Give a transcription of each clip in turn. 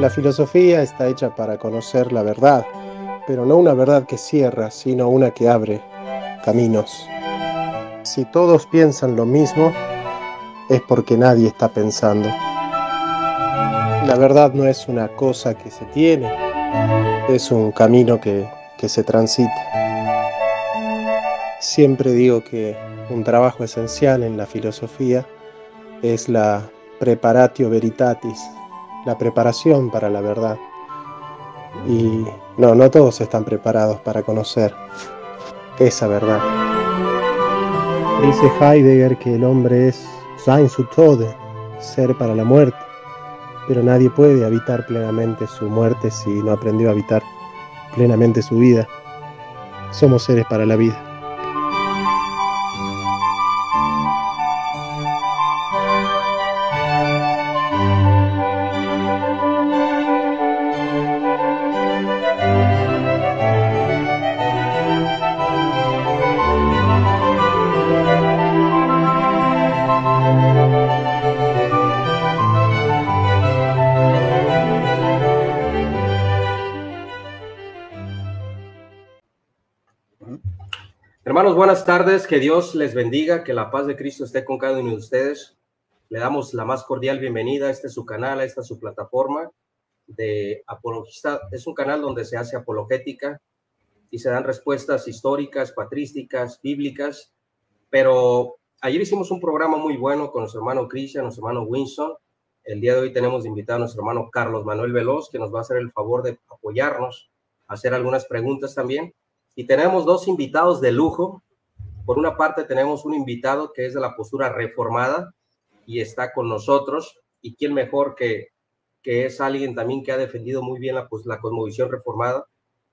La filosofía está hecha para conocer la verdad, pero no una verdad que cierra, sino una que abre caminos. Si todos piensan lo mismo, es porque nadie está pensando. La verdad no es una cosa que se tiene, es un camino que, se transita. Siempre digo que un trabajo esencial en la filosofía es la preparatio veritatis, la preparación para la verdad. Y no, no todos están preparados para conocer esa verdad. Dice Heidegger que el hombre es sein zu Tode, ser para la muerte, pero nadie puede habitar plenamente su muerte si no aprendió a habitar plenamente su vida. Somos seres para la vida. Buenas tardes, que Dios les bendiga, que la paz de Cristo esté con cada uno de ustedes. Le damos la más cordial bienvenida a este su canal, a esta su plataforma de apologista. Es un canal donde se hace apologética y se dan respuestas históricas, patrísticas, bíblicas. Pero ayer hicimos un programa muy bueno con nuestro hermano Christian, nuestro hermano Winston. El día de hoy tenemos de invitado a nuestro hermano Carlos Manuel Veloz, que nos va a hacer el favor de apoyarnos, hacer algunas preguntas también. Y tenemos dos invitados de lujo por una parte tenemos un invitado que es de la postura reformada y está con nosotros. ¿Y quién mejor que, que es alguien también que ha defendido muy bien la, pues, cosmovisión reformada?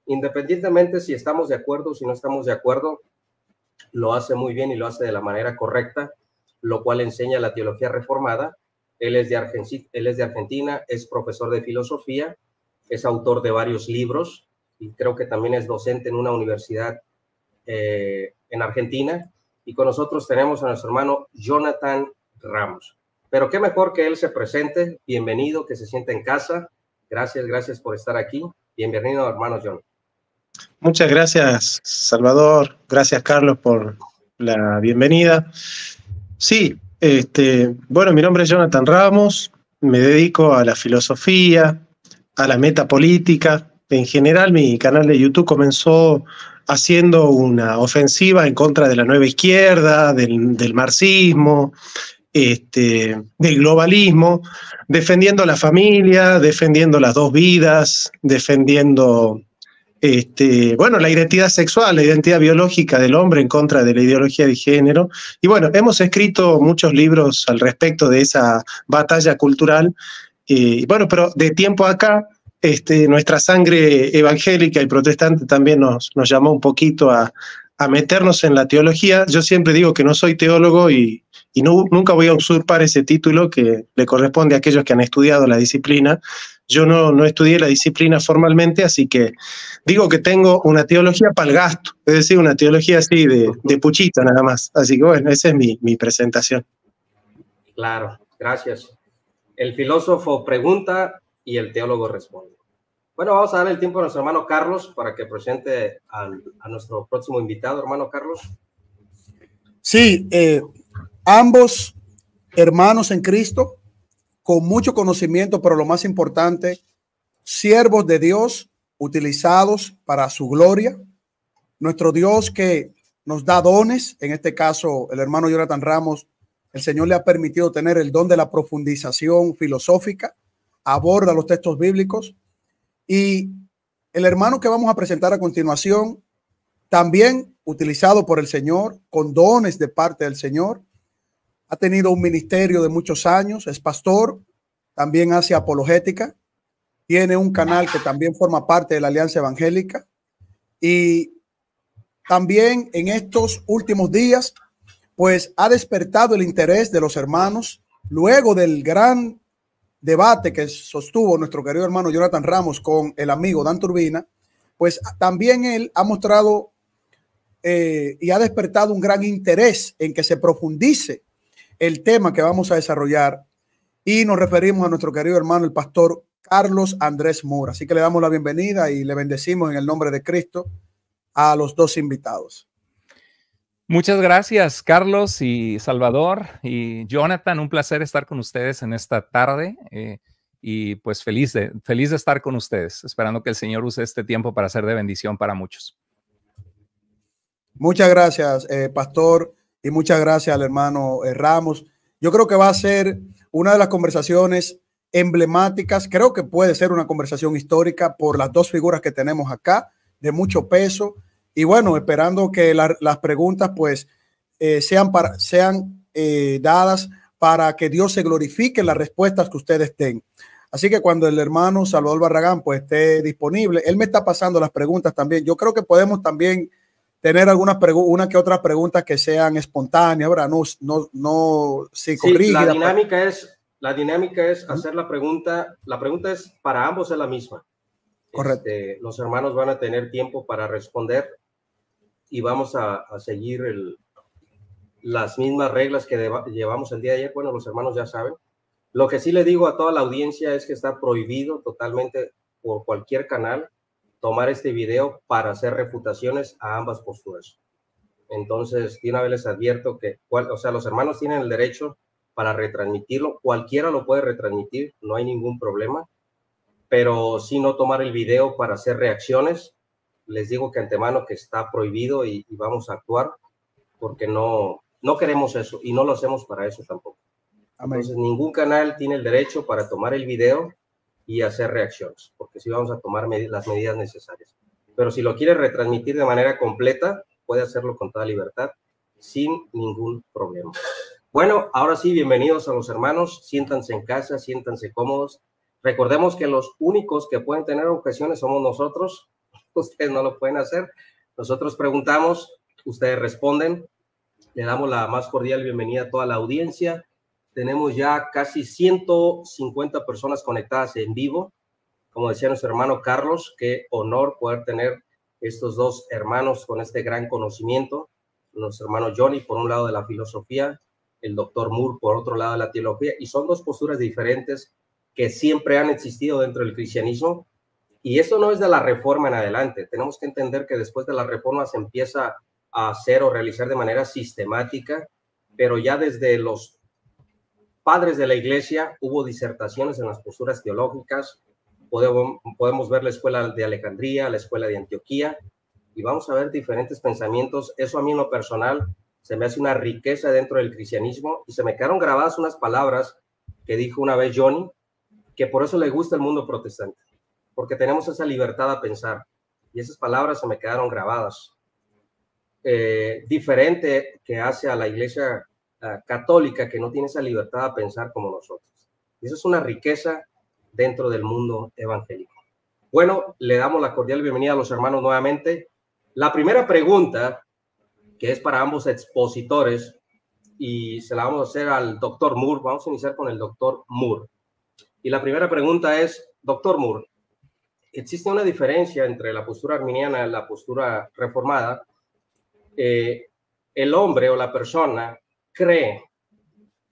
Independientemente si estamos de acuerdo o si no estamos de acuerdo, lo hace muy bien y lo hace de la manera correcta, lo cual enseña la teología reformada. Él es de, él es, de Argentina, es profesor de filosofía, es autor de varios libros y creo que también es docente en una universidad eh, en Argentina, y con nosotros tenemos a nuestro hermano Jonathan Ramos. Pero qué mejor que él se presente, bienvenido, que se sienta en casa. Gracias, gracias por estar aquí. Bienvenido, hermano Jon. Muchas gracias, Salvador. Gracias, Carlos, por la bienvenida. Sí, este, bueno, mi nombre es Jonathan Ramos, me dedico a la filosofía, a la metapolítica. En general, mi canal de YouTube comenzó haciendo una ofensiva en contra de la nueva izquierda, del, marxismo, este, del globalismo, defendiendo la familia, defendiendo las dos vidas, defendiendo este, bueno, la identidad sexual, la identidad biológica del hombre en contra de la ideología de género. Y bueno, hemos escrito muchos libros al respecto de esa batalla cultural. Eh, bueno, pero de tiempo acá este, nuestra sangre evangélica y protestante también nos, nos llamó un poquito a, meternos en la teología. Yo siempre digo que no soy teólogo y, no, nunca voy a usurpar ese título que le corresponde a aquellos que han estudiado la disciplina. Yo no, estudié la disciplina formalmente, así que digo que tengo una teología para el gasto, es decir, una teología así de, de puchito nada más. Así que bueno, esa es mi, mi presentación. Claro, gracias. El filósofo pregunta y el teólogo responde. Bueno, vamos a dar el tiempo a nuestro hermano Carlos para que presente a nuestro próximo invitado, hermano Carlos. Sí, eh, ambos hermanos en Cristo, con mucho conocimiento, pero lo más importante, siervos de Dios utilizados para su gloria. Nuestro Dios que nos da dones, en este caso el hermano Jonathan Ramos, el Señor le ha permitido tener el don de la profundización filosófica aborda los textos bíblicos y el hermano que vamos a presentar a continuación, también utilizado por el Señor, con dones de parte del Señor, ha tenido un ministerio de muchos años, es pastor, también hace apologética, tiene un canal que también forma parte de la Alianza Evangélica y también en estos últimos días, pues ha despertado el interés de los hermanos luego del gran debate que sostuvo nuestro querido hermano Jonathan Ramos con el amigo Dan Turbina, pues también él ha mostrado eh, y ha despertado un gran interés en que se profundice el tema que vamos a desarrollar y nos referimos a nuestro querido hermano el pastor Carlos Andrés Mora. Así que le damos la bienvenida y le bendecimos en el nombre de Cristo a los dos invitados. Muchas gracias, Carlos y Salvador y Jonathan. Un placer estar con ustedes en esta tarde eh, y pues feliz de, feliz de estar con ustedes, esperando que el Señor use este tiempo para ser de bendición para muchos. Muchas gracias, eh, Pastor, y muchas gracias al hermano eh, Ramos. Yo creo que va a ser una de las conversaciones emblemáticas, creo que puede ser una conversación histórica por las dos figuras que tenemos acá, de mucho peso y bueno, esperando que las preguntas pues eh, sean, para, sean eh, dadas para que Dios se glorifique en las respuestas que ustedes tengan. Así que cuando el hermano Salvador Barragán pues esté disponible, él me está pasando las preguntas también. Yo creo que podemos también tener algunas una que otras preguntas que sean espontáneas, Ahora No, no, no la pues. dinámica es la dinámica es hacer la pregunta, la pregunta es para ambos es la misma. Correcto. Este, los hermanos van a tener tiempo para responder y vamos a, seguir las mismas reglas que llevamos el día de ayer. Bueno, los hermanos ya saben. Lo que sí le digo a toda la audiencia es que está prohibido totalmente por cualquier canal tomar este video para hacer refutaciones a ambas posturas. Entonces, de una vez les advierto que, o sea, los hermanos tienen el derecho para retransmitirlo. Cualquiera lo puede retransmitir, no hay ningún problema. Pero si no tomar el video para hacer reacciones les digo que antemano que está prohibido y, vamos a actuar porque no, no queremos eso y no lo hacemos para eso tampoco. Entonces, ningún canal tiene el derecho para tomar el video y hacer reacciones, porque sí vamos a tomar las medidas necesarias. Pero si lo quiere retransmitir de manera completa, puede hacerlo con toda libertad, sin ningún problema. Bueno, ahora sí, bienvenidos a los hermanos. Siéntanse en casa, siéntanse cómodos. Recordemos que los únicos que pueden tener ocasiones somos nosotros ustedes no lo pueden hacer. Nosotros preguntamos, ustedes responden. Le damos la más cordial bienvenida a toda la audiencia. Tenemos ya casi 150 personas conectadas en vivo. Como decía nuestro hermano Carlos, qué honor poder tener estos dos hermanos con este gran conocimiento. los hermanos Johnny, por un lado de la filosofía, el doctor Moore, por otro lado de la teología, y son dos posturas diferentes que siempre han existido dentro del cristianismo, y eso no es de la reforma en adelante. Tenemos que entender que después de la reforma se empieza a hacer o realizar de manera sistemática, pero ya desde los padres de la iglesia hubo disertaciones en las posturas teológicas. Podemos, ver la escuela de Alejandría, la escuela de Antioquía, y vamos a ver diferentes pensamientos. Eso a mí en lo personal se me hace una riqueza dentro del cristianismo y se me quedaron grabadas unas palabras que dijo una vez Johnny, que por eso le gusta el mundo protestante porque tenemos esa libertad a pensar. Y esas palabras se me quedaron grabadas. Eh, diferente que hace a la iglesia eh, católica que no tiene esa libertad a pensar como nosotros. Y eso es una riqueza dentro del mundo evangélico. Bueno, le damos la cordial bienvenida a los hermanos nuevamente. La primera pregunta, que es para ambos expositores, y se la vamos a hacer al doctor Moore. Vamos a iniciar con el doctor Moore. Y la primera pregunta es, doctor Moore, existe una diferencia entre la postura arminiana y la postura reformada. Eh, el hombre o la persona cree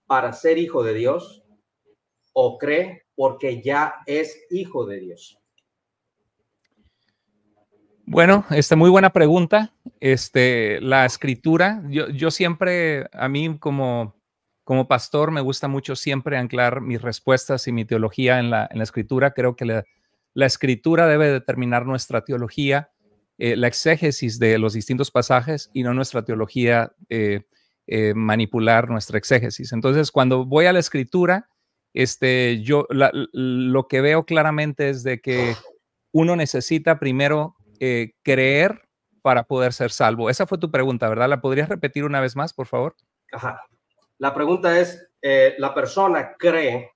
para ser hijo de Dios o cree porque ya es hijo de Dios. Bueno, este, muy buena pregunta. Este, la escritura, yo, yo siempre, a mí como, como pastor, me gusta mucho siempre anclar mis respuestas y mi teología en la, en la escritura. Creo que la escritura debe determinar nuestra teología, eh, la exégesis de los distintos pasajes y no nuestra teología eh, eh, manipular nuestra exégesis. Entonces, cuando voy a la escritura, este, yo lo que veo claramente es de que uno necesita primero creer para poder ser salvo. Esa fue tu pregunta, ¿verdad? ¿La podrías repetir una vez más, por favor? Ajá. La pregunta es, ¿la persona cree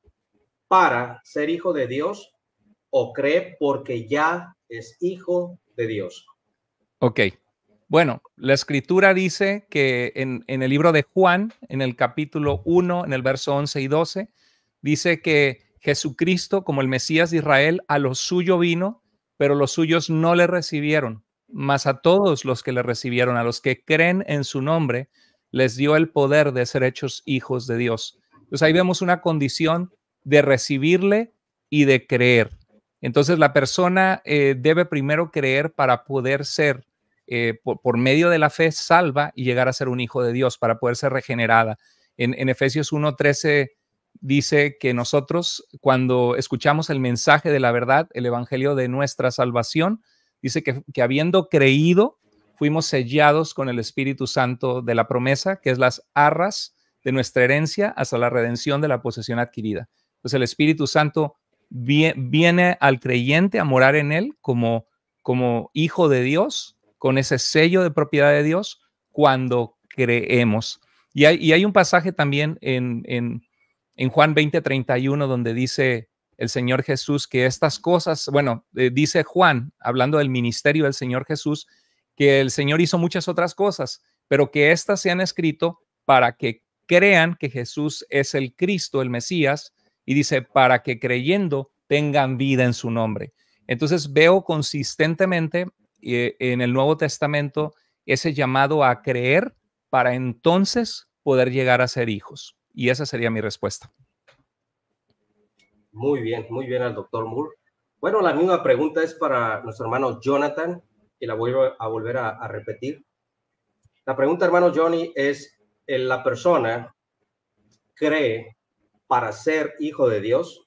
para ser hijo de Dios o cree porque ya es hijo de Dios. Ok. Bueno, la escritura dice que en, el libro de Juan, en el capítulo 1, en el verso 11 y 12, dice que Jesucristo, como el Mesías de Israel, a lo suyo vino, pero los suyos no le recibieron. Mas a todos los que le recibieron, a los que creen en su nombre, les dio el poder de ser hechos hijos de Dios. Entonces ahí vemos una condición de recibirle y de creer. Entonces la persona eh, debe primero creer para poder ser, eh, por, medio de la fe, salva y llegar a ser un hijo de Dios, para poder ser regenerada. En, Efesios 1.13 dice que nosotros cuando escuchamos el mensaje de la verdad, el Evangelio de nuestra salvación, dice que, que habiendo creído, fuimos sellados con el Espíritu Santo de la promesa, que es las arras de nuestra herencia hasta la redención de la posesión adquirida. Entonces el Espíritu Santo viene al creyente a morar en él como, como hijo de Dios, con ese sello de propiedad de Dios, cuando creemos. Y hay, hay un pasaje también en, en, en Juan 20:31 donde dice el Señor Jesús que estas cosas, bueno, eh, dice Juan, hablando del ministerio del Señor Jesús, que el Señor hizo muchas otras cosas, pero que estas se han escrito para que crean que Jesús es el Cristo, el Mesías, y dice, para que creyendo tengan vida en su nombre. Entonces veo consistentemente eh, en el Nuevo Testamento ese llamado a creer para entonces poder llegar a ser hijos. Y esa sería mi respuesta. Muy bien, muy bien al doctor Moore. Bueno, la misma pregunta es para nuestro hermano Jonathan y la vuelvo a volver a, a repetir. La pregunta, hermano Johnny, es, eh, ¿la persona cree para ser hijo de Dios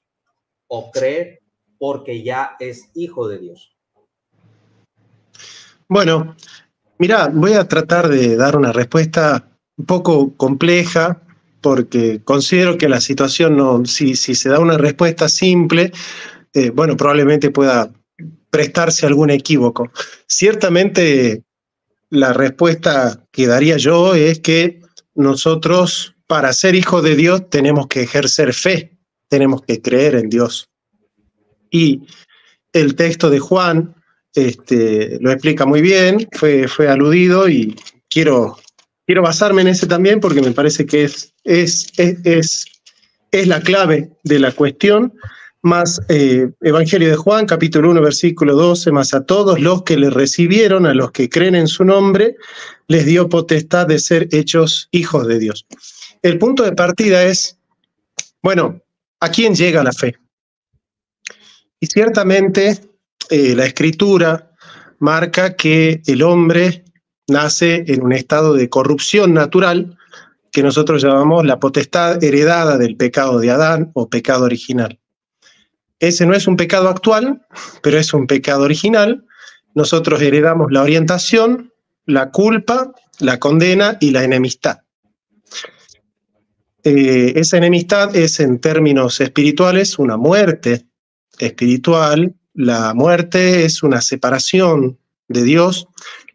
o cree porque ya es hijo de Dios? Bueno, mira, voy a tratar de dar una respuesta un poco compleja porque considero que la situación no, si, se da una respuesta simple, eh, bueno, probablemente pueda prestarse algún equívoco. Ciertamente la respuesta que daría yo es que nosotros para ser hijos de Dios tenemos que ejercer fe, tenemos que creer en Dios. Y el texto de Juan este, lo explica muy bien, fue, fue aludido y quiero, quiero basarme en ese también porque me parece que es, es, es, la clave de la cuestión. Más eh, Evangelio de Juan, capítulo 1, versículo 12, más a todos los que le recibieron, a los que creen en su nombre, les dio potestad de ser hechos hijos de Dios el punto de partida es, bueno, ¿a quién llega la fe? Y ciertamente eh, la escritura marca que el hombre nace en un estado de corrupción natural que nosotros llamamos la potestad heredada del pecado de Adán o pecado original. Ese no es un pecado actual, pero es un pecado original. Nosotros heredamos la orientación, la culpa, la condena y la enemistad. Eh, esa enemistad es en términos espirituales una muerte espiritual. La muerte es una separación de Dios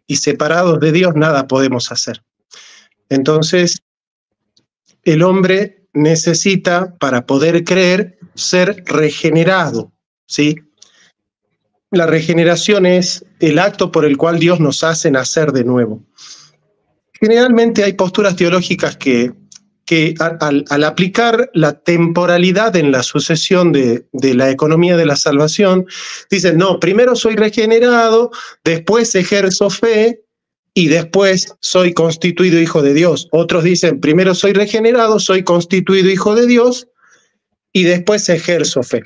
y separados de Dios nada podemos hacer. Entonces, el hombre necesita para poder creer ser regenerado, ¿sí? La regeneración es el acto por el cual Dios nos hace nacer de nuevo. Generalmente hay posturas teológicas que que al, aplicar la temporalidad en la sucesión de, la economía de la salvación, dicen, no, primero soy regenerado, después ejerzo fe y después soy constituido hijo de Dios. Otros dicen, primero soy regenerado, soy constituido hijo de Dios y después ejerzo fe.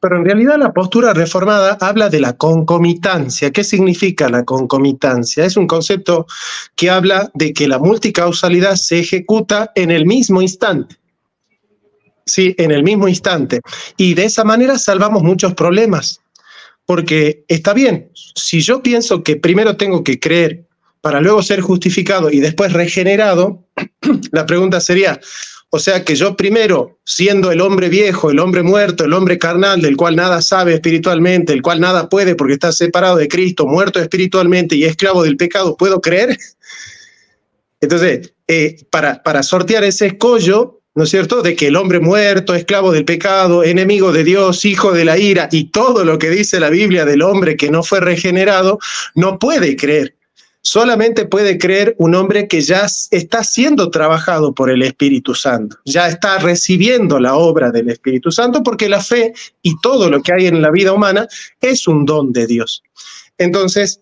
Pero en realidad la postura reformada habla de la concomitancia. ¿Qué significa la concomitancia? Es un concepto que habla de que la multicausalidad se ejecuta en el mismo instante. Sí, en el mismo instante. Y de esa manera salvamos muchos problemas. Porque está bien, si yo pienso que primero tengo que creer para luego ser justificado y después regenerado, la pregunta sería, o sea que yo primero, siendo el hombre viejo, el hombre muerto, el hombre carnal, del cual nada sabe espiritualmente, el cual nada puede porque está separado de Cristo, muerto espiritualmente y esclavo del pecado, ¿puedo creer? Entonces, eh, para, para sortear ese escollo, ¿no es cierto?, de que el hombre muerto, esclavo del pecado, enemigo de Dios, hijo de la ira y todo lo que dice la Biblia del hombre que no fue regenerado, no puede creer solamente puede creer un hombre que ya está siendo trabajado por el Espíritu Santo, ya está recibiendo la obra del Espíritu Santo, porque la fe y todo lo que hay en la vida humana es un don de Dios. Entonces,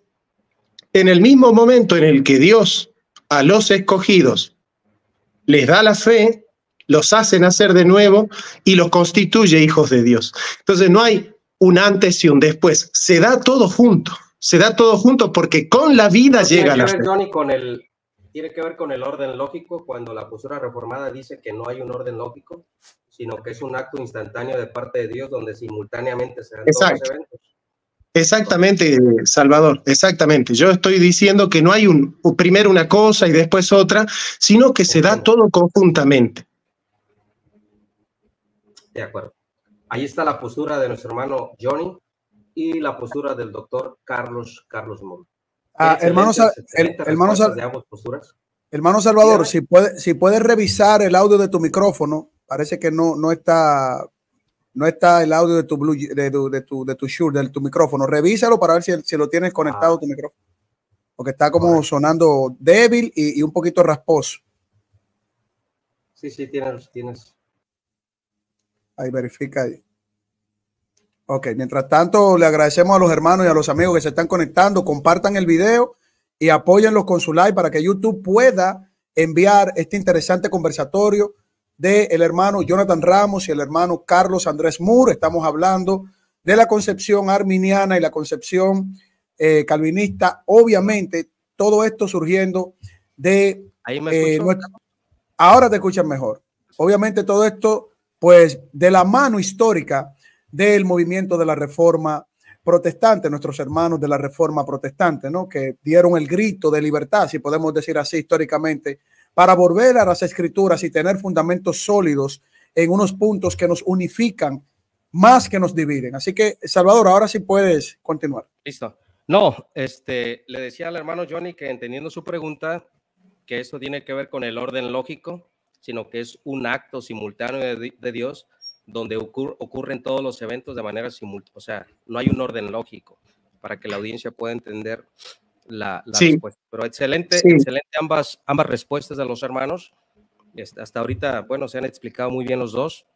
en el mismo momento en el que Dios a los escogidos les da la fe, los hace nacer de nuevo y los constituye hijos de Dios. Entonces no hay un antes y un después, se da todo junto se da todo junto, porque con la vida llega la. con tiene que ver con el orden lógico, cuando la postura reformada dice que no hay un orden lógico, sino que es un acto instantáneo de parte de Dios donde simultáneamente se dan todos los eventos. Exactamente, Salvador, exactamente. Yo estoy diciendo que no hay un, primero una cosa y después otra, sino que se da todo conjuntamente. De acuerdo. Ahí está la postura de nuestro hermano Johnny, y la postura del doctor Carlos, Carlos Montt. Ah, hermano, Salvador, si, puede, si puedes revisar el audio de tu micrófono, parece que no, no está no está el audio de tu blue, de, tu de tu, tu micrófono. Revísalo para ver si, si lo tienes conectado ah. tu micrófono. Porque está como sonando débil y, un poquito rasposo. Sí, sí, tienes, tienes. Ahí verifica Ok, mientras tanto, le agradecemos a los hermanos y a los amigos que se están conectando. Compartan el video y apoyenlos con su like para que YouTube pueda enviar este interesante conversatorio de el hermano Jonathan Ramos y el hermano Carlos Andrés Mur. Estamos hablando de la concepción arminiana y la concepción eh, calvinista. Obviamente, todo esto surgiendo de... Ahí me eh, Ahora te escuchan mejor. Obviamente, todo esto, pues, de la mano histórica del movimiento de la reforma protestante, nuestros hermanos de la reforma protestante, ¿no? Que dieron el grito de libertad, si podemos decir así históricamente, para volver a las escrituras y tener fundamentos sólidos en unos puntos que nos unifican más que nos dividen. Así que, Salvador, ahora sí puedes continuar. Listo. No, este, le decía al hermano Johnny que entendiendo su pregunta, que eso tiene que ver con el orden lógico, sino que es un acto simultáneo de Dios donde ocurren todos los eventos de manera simultánea. O sea, no hay un orden lógico para que la audiencia pueda entender la, respuesta. Pero excelente, excelente ambas, ambas respuestas de los hermanos. Este, hasta ahorita, bueno, se han explicado muy bien los dos.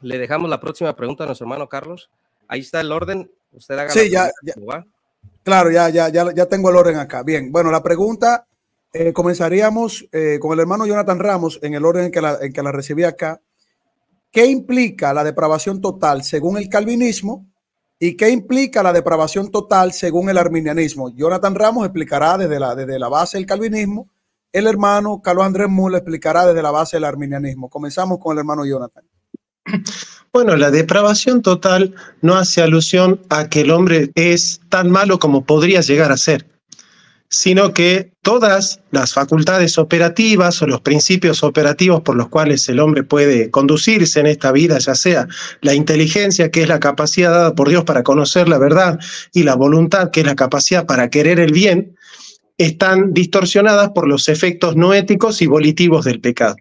Le dejamos la próxima pregunta a nuestro hermano Carlos. Ahí está el orden. Usted haga sí, ya, ya. Claro, ya, ya, ya, ya tengo el orden acá. Bien, bueno, la pregunta eh, comenzaríamos eh, con el hermano Jonathan Ramos en el orden que la, en que la recibí acá qué implica la depravación total según el calvinismo y qué implica la depravación total según el arminianismo. Jonathan Ramos explicará desde la, desde la base del calvinismo, el hermano Carlos Andrés Mula explicará desde la base del arminianismo. Comenzamos con el hermano Jonathan. Bueno, la depravación total no hace alusión a que el hombre es tan malo como podría llegar a ser sino que todas las facultades operativas o los principios operativos por los cuales el hombre puede conducirse en esta vida, ya sea la inteligencia, que es la capacidad dada por Dios para conocer la verdad, y la voluntad, que es la capacidad para querer el bien, están distorsionadas por los efectos no éticos y volitivos del pecado.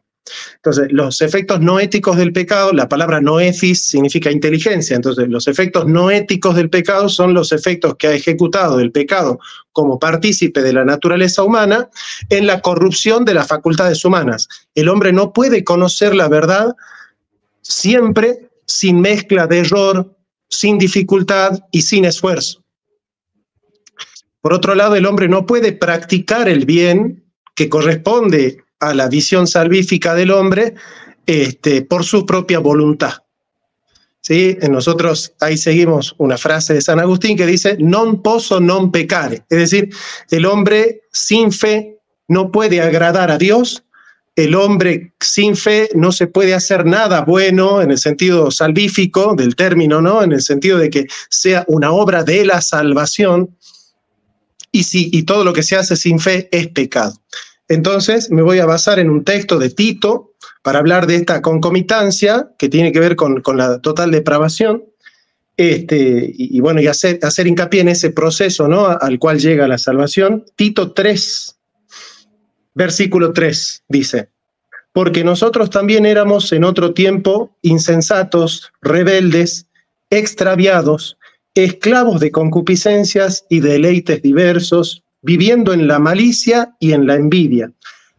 Entonces, los efectos no éticos del pecado, la palabra noéfis significa inteligencia, entonces los efectos no éticos del pecado son los efectos que ha ejecutado el pecado como partícipe de la naturaleza humana en la corrupción de las facultades humanas. El hombre no puede conocer la verdad siempre sin mezcla de error, sin dificultad y sin esfuerzo. Por otro lado, el hombre no puede practicar el bien que corresponde a la visión salvífica del hombre este, por su propia voluntad. ¿Sí? Nosotros ahí seguimos una frase de San Agustín que dice, non poso, non pecare. Es decir, el hombre sin fe no puede agradar a Dios, el hombre sin fe no se puede hacer nada bueno en el sentido salvífico del término, ¿no? En el sentido de que sea una obra de la salvación. Y, y todo lo que se hace sin fe es pecado. Entonces me voy a basar en un texto de Tito para hablar de esta concomitancia que tiene que ver con, la total depravación. Este, y, bueno, y hacer, hincapié en ese proceso al cual llega la salvación. Tito 3, versículo 3 dice, porque nosotros también éramos en otro tiempo insensatos, rebeldes, extraviados, esclavos de concupiscencias y deleites diversos viviendo en la malicia y en la envidia,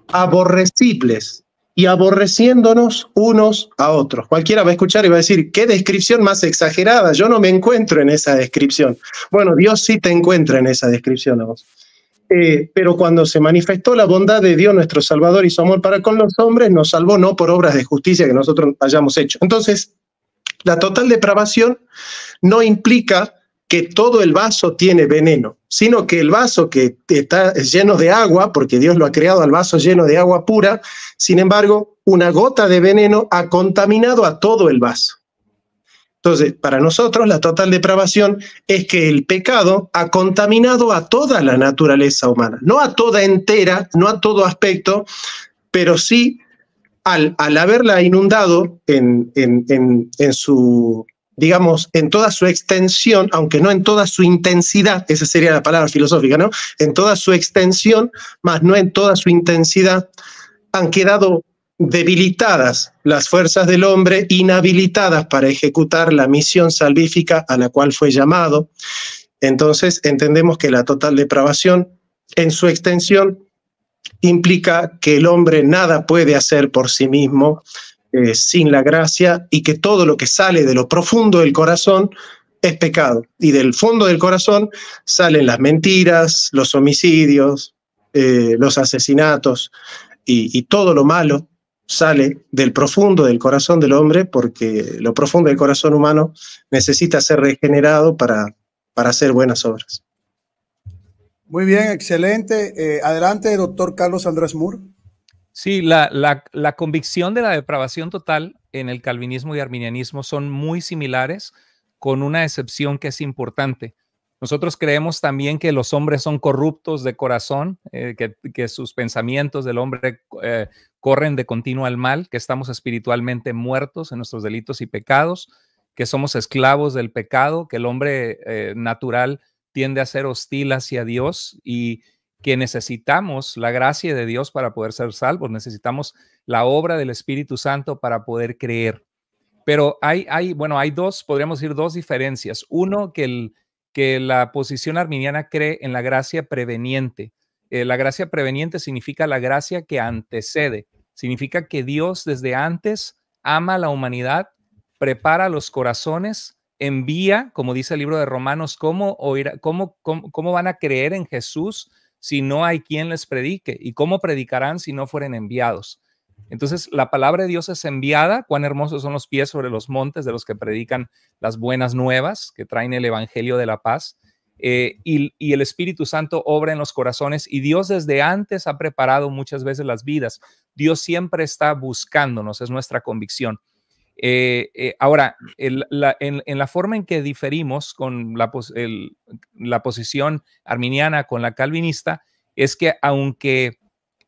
aborrecibles y aborreciéndonos unos a otros. Cualquiera va a escuchar y va a decir, qué descripción más exagerada, yo no me encuentro en esa descripción. Bueno, Dios sí te encuentra en esa descripción eh, pero cuando se manifestó la bondad de Dios nuestro Salvador y su amor para con los hombres, nos salvó no por obras de justicia que nosotros hayamos hecho. Entonces, la total depravación no implica que todo el vaso tiene veneno, sino que el vaso que está lleno de agua, porque Dios lo ha creado al vaso lleno de agua pura, sin embargo, una gota de veneno ha contaminado a todo el vaso. Entonces, para nosotros la total depravación es que el pecado ha contaminado a toda la naturaleza humana, no a toda entera, no a todo aspecto, pero sí al, haberla inundado en su digamos, en toda su extensión, aunque no en toda su intensidad, esa sería la palabra filosófica, ¿no? En toda su extensión, más no en toda su intensidad, han quedado debilitadas las fuerzas del hombre, inhabilitadas para ejecutar la misión salvífica a la cual fue llamado. Entonces entendemos que la total depravación en su extensión implica que el hombre nada puede hacer por sí mismo, eh, sin la gracia y que todo lo que sale de lo profundo del corazón es pecado. Y del fondo del corazón salen las mentiras, los homicidios, eh, los asesinatos y, todo lo malo sale del profundo del corazón del hombre porque lo profundo del corazón humano necesita ser regenerado para, para hacer buenas obras. Muy bien, excelente. Eh, adelante, doctor Carlos Andrés Moore. Sí, la, convicción de la depravación total en el calvinismo y arminianismo son muy similares, con una excepción que es importante. Nosotros creemos también que los hombres son corruptos de corazón, eh, que, sus pensamientos del hombre eh, corren de continuo al mal, que estamos espiritualmente muertos en nuestros delitos y pecados, que somos esclavos del pecado, que el hombre eh, natural tiende a ser hostil hacia Dios y que necesitamos la gracia de Dios para poder ser salvos, necesitamos la obra del Espíritu Santo para poder creer. Pero hay, hay bueno, hay dos, podríamos decir, dos diferencias. Uno, que, el, que la posición arminiana cree en la gracia preveniente. Eh, la gracia preveniente significa la gracia que antecede, significa que Dios desde antes ama a la humanidad, prepara los corazones, envía, como dice el libro de Romanos, cómo, cómo van a creer en Jesús si no hay quien les predique? ¿Y cómo predicarán si no fueren enviados? Entonces, la palabra de Dios es enviada. Cuán hermosos son los pies sobre los montes de los que predican las buenas nuevas, que traen el Evangelio de la paz. Eh, y, el Espíritu Santo obra en los corazones y Dios desde antes ha preparado muchas veces las vidas. Dios siempre está buscándonos, es nuestra convicción. Eh, eh, ahora, en, la forma en que diferimos con la, posición arminiana con la calvinista es que aunque,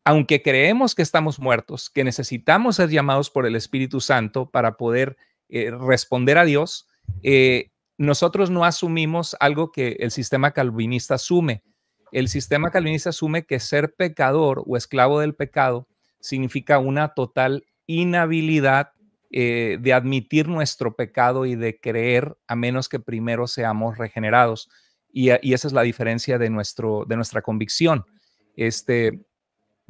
aunque creemos que estamos muertos, que necesitamos ser llamados por el Espíritu Santo para poder eh, responder a Dios, nosotros no asumimos algo que el sistema calvinista asume. El sistema calvinista asume que ser pecador o esclavo del pecado significa una total inhabilidad eh, de admitir nuestro pecado y de creer a menos que primero seamos regenerados. Ah, y, esa es la diferencia de, nuestro, de nuestra convicción. Este,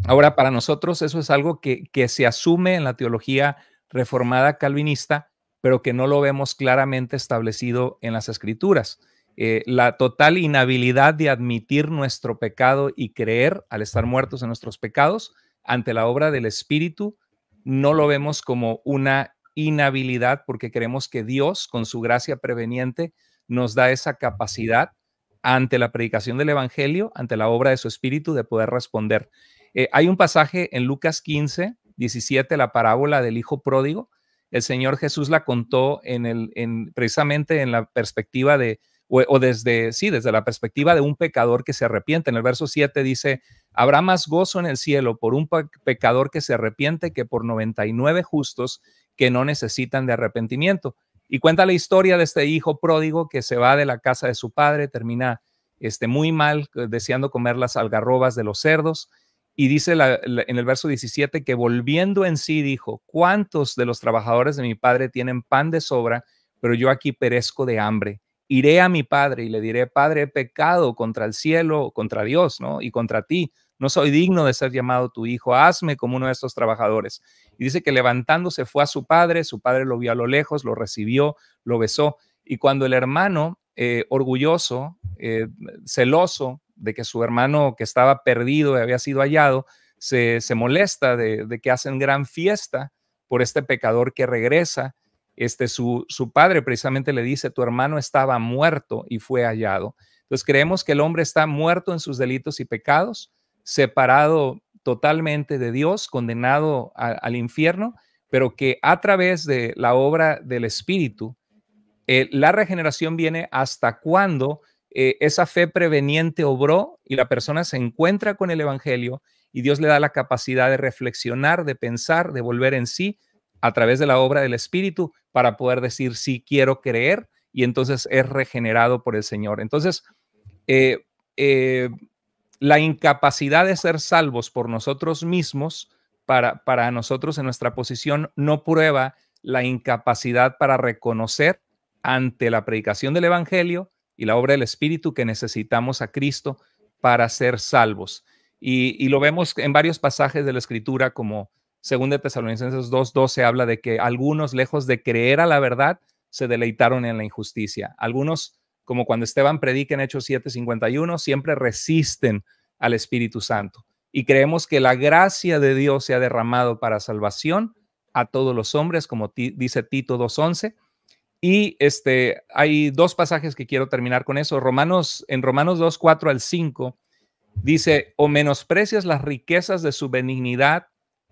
ahora, para nosotros eso es algo que, se asume en la teología reformada calvinista, pero que no lo vemos claramente establecido en las escrituras. Eh, la total inhabilidad de admitir nuestro pecado y creer al estar muertos en nuestros pecados ante la obra del Espíritu, no lo vemos como una inhabilidad porque creemos que Dios, con su gracia preveniente, nos da esa capacidad ante la predicación del Evangelio, ante la obra de su Espíritu, de poder responder. Eh, hay un pasaje en Lucas 15, 17, la parábola del Hijo Pródigo. El Señor Jesús la contó en el, en, precisamente en la perspectiva de, o, o, desde, sí, desde la perspectiva de un pecador que se arrepiente. En el verso 7 dice, habrá más gozo en el cielo por un pecador que se arrepiente que por 99 justos que no necesitan de arrepentimiento. Y cuenta la historia de este hijo pródigo que se va de la casa de su padre, termina este, muy mal, eh, deseando comer las algarrobas de los cerdos. Y dice en el verso 17 que volviendo en sí dijo, ¿cuántos de los trabajadores de mi padre tienen pan de sobra, pero yo aquí perezco de hambre? Iré a mi padre y le diré, Padre, he pecado contra el cielo, contra Dios, ¿no? Y contra ti no soy digno de ser llamado tu hijo, hazme como uno de estos trabajadores. Y dice que levantándose fue a su padre, su padre lo vio a lo lejos, lo recibió, lo besó. Y cuando el hermano, eh, orgulloso, eh, celoso de que su hermano que estaba perdido y había sido hallado, se, se molesta de, que hacen gran fiesta por este pecador que regresa. Este, su, su padre precisamente le dice, tu hermano estaba muerto y fue hallado. Entonces creemos que el hombre está muerto en sus delitos y pecados, separado totalmente de Dios, condenado al infierno, pero que a través de la obra del Espíritu, eh, la regeneración viene hasta cuando eh, esa fe preveniente obró y la persona se encuentra con el Evangelio y Dios le da la capacidad de reflexionar, de pensar, de volver en sí a través de la obra del Espíritu para poder decir sí quiero creer y entonces es regenerado por el Señor. Entonces, eh, eh la incapacidad de ser salvos por nosotros mismos, para, para nosotros en nuestra posición, no prueba la incapacidad para reconocer ante la predicación del Evangelio y la obra del Espíritu que necesitamos a Cristo para ser salvos. Y, lo vemos en varios pasajes de la Escritura, como 2 Tesalonicenses 2.12 habla de que algunos, lejos de creer a la verdad, se deleitaron en la injusticia. Algunos como cuando Esteban predica en Hechos 7:51, siempre resisten al Espíritu Santo. Y creemos que la gracia de Dios se ha derramado para salvación a todos los hombres, como dice Tito 2:11. Y este, hay dos pasajes que quiero terminar con eso. Romanos, en Romanos 2, 4 al 5, dice, o menosprecias las riquezas de su benignidad,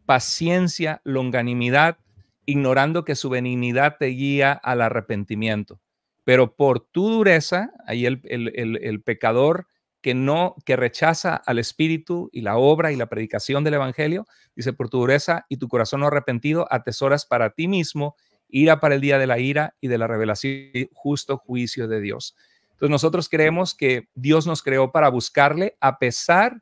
paciencia, longanimidad, ignorando que su benignidad te guía al arrepentimiento pero por tu dureza, ahí el, pecador que no, que rechaza al espíritu y la obra y la predicación del evangelio, dice, por tu dureza y tu corazón no arrepentido, atesoras para ti mismo ira para el día de la ira y de la revelación y justo juicio de Dios. Entonces nosotros creemos que Dios nos creó para buscarle a pesar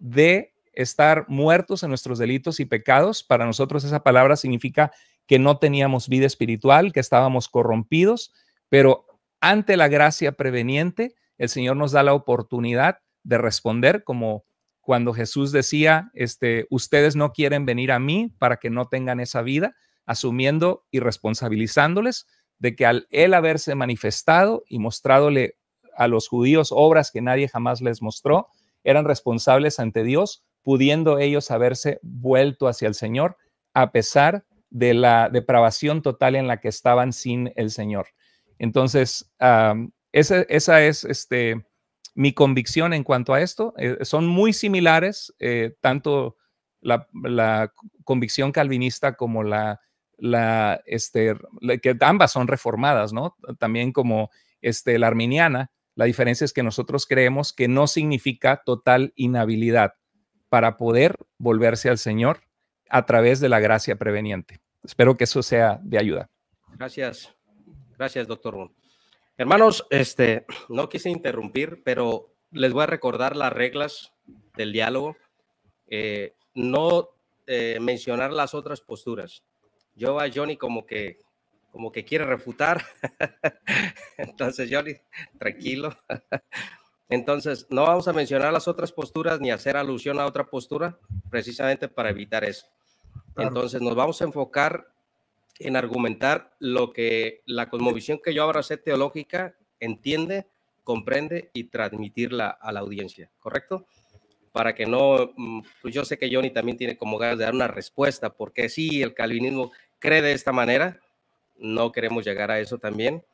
de estar muertos en nuestros delitos y pecados. Para nosotros esa palabra significa que no teníamos vida espiritual, que estábamos corrompidos, pero ante la gracia preveniente, el Señor nos da la oportunidad de responder como cuando Jesús decía, este, ustedes no quieren venir a mí para que no tengan esa vida, asumiendo y responsabilizándoles de que al él haberse manifestado y mostrándole a los judíos obras que nadie jamás les mostró, eran responsables ante Dios, pudiendo ellos haberse vuelto hacia el Señor a pesar de la depravación total en la que estaban sin el Señor. Entonces, esa, es este, mi convicción en cuanto a esto. Eh, son muy similares, eh, tanto la, convicción calvinista como este, la, que ambas son reformadas, ¿no? También como este, la arminiana. La diferencia es que nosotros creemos que no significa total inhabilidad para poder volverse al Señor a través de la gracia preveniente. Espero que eso sea de ayuda. Gracias. Gracias, doctor Ron. Hermanos, este, no quise interrumpir, pero les voy a recordar las reglas del diálogo. Eh, no eh, mencionar las otras posturas. Yo a Johnny como que, como que quiere refutar. Entonces, Johnny, tranquilo. Entonces, no vamos a mencionar las otras posturas ni hacer alusión a otra postura, precisamente para evitar eso. Entonces, nos vamos a enfocar en argumentar lo que la cosmovisión que yo ahora sé teológica entiende, comprende y transmitirla a la audiencia, ¿correcto? Para que no, mm, pues yo sé que Johnny también tiene como ganas de dar una respuesta, porque si el calvinismo cree de esta manera, no queremos llegar a eso también.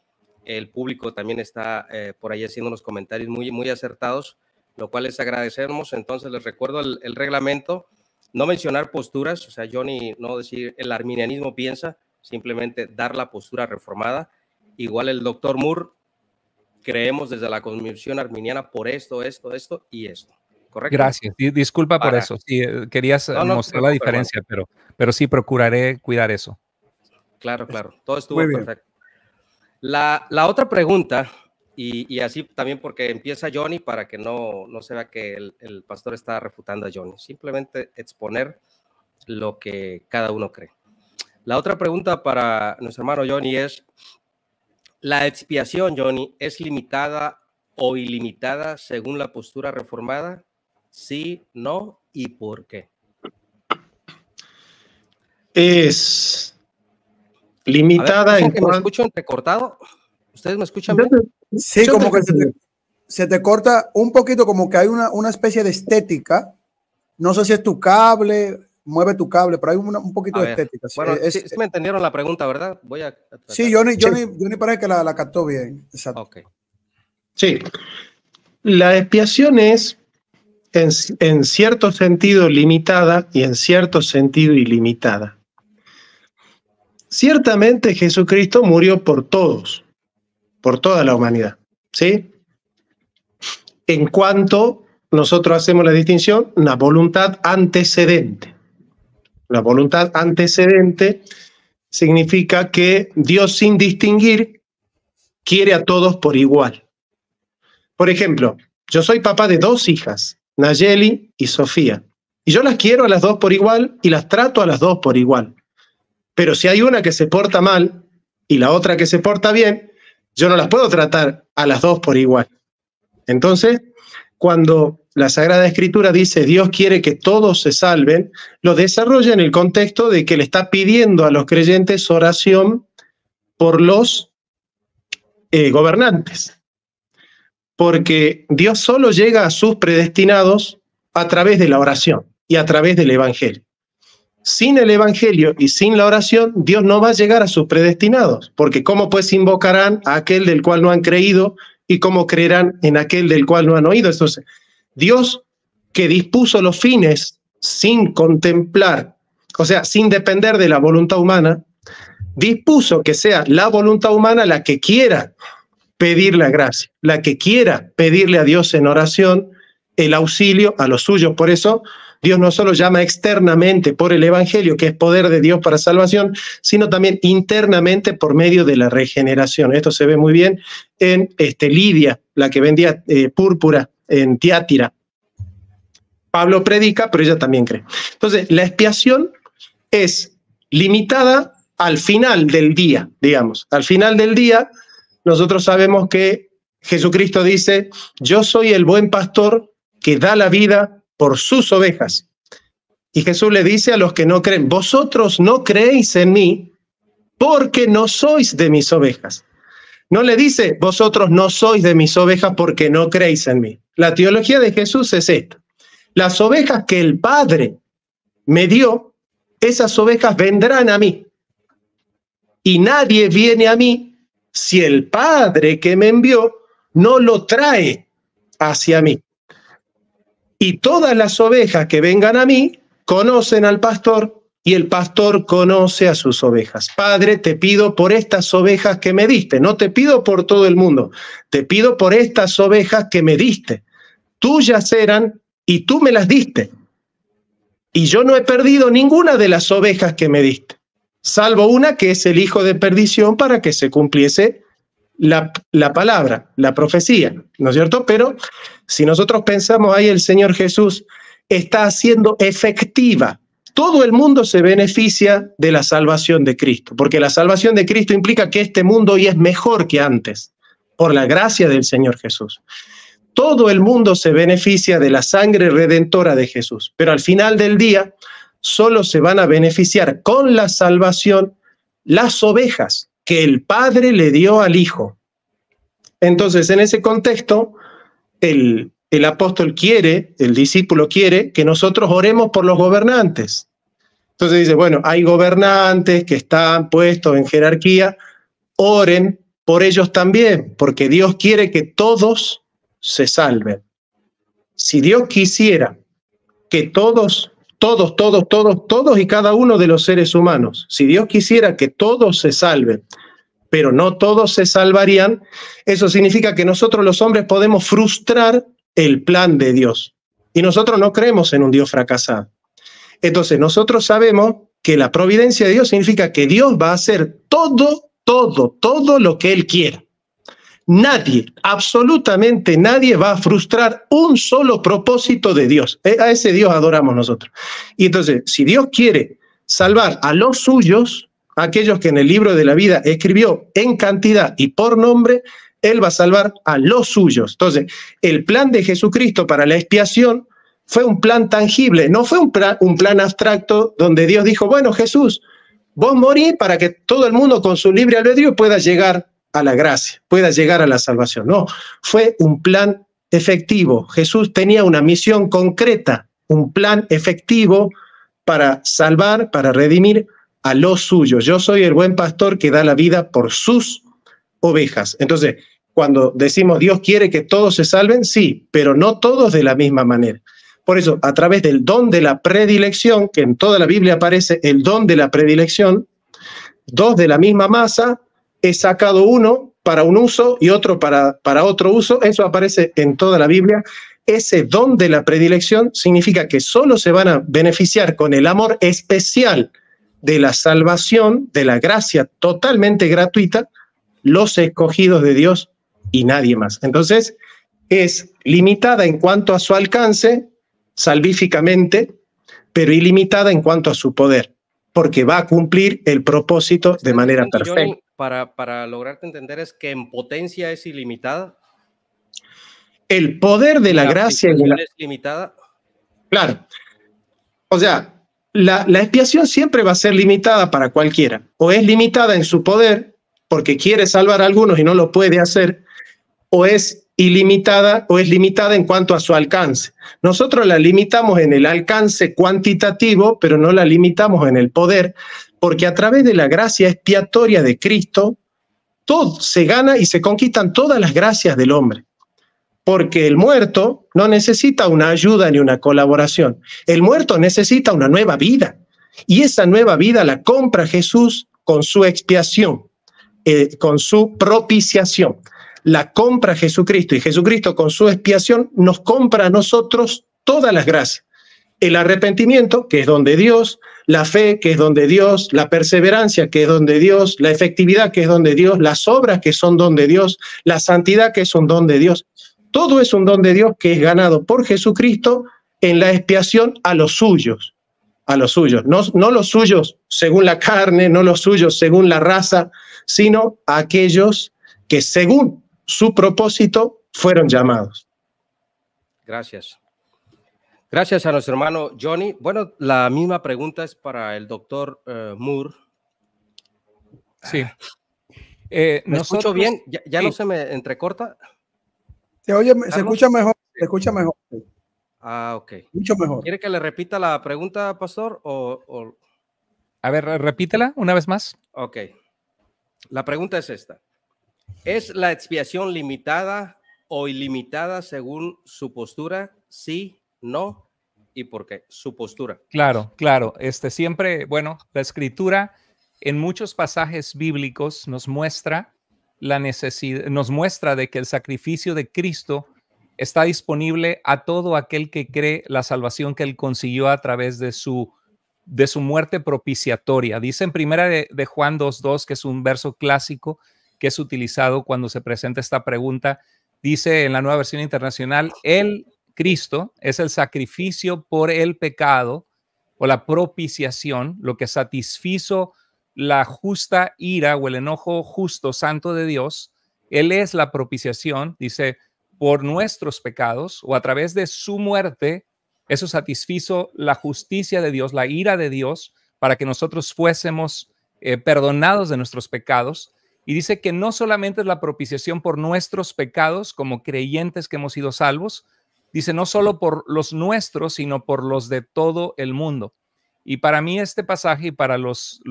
El público también está eh, por ahí haciendo unos comentarios muy, muy acertados, lo cual les agradecemos. Entonces les recuerdo el reglamento, no mencionar posturas, o sea, Johnny no decir el arminianismo piensa, simplemente dar la postura reformada. Igual el doctor Moore, creemos desde la Convención Arminiana por esto, esto, esto y esto. ¿Correcto? Gracias. Disculpa por eso. Sí, eh, querías eh, mostrar la diferencia, pero, pero sí procuraré cuidar eso. Claro, claro. Todo estuvo perfecto. La, la, otra pregunta, y, así también porque empieza Johnny para que no, no se vea que el, el pastor está refutando a Johnny, simplemente exponer lo que cada uno cree. La otra pregunta para nuestro hermano Johnny es, ¿la expiación, Johnny, es limitada o ilimitada según la postura reformada? Sí, no y por qué. Es limitada ver, en que me ¿Ustedes me escuchan? Bien? Sí, como que se te, corta un poquito, como que hay una, una especie de estética. No sé si es tu cable, mueve tu cable, pero hay un poquito de estética. Bueno, me entendieron la pregunta, ¿verdad? Voy a... Sí, ni yo ni parece que la, captó bien. Exacto. Sí. La expiación es en, en, cierto sentido limitada y en cierto sentido ilimitada. Ciertamente Jesucristo murió por todos, por toda la humanidad, ¿sí? En cuanto nosotros hacemos la distinción, la voluntad antecedente. La voluntad antecedente significa que Dios sin distinguir quiere a todos por igual. Por ejemplo, yo soy papá de dos hijas, Nayeli y Sofía, y yo las quiero a las dos por igual y las trato a las dos por igual. Pero si hay una que se porta mal y la otra que se porta bien, yo no las puedo tratar a las dos por igual. Entonces, cuando la Sagrada Escritura dice Dios quiere que todos se salven, lo desarrolla en el contexto de que le está pidiendo a los creyentes oración por los eh, gobernantes. Porque Dios solo llega a sus predestinados a través de la oración y a través del Evangelio. Sin el Evangelio y sin la oración, Dios no va a llegar a sus predestinados, porque ¿cómo pues invocarán a aquel del cual no han creído y cómo creerán en aquel del cual no han oído. Entonces, Dios que dispuso los fines sin contemplar, o sea, sin depender de la voluntad humana, dispuso que sea la voluntad humana la que quiera pedir la gracia, la que quiera pedirle a Dios en oración el auxilio a los suyos. Por eso Dios no solo llama externamente por el Evangelio, que es poder de Dios para salvación, sino también internamente por medio de la regeneración. Esto se ve muy bien en este, Lidia, la que vendía eh, púrpura en Tiátira. Pablo predica, pero ella también cree. Entonces, la expiación es limitada al final del día, digamos. Al final del día, nosotros sabemos que Jesucristo dice, yo soy el buen pastor que da la vida por sus ovejas. Y Jesús le dice a los que no creen, vosotros no creéis en mí porque no sois de mis ovejas. No le dice, vosotros no sois de mis ovejas porque no creéis en mí. La teología de Jesús es esta. Las ovejas que el Padre me dio, esas ovejas vendrán a mí. Y nadie viene a mí si el Padre que me envió no lo trae hacia mí y todas las ovejas que vengan a mí conocen al pastor y el pastor conoce a sus ovejas. Padre, te pido por estas ovejas que me diste, no te pido por todo el mundo, te pido por estas ovejas que me diste. Tuyas eran y tú me las diste. Y yo no he perdido ninguna de las ovejas que me diste, salvo una que es el hijo de perdición para que se cumpliese la, palabra, la profecía, ¿no es cierto? Pero si nosotros pensamos ahí, el Señor Jesús está haciendo efectiva. Todo el mundo se beneficia de la salvación de Cristo, porque la salvación de Cristo implica que este mundo hoy es mejor que antes, por la gracia del Señor Jesús todo el mundo se beneficia de la sangre redentora de Jesús, pero al final del día solo se van a beneficiar con la salvación las ovejas que el Padre le dio al Hijo. Entonces, en ese contexto, el, el apóstol quiere, el discípulo quiere que nosotros oremos por los gobernantes. Entonces dice, bueno, hay gobernantes que están puestos en jerarquía, oren por ellos también, porque Dios quiere que todos se salven. Si Dios quisiera que todos todos, todos, todos, todos y cada uno de los seres humanos. Si Dios quisiera que todos se salven, pero no todos se salvarían, eso significa que nosotros los hombres podemos frustrar el plan de Dios. Y nosotros no creemos en un Dios fracasado. Entonces, nosotros sabemos que la providencia de Dios significa que Dios va a hacer todo, todo, todo lo que Él quiera. Nadie, absolutamente nadie va a frustrar un solo propósito de Dios. Eh, a ese Dios adoramos nosotros. Y entonces, si Dios quiere salvar a los suyos, aquellos que en el libro de la vida escribió en cantidad y por nombre, Él va a salvar a los suyos. Entonces, el plan de Jesucristo para la expiación fue un plan tangible, no fue un, plan, abstracto donde Dios dijo, bueno Jesús, vos morís para que todo el mundo con su libre albedrío pueda llegar a la gracia, pueda llegar a la salvación. No, fue un plan efectivo. Jesús tenía una misión concreta, un plan efectivo para salvar, para redimir a los suyos. Yo soy el buen pastor que da la vida por sus ovejas. Entonces, cuando decimos Dios quiere que todos se salven, sí, pero no todos de la misma manera. Por eso, a través del don de la predilección, que en toda la Biblia aparece el don de la predilección, dos de la misma masa he sacado uno para un uso y otro para, para otro uso. Eso aparece en toda la Biblia. Ese don de la predilección significa que solo se van a beneficiar con el amor especial de la salvación, de la gracia totalmente gratuita, los escogidos de Dios y nadie más. Entonces, es limitada en cuanto a su alcance, salvíficamente, pero ilimitada en cuanto a su poder porque va a cumplir el propósito de manera perfecta. para, para lograrte entender es que en potencia es ilimitada. El poder de la, gracia es limitada. Claro. O sea, la, la expiación siempre va a ser limitada para cualquiera. O es limitada en su poder porque quiere salvar a algunos y no lo puede hacer, o es Ilimitada o es limitada en cuanto a su alcance. Nosotros la limitamos en el alcance cuantitativo, pero no la limitamos en el poder, porque a través de la gracia expiatoria de Cristo, todo se gana y se conquistan todas las gracias del hombre. Porque el muerto no necesita una ayuda ni una colaboración. El muerto necesita una nueva vida. Y esa nueva vida la compra Jesús con su expiación, eh, con su propiciación la compra Jesucristo y Jesucristo con su expiación nos compra a nosotros todas las gracias. El arrepentimiento, que es donde Dios, la fe, que es donde Dios, la perseverancia, que es donde Dios, la efectividad, que es donde Dios, las obras, que son donde Dios, la santidad, que es un don de Dios. Todo es un don de Dios que es ganado por Jesucristo en la expiación a los suyos, a los suyos, no, no los suyos según la carne, no los suyos según la raza, sino a aquellos que según su propósito fueron llamados. Gracias. Gracias a nuestro hermano Johnny. Bueno, la misma pregunta es para el doctor eh, Moore. Sí. Eh, ¿Me escucho bien? ¿Ya, no se me entrecorta? Se, escucha mejor. Se escucha mejor. Ah, ok. Mucho mejor. ¿Quiere que le repita la pregunta, pastor? A ver, repítela una vez más. Ok. La pregunta es esta. ¿Es la expiación limitada o ilimitada según su postura? Sí, no y por qué. Su postura. Claro, claro. Este siempre, bueno, la escritura en muchos pasajes bíblicos nos muestra la nos muestra de que el sacrificio de Cristo está disponible a todo aquel que cree la salvación que él consiguió a través de su de su muerte propiciatoria. Dice en primera de, de Juan 2.2, que es un verso clásico, que es utilizado cuando se presenta esta pregunta. Dice en la nueva versión internacional, el Cristo es el sacrificio por el pecado o la propiciación, lo que satisfizo la justa ira o el enojo justo santo de Dios. Él es la propiciación, dice, por nuestros pecados o a través de su muerte, eso satisfizo la justicia de Dios, la ira de Dios, para que nosotros fuésemos eh, perdonados de nuestros pecados. Y dice que no solamente es la propiciación por nuestros pecados como creyentes que hemos sido salvos, dice no solo por los nuestros, sino por los de todo el mundo. Y para mí este pasaje y para los,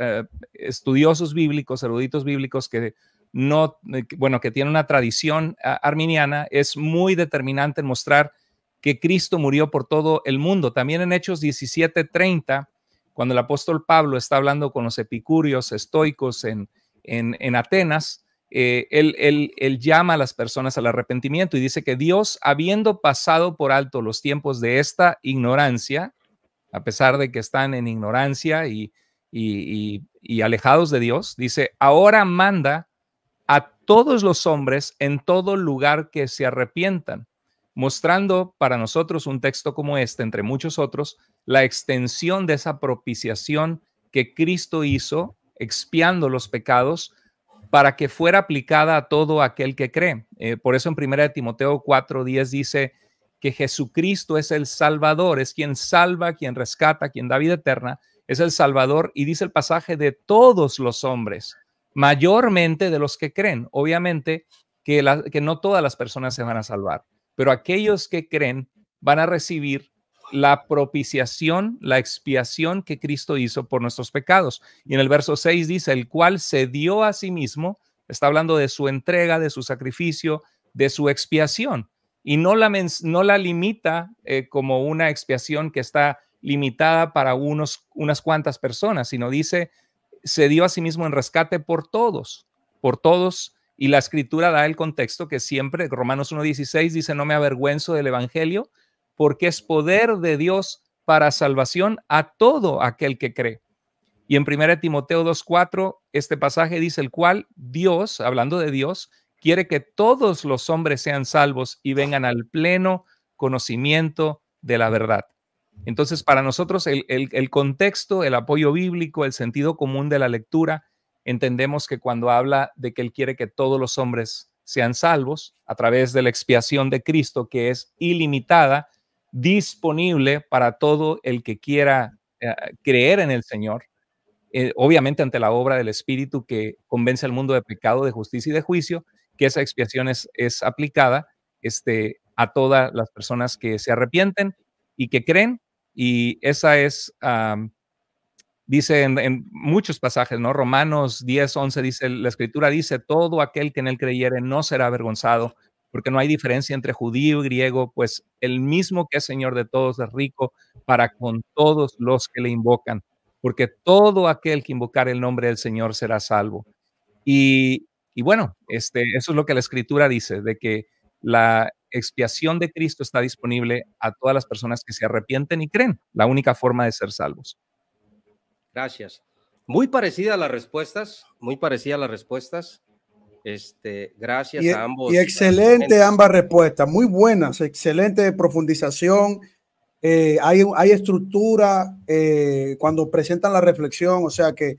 eh, estudiosos bíblicos, eruditos bíblicos que no, eh, bueno, que tienen una tradición ah, arminiana, es muy determinante en mostrar que Cristo murió por todo el mundo. También en Hechos 17:30, cuando el apóstol Pablo está hablando con los epicúreos, estoicos en, en, Atenas, eh, él, llama a las personas al arrepentimiento y dice que Dios, habiendo pasado por alto los tiempos de esta ignorancia, a pesar de que están en ignorancia y, y, y alejados de Dios, dice, ahora manda a todos los hombres en todo lugar que se arrepientan, mostrando para nosotros un texto como este, entre muchos otros, la extensión de esa propiciación que Cristo hizo expiando los pecados para que fuera aplicada a todo aquel que cree. Eh, por eso en 1 Timoteo 4:10 dice que Jesucristo es el Salvador, es quien salva, quien rescata, quien da vida eterna, es el Salvador y dice el pasaje de todos los hombres, mayormente de los que creen. Obviamente que, que no todas las personas se van a salvar, pero aquellos que creen van a recibir la propiciación, la expiación que Cristo hizo por nuestros pecados. Y en el verso 6 dice, el cual se dio a sí mismo, está hablando de su entrega, de su sacrificio, de su expiación. Y no la, no la limita eh, como una expiación que está limitada para unas cuantas personas, sino dice, se dio a sí mismo en rescate por todos, por todos. Y la escritura da el contexto que siempre, Romanos 1.16 dice, no me avergüenzo del Evangelio, porque es poder de Dios para salvación a todo aquel que cree. Y en 1 Timoteo 2.4, este pasaje dice el cual Dios, hablando de Dios, quiere que todos los hombres sean salvos y vengan al pleno conocimiento de la verdad. Entonces, para nosotros el, contexto, el apoyo bíblico, el sentido común de la lectura, entendemos que cuando habla de que Él quiere que todos los hombres sean salvos a través de la expiación de Cristo, que es ilimitada, disponible para todo el que quiera eh, creer en el Señor, eh, obviamente ante la obra del Espíritu que convence al mundo de pecado, de justicia y de juicio, que esa expiación es, aplicada este, a todas las personas que se arrepienten y que creen. Y esa es, dice en, muchos pasajes, ¿no? Romanos 10, 11 dice, la escritura dice, todo aquel que en él creyere no será avergonzado, porque no hay diferencia entre judío y griego, pues el mismo que es Señor de todos es rico para con todos los que le invocan, porque todo aquel que invocar el nombre del Señor será salvo. Y, bueno, este, eso es lo que la escritura dice, de que la expiación de Cristo está disponible a todas las personas que se arrepienten y creen, la única forma de ser salvos. Gracias. Muy parecida a las respuestas, muy parecida a las respuestas. Este, gracias a e-, ambos. Y excelente ambas respuestas, muy buenas, excelente profundización. Eh, hay, hay, estructura eh, cuando presentan la reflexión, o sea que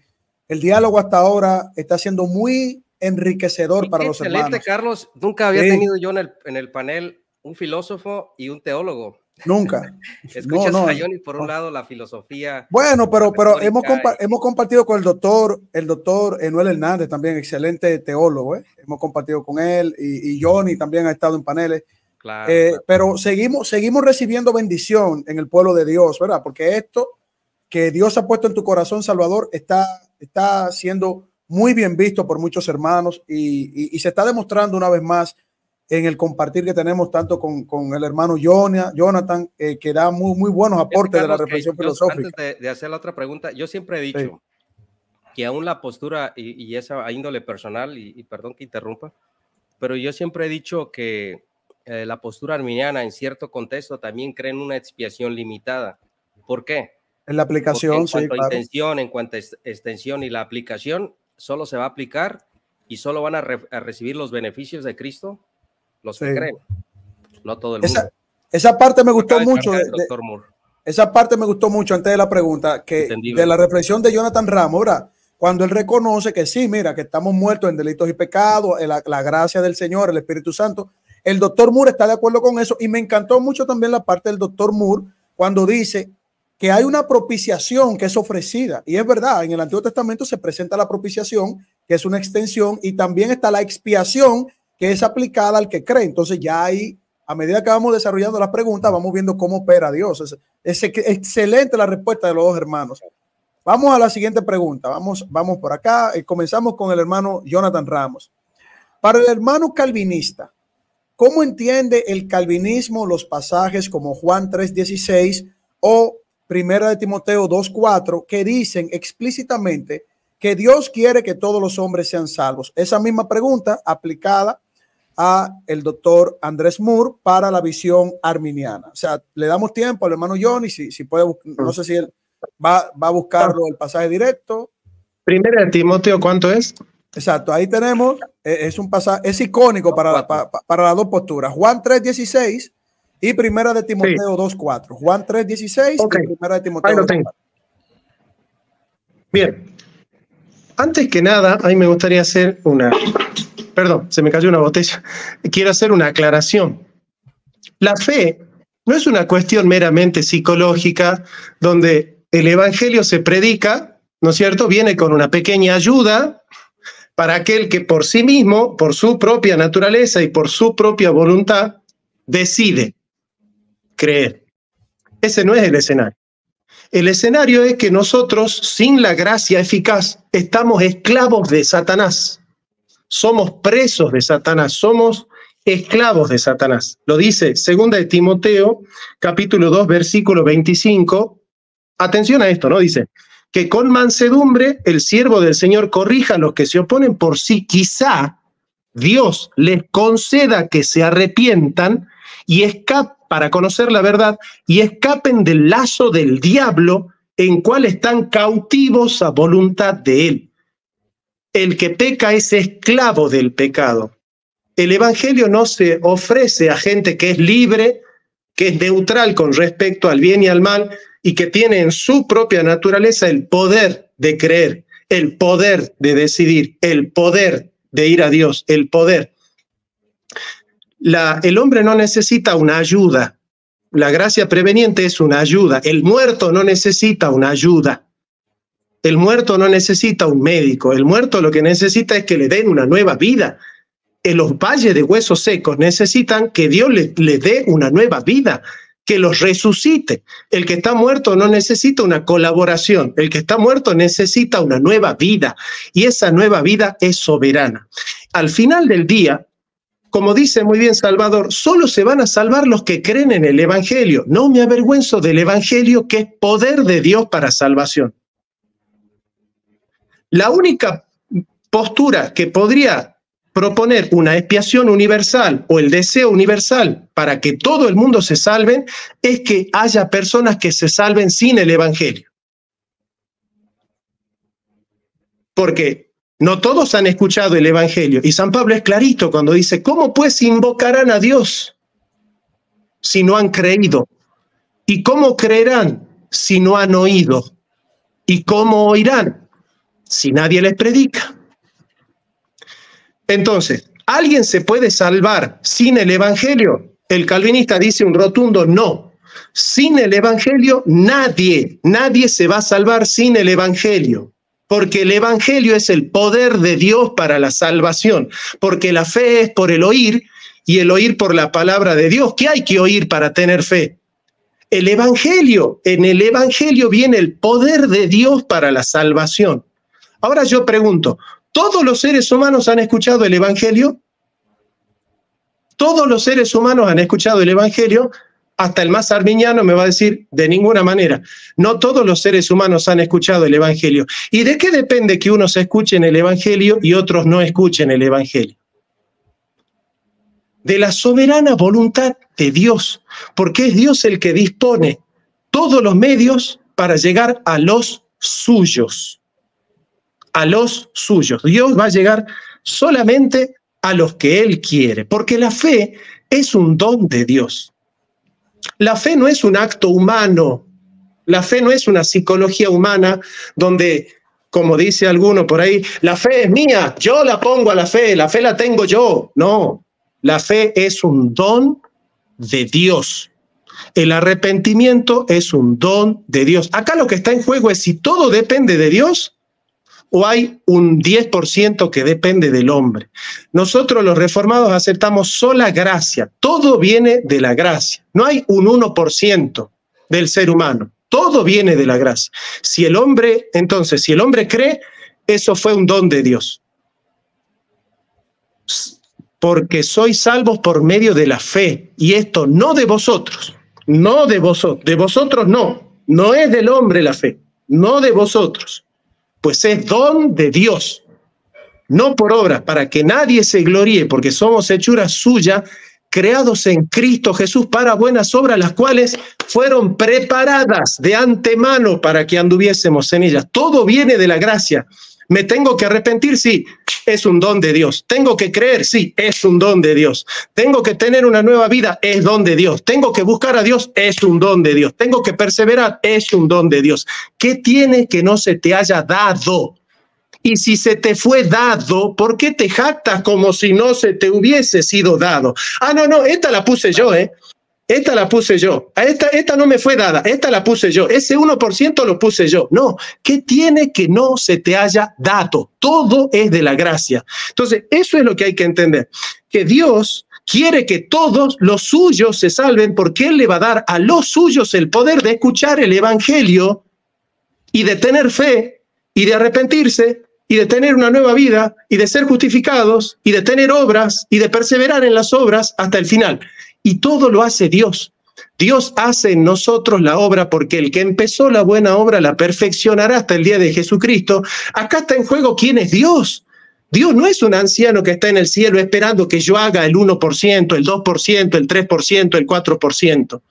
el diálogo hasta ahora está siendo muy enriquecedor para los hermanos. Carlos, nunca había tenido yo en el panel un filósofo y un teólogo. Nunca. Escuchas no, a Johnny por un lado la filosofía. Bueno, pero, pero hemos, hemos compartido con el doctor, el doctor Enuel Hernández, también excelente teólogo. ¿eh? Hemos compartido con él y, Johnny también ha estado en paneles. Eh, claro, Pero seguimos, seguimos recibiendo bendición en el pueblo de Dios, ¿verdad? Porque esto que Dios ha puesto en tu corazón, Salvador, está, está siendo muy bien visto por muchos hermanos y, y se está demostrando una vez más en el compartir que tenemos tanto con, con el hermano Jonathan, eh, que da muy, muy buenos aportes de la reflexión filosófica. Antes de, hacer la otra pregunta, yo siempre he dicho que aún la postura y, y esa índole personal, y, perdón que interrumpa, pero yo siempre he dicho que eh, la postura arminiana en cierto contexto también cree en una expiación limitada. ¿Por qué? En la aplicación, sí, en cuanto a extensión y la aplicación, solo se va a aplicar y solo van a recibir los beneficios de Cristo lo sí. cree. No todo el esa, mundo. Esa parte me gustó mucho. esa parte me gustó mucho antes de la pregunta, que de la reflexión de Jonathan Ramos, ahora, cuando él reconoce que sí, mira, que estamos muertos en delitos y pecados, la, la gracia del Señor, el Espíritu Santo. El doctor Moore está de acuerdo con eso y me encantó mucho también la parte del doctor Moore cuando dice que hay una propiciación que es ofrecida. Y es verdad, en el Antiguo Testamento se presenta la propiciación, que es una extensión, y también está la expiación, que es aplicada al que cree. Entonces ya ahí, a medida que vamos desarrollando las preguntas, vamos viendo cómo opera Dios. Es, excelente la respuesta de los dos hermanos. Vamos a la siguiente pregunta. Vamos, vamos por acá. Eh, comenzamos con el hermano Jonathan Ramos. Para el hermano calvinista, ¿cómo entiende el calvinismo los pasajes como Juan 3.16 o Primera de Timoteo 2.4 que dicen explícitamente que Dios quiere que todos los hombres sean salvos? Esa misma pregunta aplicada a el doctor Andrés Moore para la visión arminiana. O sea, le damos tiempo al hermano Johnny, si, si puede, no sé si él va, a buscarlo el pasaje directo. Primera de Timoteo, ¿cuánto es? Exacto, ahí tenemos, e, es un pasaje, es icónico para, para, para las dos posturas. Juan 3.16 y Primera de Timoteo 2.4. Juan 3.16 y Primera de Timoteo Bien, antes que nada, a mí me gustaría hacer una Perdón, se me cayó una botella. Quiero hacer una aclaración. La fe no es una cuestión meramente psicológica donde el Evangelio se predica, ¿no es cierto? Viene con una pequeña ayuda para aquel que por sí mismo, por su propia naturaleza y por su propia voluntad, decide creer. Ese no es el escenario. El escenario es que nosotros, sin la gracia eficaz, estamos esclavos de Satanás somos presos de Satanás, somos esclavos de Satanás. Lo dice segunda de Timoteo, capítulo 2, versículo 25. Atención a esto, ¿no? Dice, que con mansedumbre el siervo del Señor corrija a los que se oponen por sí, quizá Dios les conceda que se arrepientan y escapen para conocer la verdad y escapen del lazo del diablo en cual están cautivos a voluntad de él. El que peca es esclavo del pecado. El Evangelio no se ofrece a gente que es libre, que es neutral con respecto al bien y al mal y que tiene en su propia naturaleza el poder de creer, el poder de decidir, el poder de ir a Dios, el poder. el hombre no necesita una ayuda. La gracia preveniente es una ayuda. El muerto no necesita una ayuda. El muerto no necesita un médico, el muerto lo que necesita es que le den una nueva vida. En eh, los valles de huesos secos necesitan que Dios les dé una nueva vida, que los resucite. El que está muerto no necesita una colaboración, el que está muerto necesita una nueva vida y esa nueva vida es soberana. Al final del día, como dice muy bien Salvador, solo se van a salvar los que creen en el Evangelio. No me avergüenzo del Evangelio que es poder de Dios para salvación. La única postura que podría proponer una expiación universal o el deseo universal para que todo el mundo se salve es que haya personas que se salven sin el Evangelio. Porque no todos han escuchado el Evangelio y San Pablo es clarito cuando dice, ¿cómo pues invocarán a Dios si no han creído? ¿Y cómo creerán si no han oído? ¿Y cómo oirán si nadie les predica? Entonces, ¿alguien se puede salvar sin el Evangelio? El calvinista dice un rotundo no. Sin el Evangelio, nadie, nadie se va a salvar sin el Evangelio porque el Evangelio es el poder de Dios para la salvación, porque la fe es por el oír y el oír por la palabra de Dios. ¿Qué hay que oír para tener fe? El Evangelio, en el Evangelio viene el poder de Dios para la salvación. Ahora yo pregunto, ¿todos los seres humanos han escuchado el Evangelio? Todos los seres humanos han escuchado el Evangelio, hasta el más arminiano me va a decir, de ninguna manera, no todos los seres humanos han escuchado el Evangelio. ¿Y de qué depende que unos escuchen el Evangelio y otros no escuchen el Evangelio? De la soberana voluntad de Dios, porque es Dios el que dispone todos los medios para llegar a los suyos a los suyos. Dios va a llegar solamente a los que Él quiere, porque la fe es un don de Dios. La fe no es un acto humano, la fe no es una psicología humana donde, como dice alguno por ahí, la fe es mía, yo la pongo a la fe, la fe la tengo yo. No, la fe es un don de Dios. El arrepentimiento es un don de Dios. Acá lo que está en juego es si todo depende de Dios, o hay un 10% que depende del hombre. Nosotros los reformados aceptamos sola gracia, todo viene de la gracia, no hay un 1% del ser humano, todo viene de la gracia. Si el hombre, entonces, si el hombre cree, eso fue un don de Dios. Porque sois salvos por medio de la fe, y esto no de vosotros, no de vosotros, de vosotros no, no es del hombre la fe, no de vosotros pues es don de Dios, no por obras, para que nadie se gloríe, porque somos hechura suya, creados en Cristo Jesús para buenas obras, las cuales fueron preparadas de antemano para que anduviésemos en ellas. Todo viene de la gracia ¿Me tengo que arrepentir? Sí, es un don de Dios. ¿Tengo que creer? Sí, es un don de Dios. ¿Tengo que tener una nueva vida? Es don de Dios. ¿Tengo que buscar a Dios? Es un don de Dios. ¿Tengo que perseverar? Es un don de Dios. ¿Qué tiene que no se te haya dado? Y si se te fue dado, ¿por qué te jactas como si no se te hubiese sido dado? Ah, no, no, esta la puse yo, ¿eh? Esta la puse yo. esta, esta no me fue dada. Esta la puse yo. Ese 1% lo puse yo. No. ¿Qué tiene que no se te haya dado? Todo es de la gracia. Entonces, eso es lo que hay que entender. Que Dios quiere que todos los suyos se salven porque Él le va a dar a los suyos el poder de escuchar el Evangelio y de tener fe y de arrepentirse y de tener una nueva vida y de ser justificados y de tener obras y de perseverar en las obras hasta el final. Y todo lo hace Dios. Dios hace en nosotros la obra porque el que empezó la buena obra la perfeccionará hasta el día de Jesucristo. Acá está en juego quién es Dios. Dios no es un anciano que está en el cielo esperando que yo haga el 1%, el 2%, el 3%, el 4%.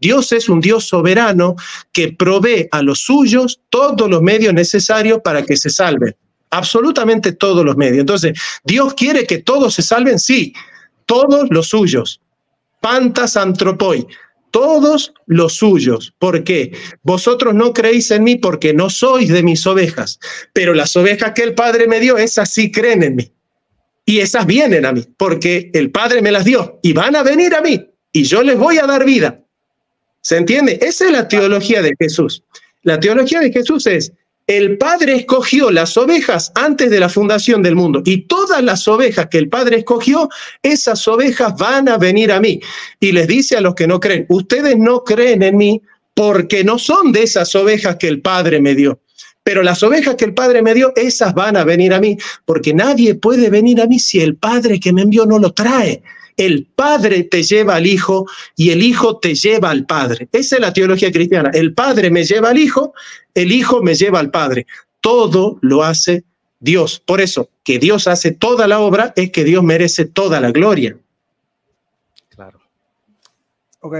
Dios es un Dios soberano que provee a los suyos todos los medios necesarios para que se salven. Absolutamente todos los medios. Entonces, ¿Dios quiere que todos se salven? Sí, todos los suyos pantas antropoi, todos los suyos. ¿Por qué? Vosotros no creéis en mí porque no sois de mis ovejas, pero las ovejas que el Padre me dio, esas sí creen en mí. Y esas vienen a mí, porque el Padre me las dio y van a venir a mí y yo les voy a dar vida. ¿Se entiende? Esa es la teología de Jesús. La teología de Jesús es, el Padre escogió las ovejas antes de la fundación del mundo y todas las ovejas que el Padre escogió, esas ovejas van a venir a mí. Y les dice a los que no creen, ustedes no creen en mí porque no son de esas ovejas que el Padre me dio. Pero las ovejas que el Padre me dio, esas van a venir a mí, porque nadie puede venir a mí si el Padre que me envió no lo trae. El Padre te lleva al Hijo y el Hijo te lleva al Padre. Esa es la teología cristiana. El Padre me lleva al Hijo, el Hijo me lleva al Padre. Todo lo hace Dios. Por eso, que Dios hace toda la obra es que Dios merece toda la gloria. Claro. Ok.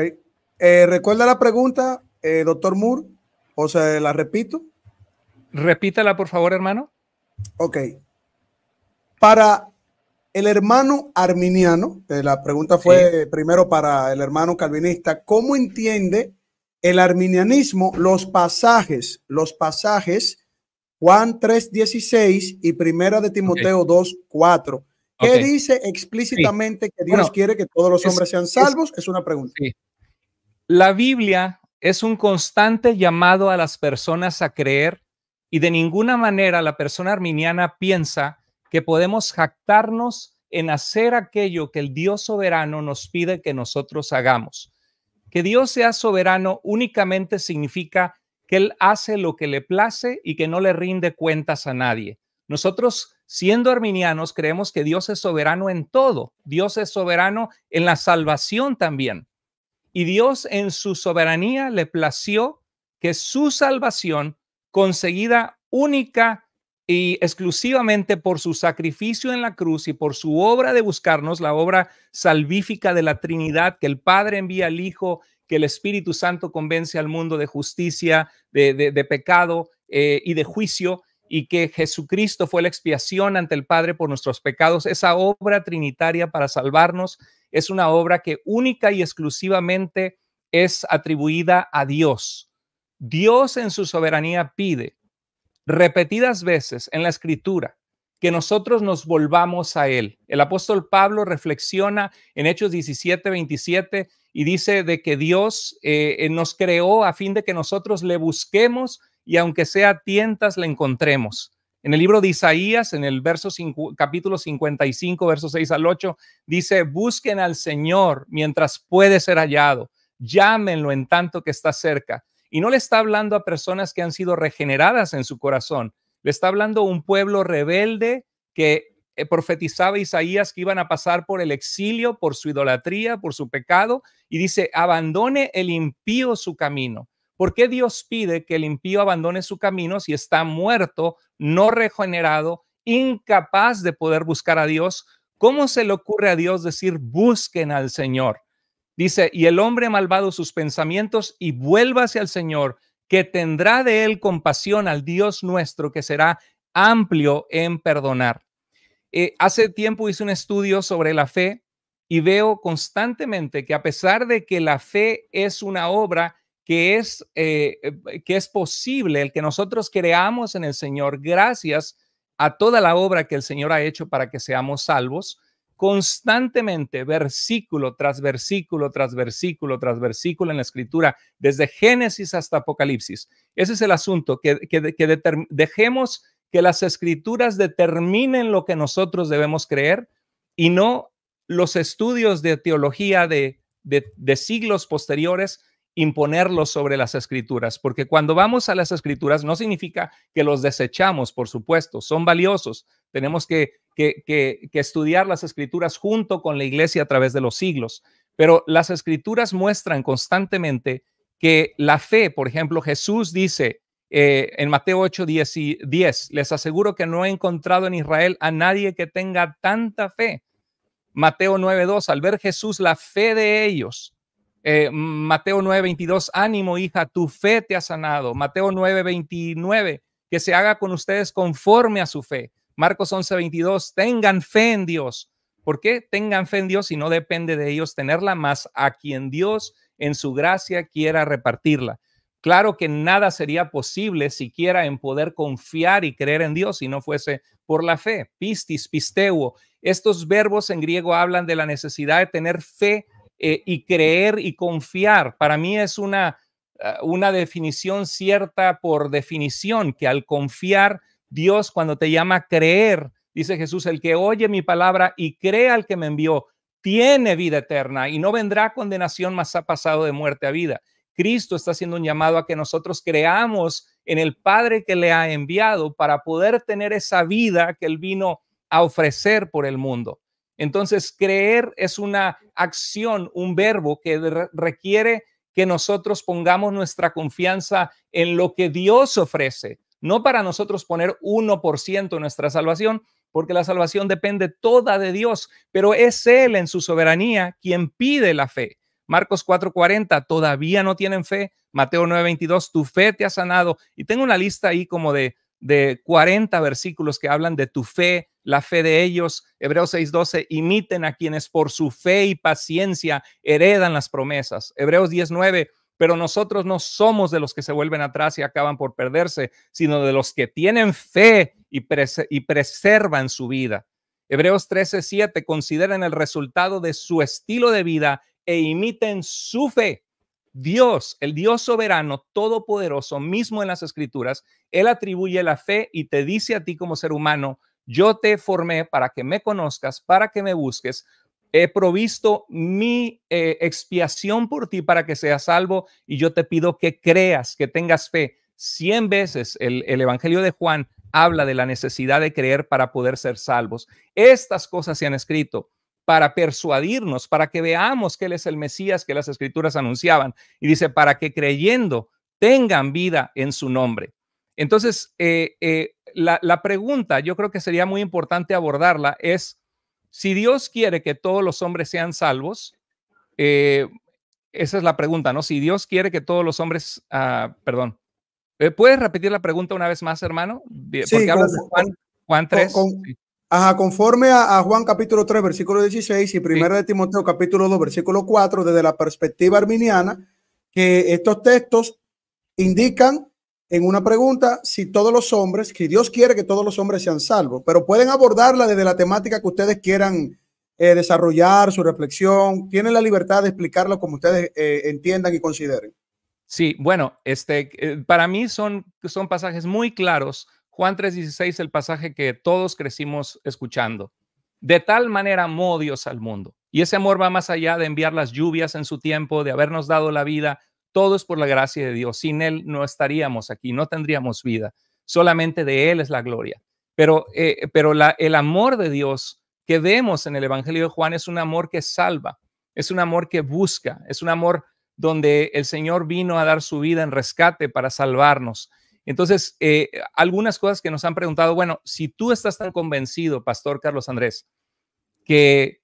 Eh, ¿Recuerda la pregunta, eh, doctor Moore? O sea, la repito. Repítala, por favor, hermano. Ok. Para el hermano arminiano, la pregunta fue primero para el hermano calvinista, ¿cómo entiende el arminianismo los pasajes, los pasajes Juan 3:16 y primera de Timoteo okay. 2:4? ¿Qué dice explícitamente que Dios quiere que todos los hombres sean salvos? Es, una pregunta. La Biblia es un constante llamado a las personas a creer y de ninguna manera la persona arminiana piensa que podemos jactarnos en hacer aquello que el Dios soberano nos pide que nosotros hagamos. Que Dios sea soberano únicamente significa que Él hace lo que le place y que no le rinde cuentas a nadie. Nosotros, siendo arminianos, creemos que Dios es soberano en todo. Dios es soberano en la salvación también. Y Dios en su soberanía le plació que su salvación, conseguida única y exclusivamente por su sacrificio en la cruz y por su obra de buscarnos, la obra salvífica de la Trinidad, que el Padre envía al Hijo, que el Espíritu Santo convence al mundo de justicia, de, pecado eh, y de juicio, y que Jesucristo fue la expiación ante el Padre por nuestros pecados. Esa obra trinitaria para salvarnos es una obra que única y exclusivamente es atribuida a Dios. Dios en su soberanía pide repetidas veces en la escritura que nosotros nos volvamos a Él. El apóstol Pablo reflexiona en Hechos 17, 27 y dice de que Dios eh, eh, nos creó a fin de que nosotros le busquemos y aunque sea tientas, le encontremos. En el libro de Isaías, en el verso capítulo 55, versos 6 al 8, dice, busquen al Señor mientras puede ser hallado, llámenlo en tanto que está cerca y no le está hablando a personas que han sido regeneradas en su corazón, le está hablando a un pueblo rebelde que eh, profetizaba Isaías que iban a pasar por el exilio, por su idolatría, por su pecado, y dice, abandone el impío su camino. ¿Por qué Dios pide que el impío abandone su camino si está muerto, no regenerado, incapaz de poder buscar a Dios? ¿Cómo se le ocurre a Dios decir, busquen al Señor? Dice, y el hombre malvado sus pensamientos y vuélvase al Señor, que tendrá de él compasión al Dios nuestro, que será amplio en perdonar. Eh, hace tiempo hice un estudio sobre la fe y veo constantemente que a pesar de que la fe es una obra que es, eh, que es posible, el que nosotros creamos en el Señor, gracias a toda la obra que el Señor ha hecho para que seamos salvos, constantemente, versículo tras versículo, tras versículo, tras versículo en la escritura, desde Génesis hasta Apocalipsis. Ese es el asunto, que, que, dejemos que las escrituras determinen lo que nosotros debemos creer y no los estudios de teología de, de, de siglos posteriores imponerlos sobre las escrituras, porque cuando vamos a las escrituras no significa que los desechamos, por supuesto, son valiosos, tenemos que, estudiar las escrituras junto con la iglesia a través de los siglos. Pero las escrituras muestran constantemente que la fe, por ejemplo, Jesús dice, eh, en Mateo 8, 10, les aseguro que no he encontrado en Israel a nadie que tenga tanta fe. Mateo 9, 2, al ver Jesús la fe de ellos. Eh, Mateo 9, 22, ánimo hija, tu fe te ha sanado. Mateo 9, 29, que se haga con ustedes conforme a su fe. Marcos 11:22, tengan fe en Dios. ¿Por qué? Tengan fe en Dios y no depende de ellos tenerla, más a quien Dios en su gracia quiera repartirla. Claro que nada sería posible siquiera en poder confiar y creer en Dios si no fuese por la fe. Pistis, pisteuo. Estos verbos en griego hablan de la necesidad de tener fe eh, y creer y confiar. Para mí es una, eh, una definición cierta por definición, que al confiar Dios cuando te llama a creer, dice Jesús, el que oye mi palabra y cree al que me envió, tiene vida eterna y no vendrá condenación, más ha pasado de muerte a vida. Cristo está haciendo un llamado a que nosotros creamos en el Padre que le ha enviado para poder tener esa vida que Él vino a ofrecer por el mundo. Entonces, creer es una acción, un verbo que requiere que nosotros pongamos nuestra confianza en lo que Dios ofrece, no para nosotros poner 1% en nuestra salvación, porque la salvación depende toda de Dios, pero es Él en su soberanía quien pide la fe. Marcos 4:40, todavía no tienen fe. Mateo 9:22, tu fe te ha sanado. Y tengo una lista ahí como de, de 40 versículos que hablan de tu fe, la fe de ellos. Hebreos 6:12, imiten a quienes por su fe y paciencia heredan las promesas. Hebreos 19, pero nosotros no somos de los que se vuelven atrás y acaban por perderse, sino de los que tienen fe y, preservan su vida. Hebreos 13:7 consideran el resultado de su estilo de vida e imiten su fe. Dios, el Dios soberano, todopoderoso, mismo en las escrituras, Él atribuye la fe y te dice a ti como ser humano, yo te formé para que me conozcas, para que me busques, he provisto mi eh, expiación por ti para que seas salvo y yo te pido que creas, que tengas fe. Cien veces el, Evangelio de Juan habla de la necesidad de creer para poder ser salvos. Estas cosas se han escrito para persuadirnos, para que veamos que Él es el Mesías que las escrituras anunciaban. Y dice, para que creyendo tengan vida en su nombre. Entonces, eh, eh, la, la pregunta, yo creo que sería muy importante abordarla, es, si Dios quiere que todos los hombres sean salvos, eh, esa es la pregunta, ¿no? Si Dios quiere que todos los hombres, ah, perdón, eh, ¿puedes repetir la pregunta una vez más, hermano? Porque sí, Juan, Juan 3. ajá, conforme a, Juan capítulo 3, versículo 16 y 1 de Timoteo capítulo 2, versículo 4, desde la perspectiva arminiana, que estos textos indican en una pregunta si todos los hombres, que Dios quiere que todos los hombres sean salvos, pero pueden abordarla desde la temática que ustedes quieran eh, desarrollar, su reflexión, tienen la libertad de explicarlo como ustedes eh, entiendan y consideren. Sí, bueno, este, eh, para mí son, son pasajes muy claros. Juan 3:16, el pasaje que todos crecimos escuchando. De tal manera amó Dios al mundo. Y ese amor va más allá de enviar las lluvias en su tiempo, de habernos dado la vida, todo es por la gracia de Dios. Sin Él no estaríamos aquí, no tendríamos vida. Solamente de Él es la gloria. Pero, eh, pero la, el amor de Dios que vemos en el Evangelio de Juan es un amor que salva, es un amor que busca, es un amor donde el Señor vino a dar su vida en rescate para salvarnos. Entonces, eh, algunas cosas que nos han preguntado, bueno, si tú estás tan convencido, Pastor Carlos Andrés, que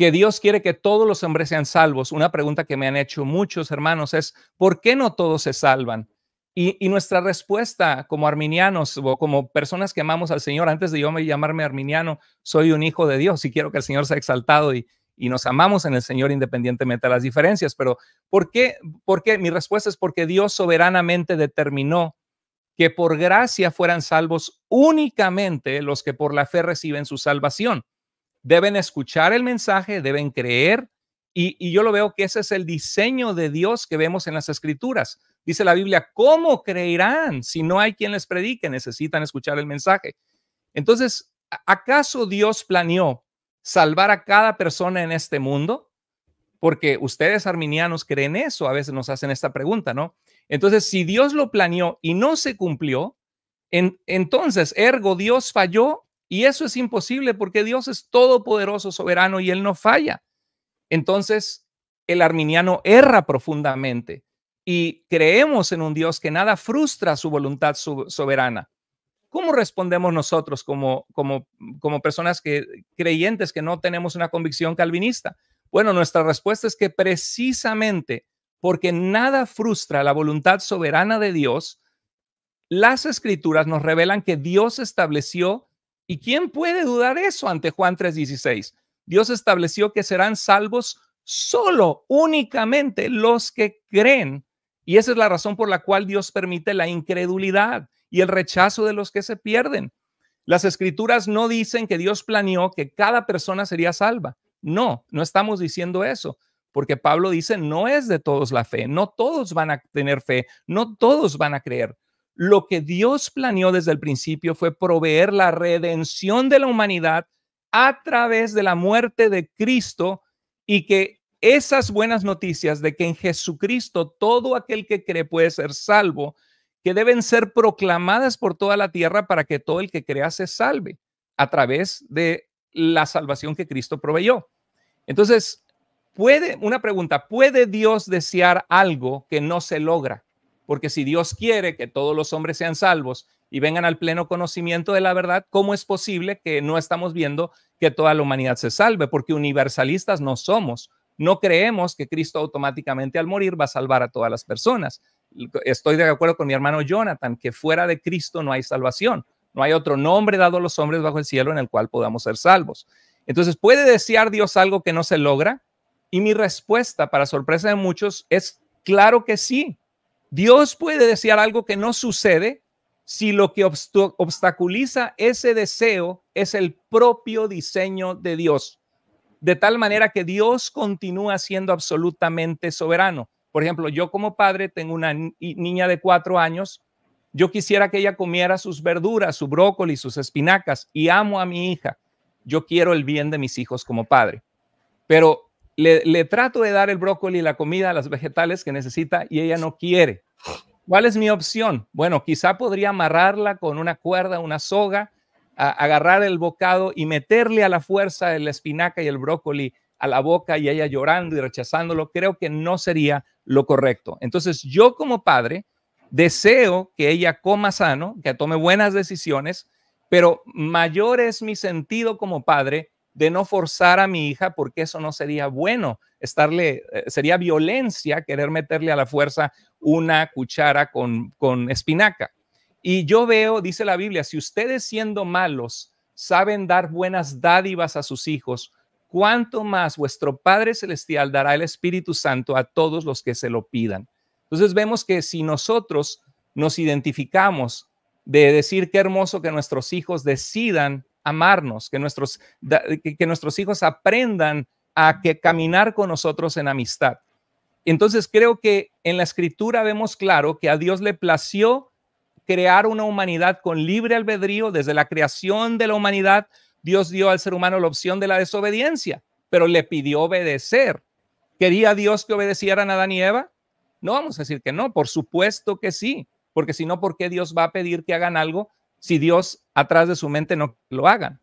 que Dios quiere que todos los hombres sean salvos. Una pregunta que me han hecho muchos hermanos es, ¿por qué no todos se salvan? Y, nuestra respuesta como arminianos o como personas que amamos al Señor, antes de yo llamarme arminiano, soy un hijo de Dios y quiero que el Señor sea exaltado y, y nos amamos en el Señor independientemente de las diferencias. Pero ¿por qué? ¿por qué? Mi respuesta es porque Dios soberanamente determinó que por gracia fueran salvos únicamente los que por la fe reciben su salvación deben escuchar el mensaje, deben creer. Y, yo lo veo que ese es el diseño de Dios que vemos en las escrituras. Dice la Biblia, ¿cómo creerán si no hay quien les predique? Necesitan escuchar el mensaje. Entonces, ¿acaso Dios planeó salvar a cada persona en este mundo? Porque ustedes arminianos creen eso, a veces nos hacen esta pregunta, ¿no? Entonces, si Dios lo planeó y no se cumplió, entonces, ergo, Dios falló y eso es imposible porque Dios es todopoderoso, soberano y Él no falla. Entonces, el arminiano erra profundamente y creemos en un Dios que nada frustra su voluntad soberana. ¿Cómo respondemos nosotros como, como, como personas que, creyentes que no tenemos una convicción calvinista? Bueno, nuestra respuesta es que precisamente porque nada frustra la voluntad soberana de Dios, las escrituras nos revelan que Dios estableció ¿Y quién puede dudar eso ante Juan 3:16? Dios estableció que serán salvos solo, únicamente los que creen. Y esa es la razón por la cual Dios permite la incredulidad y el rechazo de los que se pierden. Las escrituras no dicen que Dios planeó que cada persona sería salva. No, no estamos diciendo eso, porque Pablo dice, no es de todos la fe, no todos van a tener fe, no todos van a creer. Lo que Dios planeó desde el principio fue proveer la redención de la humanidad a través de la muerte de Cristo y que esas buenas noticias de que en Jesucristo todo aquel que cree puede ser salvo, que deben ser proclamadas por toda la tierra para que todo el que crea se salve a través de la salvación que Cristo proveyó. Entonces, puede una pregunta, ¿puede Dios desear algo que no se logra? porque si Dios quiere que todos los hombres sean salvos y vengan al pleno conocimiento de la verdad, ¿cómo es posible que no estamos viendo que toda la humanidad se salve? Porque universalistas no somos. No creemos que Cristo automáticamente al morir va a salvar a todas las personas. Estoy de acuerdo con mi hermano Jonathan, que fuera de Cristo no hay salvación. No hay otro nombre dado a los hombres bajo el cielo en el cual podamos ser salvos. Entonces, ¿puede desear Dios algo que no se logra? Y mi respuesta, para sorpresa de muchos, es claro que sí. Dios puede desear algo que no sucede si lo que obstaculiza ese deseo es el propio diseño de Dios, de tal manera que Dios continúa siendo absolutamente soberano. Por ejemplo, yo como padre tengo una niña de cuatro años, yo quisiera que ella comiera sus verduras, su brócoli, sus espinacas, y amo a mi hija. Yo quiero el bien de mis hijos como padre, pero le, trato de dar el brócoli, y la comida, las vegetales que necesita y ella no quiere. ¿Cuál es mi opción? Bueno, quizá podría amarrarla con una cuerda, una soga, agarrar el bocado y meterle a la fuerza la espinaca y el brócoli a la boca y ella llorando y rechazándolo. Creo que no sería lo correcto. Entonces, yo como padre deseo que ella coma sano, que tome buenas decisiones, pero mayor es mi sentido como padre de no forzar a mi hija porque eso no sería bueno, estarle, eh, sería violencia querer meterle a la fuerza una cuchara con, con espinaca. Y yo veo, dice la Biblia, si ustedes siendo malos saben dar buenas dádivas a sus hijos, cuánto más vuestro Padre Celestial dará el Espíritu Santo a todos los que se lo pidan. Entonces vemos que si nosotros nos identificamos de decir qué hermoso que nuestros hijos decidan amarnos, que nuestros, que nuestros hijos aprendan a que caminar con nosotros en amistad. Entonces creo que en la escritura vemos claro que a Dios le plació crear una humanidad con libre albedrío. Desde la creación de la humanidad, Dios dio al ser humano la opción de la desobediencia, pero le pidió obedecer. ¿Quería Dios que obedecieran a Adán y Eva? No vamos a decir que no, por supuesto que sí, porque si no, ¿por qué Dios va a pedir que hagan algo si Dios atrás de su mente no lo hagan?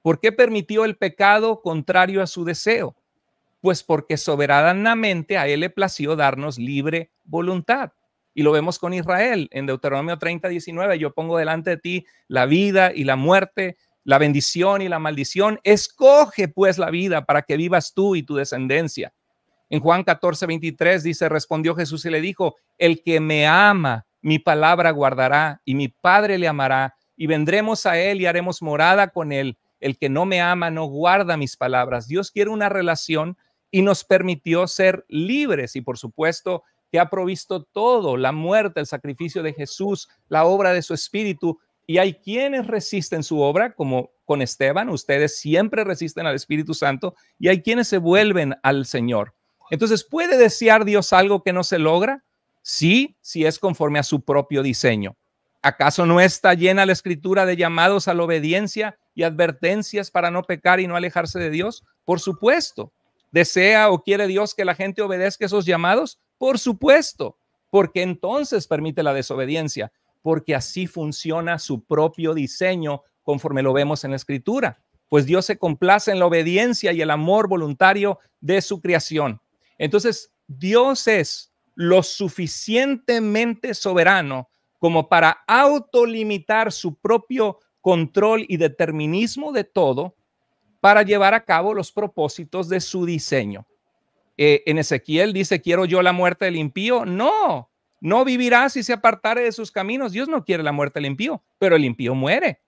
¿Por qué permitió el pecado contrario a su deseo? Pues porque soberanamente a Él le plació darnos libre voluntad. Y lo vemos con Israel en Deuteronomio 30, 19. Yo pongo delante de ti la vida y la muerte, la bendición y la maldición. Escoge pues la vida para que vivas tú y tu descendencia. En Juan 14, 23 dice, respondió Jesús y le dijo, el que me ama, mi palabra guardará y mi Padre le amará y vendremos a Él y haremos morada con Él. El que no me ama no guarda mis palabras. Dios quiere una relación y nos permitió ser libres y por supuesto que ha provisto todo, la muerte, el sacrificio de Jesús, la obra de su espíritu. Y hay quienes resisten su obra, como con Esteban, ustedes siempre resisten al Espíritu Santo, y hay quienes se vuelven al Señor. Entonces, ¿puede desear Dios algo que no se logra? Sí, si es conforme a su propio diseño. ¿Acaso no está llena la escritura de llamados a la obediencia y advertencias para no pecar y no alejarse de Dios? Por supuesto. ¿Desea o quiere Dios que la gente obedezca esos llamados? Por supuesto, porque entonces permite la desobediencia, porque así funciona su propio diseño conforme lo vemos en la escritura. Pues Dios se complace en la obediencia y el amor voluntario de su creación. Entonces, Dios es lo suficientemente soberano como para autolimitar su propio control y determinismo de todo para llevar a cabo los propósitos de su diseño. Eh, en Ezequiel dice, quiero yo la muerte del impío. No, no vivirá si se apartare de sus caminos. Dios no quiere la muerte del impío, pero el impío muere.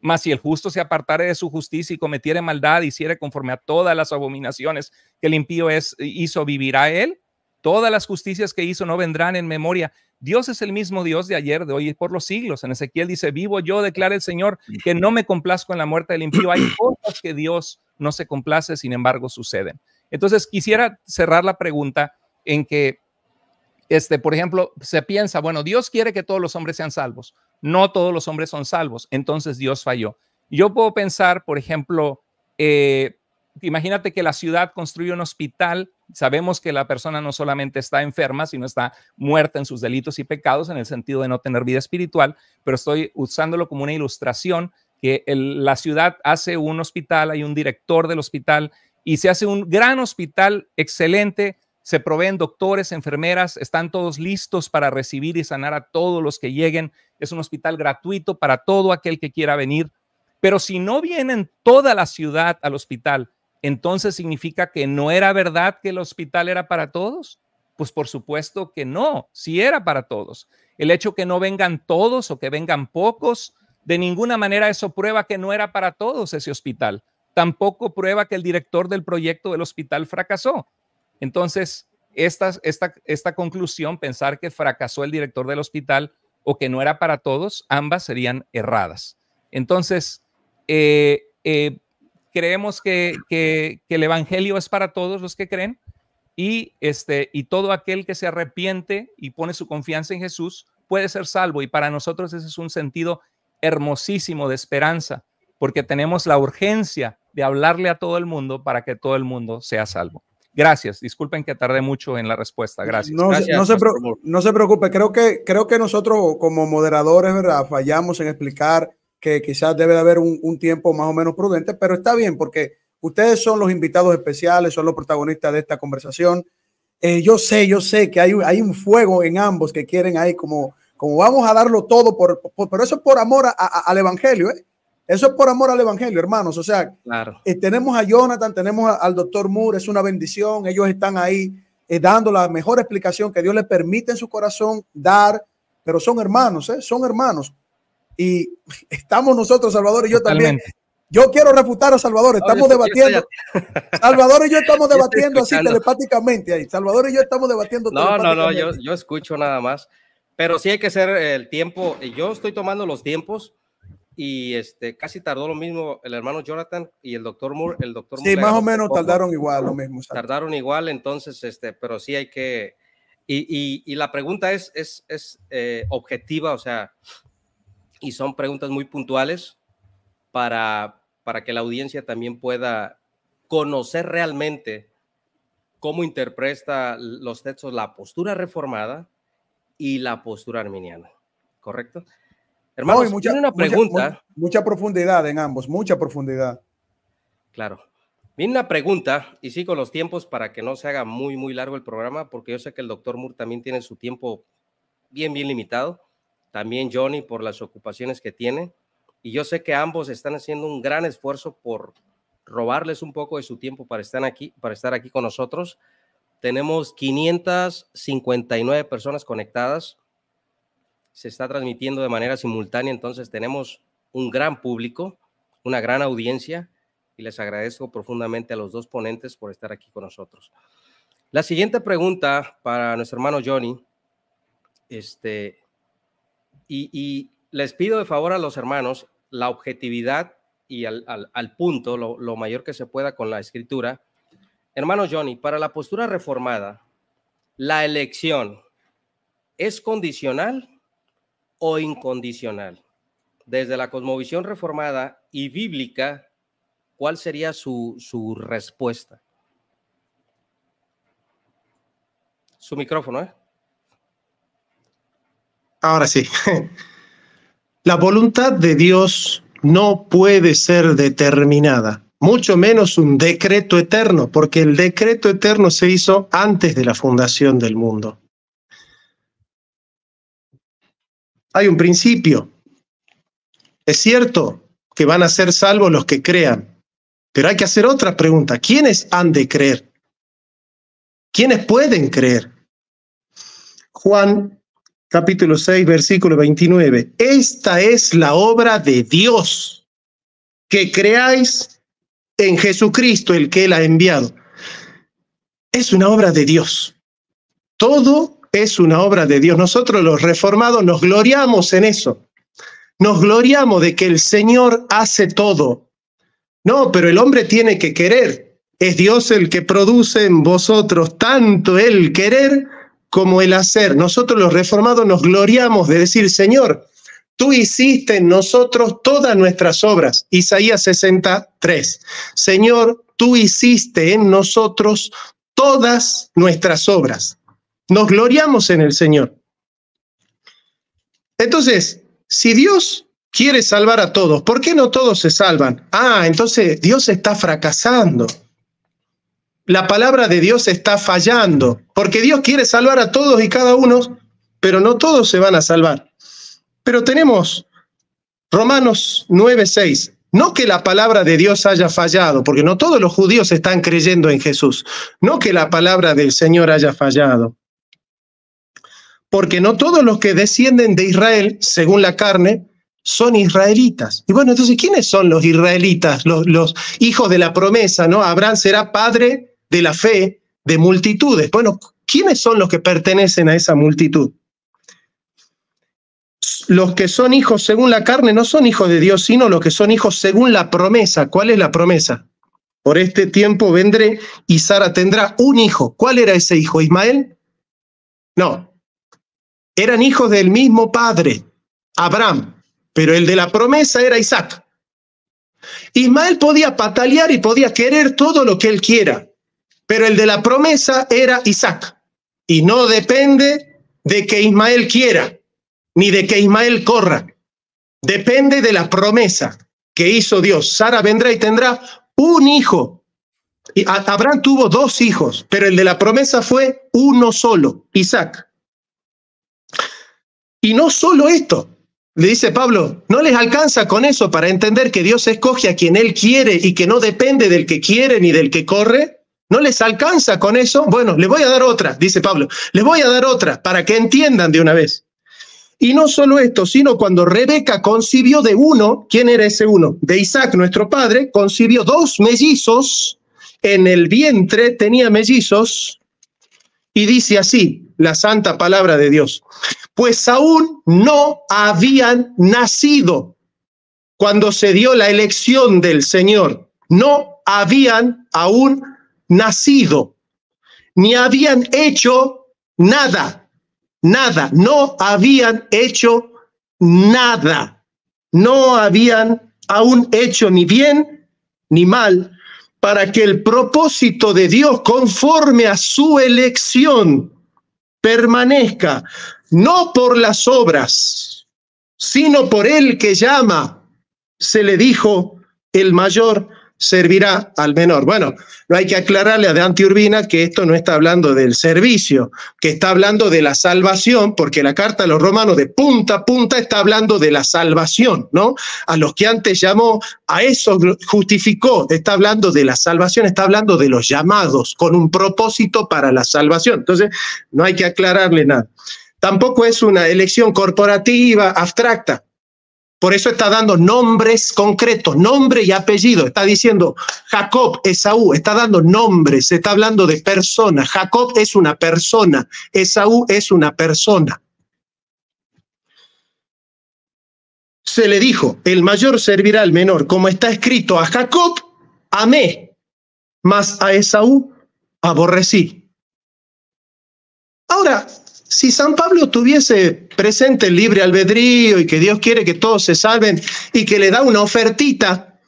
Mas si el justo se apartare de su justicia y cometiere maldad, y hiciere conforme a todas las abominaciones que el impío es, hizo, vivirá él. Todas las justicias que hizo no vendrán en memoria. Dios es el mismo Dios de ayer, de hoy y por los siglos. En Ezequiel dice, vivo yo, declara el Señor, que no me complazco en la muerte del impío. Hay cosas que Dios no se complace, sin embargo suceden. Entonces, quisiera cerrar la pregunta en que, este, por ejemplo, se piensa, bueno, Dios quiere que todos los hombres sean salvos. No todos los hombres son salvos, entonces Dios falló. Yo puedo pensar, por ejemplo, eh, imagínate que la ciudad construyó un hospital Sabemos que la persona no solamente está enferma, sino está muerta en sus delitos y pecados en el sentido de no tener vida espiritual, pero estoy usándolo como una ilustración que la ciudad hace un hospital, hay un director del hospital y se hace un gran hospital excelente, se proveen doctores, enfermeras, están todos listos para recibir y sanar a todos los que lleguen. Es un hospital gratuito para todo aquel que quiera venir, pero si no vienen toda la ciudad al hospital, entonces significa que no era verdad que el hospital era para todos? Pues por supuesto que no, sí era para todos. El hecho que no vengan todos o que vengan pocos, de ninguna manera eso prueba que no era para todos ese hospital. Tampoco prueba que el director del proyecto del hospital fracasó. Entonces, esta, esta, esta conclusión, pensar que fracasó el director del hospital o que no era para todos, ambas serían erradas. Entonces, eh, eh, creemos que, el Evangelio es para todos los que creen y, este, y todo aquel que se arrepiente y pone su confianza en Jesús puede ser salvo. Y para nosotros ese es un sentido hermosísimo de esperanza, porque tenemos la urgencia de hablarle a todo el mundo para que todo el mundo sea salvo. Gracias, disculpen que tarde mucho en la respuesta. Gracias. No, se, preocupe, creo que, creo que nosotros como moderadores, Fallamos en explicar que quizás debe haber un, tiempo más o menos prudente, pero está bien porque ustedes son los invitados especiales, son los protagonistas de esta conversación. Eh, yo sé, yo sé que hay, hay un fuego en ambos que quieren ahí como, como vamos a darlo todo, por, pero eso es por amor al Evangelio, ¿eh? Eso es por amor al Evangelio, hermanos. O sea, claro. Eh, tenemos a Jonathan, tenemos al doctor Moore, es una bendición. Ellos están ahí dando la mejor explicación que Dios le permite en su corazón dar, pero son hermanos, ¿eh? son hermanos y estamos nosotros, Salvador y yo también. Yo quiero refutar a Salvador, estamos debatiendo. Salvador y yo estamos debatiendo así telepáticamente ahí. Salvador y yo estamos debatiendo. No, no, no, yo, yo escucho nada más. Pero sí hay que ser el tiempo. Yo estoy tomando los tiempos y este casi tardó lo mismo el hermano Jonathan y el doctor Moore. El doctor sí, más o menos tardaron igual lo mismo. Tardaron igual, entonces, este, pero sí hay que. Y, y, la pregunta es, es, es eh, objetiva, o sea, y son preguntas muy puntuales para, para que la audiencia también pueda conocer realmente cómo interpreta los textos la postura reformada y la postura arminiana. ¿Correcto? Hermano, mucha, una pregunta. Mucha, profundidad en ambos, mucha profundidad. Claro. Viene una pregunta, y sí, con los tiempos para que no se haga muy, muy largo el programa, porque yo sé que el doctor Moore también tiene su tiempo bien, bien limitado también Johnny por las ocupaciones que tiene. Y yo sé que ambos están haciendo un gran esfuerzo por robarles un poco de su tiempo para estar aquí, para estar aquí con nosotros. Tenemos 559 personas conectadas. Se está transmitiendo de manera simultánea, entonces tenemos un gran público, una gran audiencia y les agradezco profundamente a los dos ponentes por estar aquí con nosotros. La siguiente pregunta para nuestro hermano Johnny, este, y, les pido de favor a los hermanos la objetividad y al, punto, lo, mayor que se pueda con la escritura. Hermano Johnny, para la postura reformada, la elección es condicional o incondicional. Desde la cosmovisión reformada y bíblica, ¿cuál sería su, su respuesta? Su micrófono, ¿eh? Ahora sí. La voluntad de Dios no puede ser determinada, mucho menos un decreto eterno, porque el decreto eterno se hizo antes de la fundación del mundo. Hay un principio. Es cierto que van a ser salvos los que crean, pero hay que hacer otra pregunta. ¿Quiénes han de creer? ¿Quiénes pueden creer? Juan capítulo 6, versículo 29. Esta es la obra de Dios, que creáis en Jesucristo, el que Él ha enviado. Es una obra de Dios. Todo es una obra de Dios. Nosotros los reformados nos gloriamos en eso. Nos gloriamos de que el Señor hace todo. No, pero el hombre tiene que querer. Es Dios el que produce en vosotros tanto el querer como el hacer. Nosotros los reformados nos gloriamos de decir, Señor, tú hiciste en nosotros todas nuestras obras. Isaías 63. Señor, tú hiciste en nosotros todas nuestras obras. Nos gloriamos en el Señor. Entonces, si Dios quiere salvar a todos, ¿por qué no todos se salvan? Ah, entonces Dios está fracasando la palabra de Dios está fallando, porque Dios quiere salvar a todos y cada uno, pero no todos se van a salvar. Pero tenemos Romanos 9:6. No que la palabra de Dios haya fallado, porque no todos los judíos están creyendo en Jesús. No que la palabra del Señor haya fallado. Porque no todos los que descienden de Israel, según la carne, son israelitas. Y bueno, entonces, ¿quiénes son los israelitas? Los, hijos de la promesa, ¿no? Abraham será padre de la fe de multitudes. Bueno, ¿quiénes son los que pertenecen a esa multitud? Los que son hijos según la carne no son hijos de Dios, sino los que son hijos según la promesa. ¿Cuál es la promesa? Por este tiempo vendré y Sara tendrá un hijo. ¿Cuál era ese hijo? ¿Ismael? No. Eran hijos del mismo padre, Abraham, pero el de la promesa era Isaac. Ismael podía patalear y podía querer todo lo que él quiera, pero el de la promesa era Isaac y no depende de que Ismael quiera ni de que Ismael corra. Depende de la promesa que hizo Dios. Sara vendrá y tendrá un hijo. Y Abraham tuvo dos hijos, pero el de la promesa fue uno solo, Isaac. Y no solo esto, le dice Pablo, no les alcanza con eso para entender que Dios escoge a quien Él quiere y que no depende del que quiere ni del que corre. ¿No les alcanza con eso? Bueno, les voy a dar otra, dice Pablo, les voy a dar otra para que entiendan de una vez. Y no solo esto, sino cuando Rebeca concibió de uno, ¿quién era ese uno? De Isaac, nuestro padre, concibió dos mellizos en el vientre, tenía mellizos, y dice así la santa palabra de Dios, pues aún no habían nacido cuando se dio la elección del Señor, no habían aún nacido, ni habían hecho nada, nada, no habían hecho nada, no habían aún hecho ni bien ni mal, para que el propósito de Dios conforme a su elección permanezca, no por las obras, sino por el que llama, se le dijo el mayor servirá al menor. Bueno, no hay que aclararle a Dante Urbina que esto no está hablando del servicio, que está hablando de la salvación, porque la carta a los romanos de punta a punta está hablando de la salvación, ¿no? A los que antes llamó, a eso justificó, está hablando de la salvación, está hablando de los llamados con un propósito para la salvación. Entonces, no hay que aclararle nada. Tampoco es una elección corporativa abstracta, por eso está dando nombres concretos, nombre y apellido. Está diciendo Jacob, Esaú, está dando nombres, se está hablando de personas. Jacob es una persona, Esaú es una persona. Se le dijo, el mayor servirá al menor, como está escrito a Jacob, amé, más a Esaú aborrecí. Ahora, si San Pablo tuviese presente el libre albedrío y que Dios quiere que todos se salven y que le da una ofertita,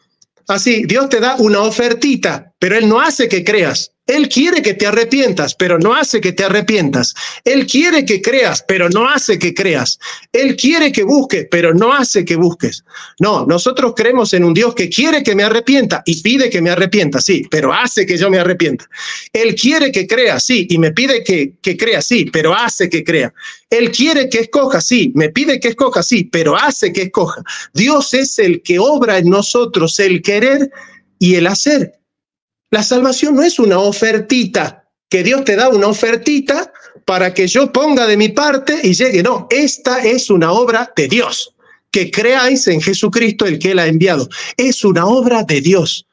así, Dios te da una ofertita, pero Él no hace que creas. Él quiere que te arrepientas, pero no hace que te arrepientas. Él quiere que creas, pero no hace que creas. Él quiere que busques, pero no hace que busques. No, nosotros creemos en un Dios que quiere que me arrepienta y pide que me arrepienta, sí, pero hace que yo me arrepienta. Él quiere que crea, sí, y me pide que, que crea, sí, pero hace que crea. Él quiere que escoja, sí, me pide que escoja, sí, pero hace que escoja. Dios es el que obra en nosotros el querer y el hacer. La salvación no es una ofertita, que Dios te da una ofertita para que yo ponga de mi parte y llegue. No, esta es una obra de Dios, que creáis en Jesucristo el que Él ha enviado. Es una obra de Dios.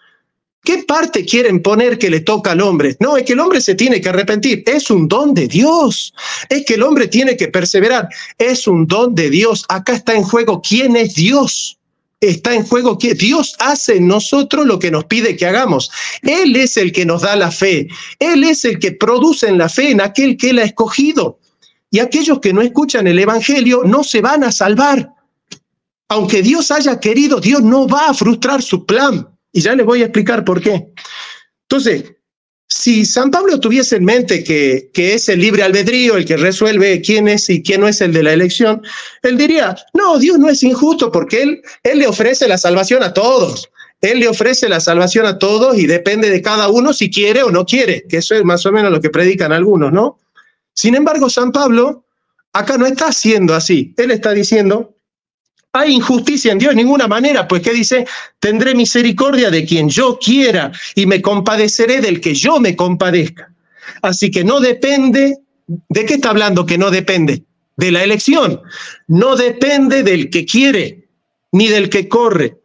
¿Qué parte quieren poner que le toca al hombre? No, es que el hombre se tiene que arrepentir. Es un don de Dios. Es que el hombre tiene que perseverar. Es un don de Dios. Acá está en juego quién es Dios está en juego que Dios hace en nosotros lo que nos pide que hagamos. Él es el que nos da la fe. Él es el que produce en la fe en aquel que Él ha escogido. Y aquellos que no escuchan el Evangelio no se van a salvar. Aunque Dios haya querido, Dios no va a frustrar su plan. Y ya les voy a explicar por qué. Entonces, si San Pablo tuviese en mente que, es el libre albedrío el que resuelve quién es y quién no es el de la elección, él diría, no, Dios no es injusto porque él, él le ofrece la salvación a todos. Él le ofrece la salvación a todos y depende de cada uno si quiere o no quiere, que eso es más o menos lo que predican algunos, ¿no? Sin embargo, San Pablo acá no está haciendo así. Él está diciendo, hay injusticia en Dios de ninguna manera, pues qué dice, tendré misericordia de quien yo quiera y me compadeceré del que yo me compadezca. Así que no depende, ¿de qué está hablando que no depende? De la elección. No depende del que quiere ni del que corre,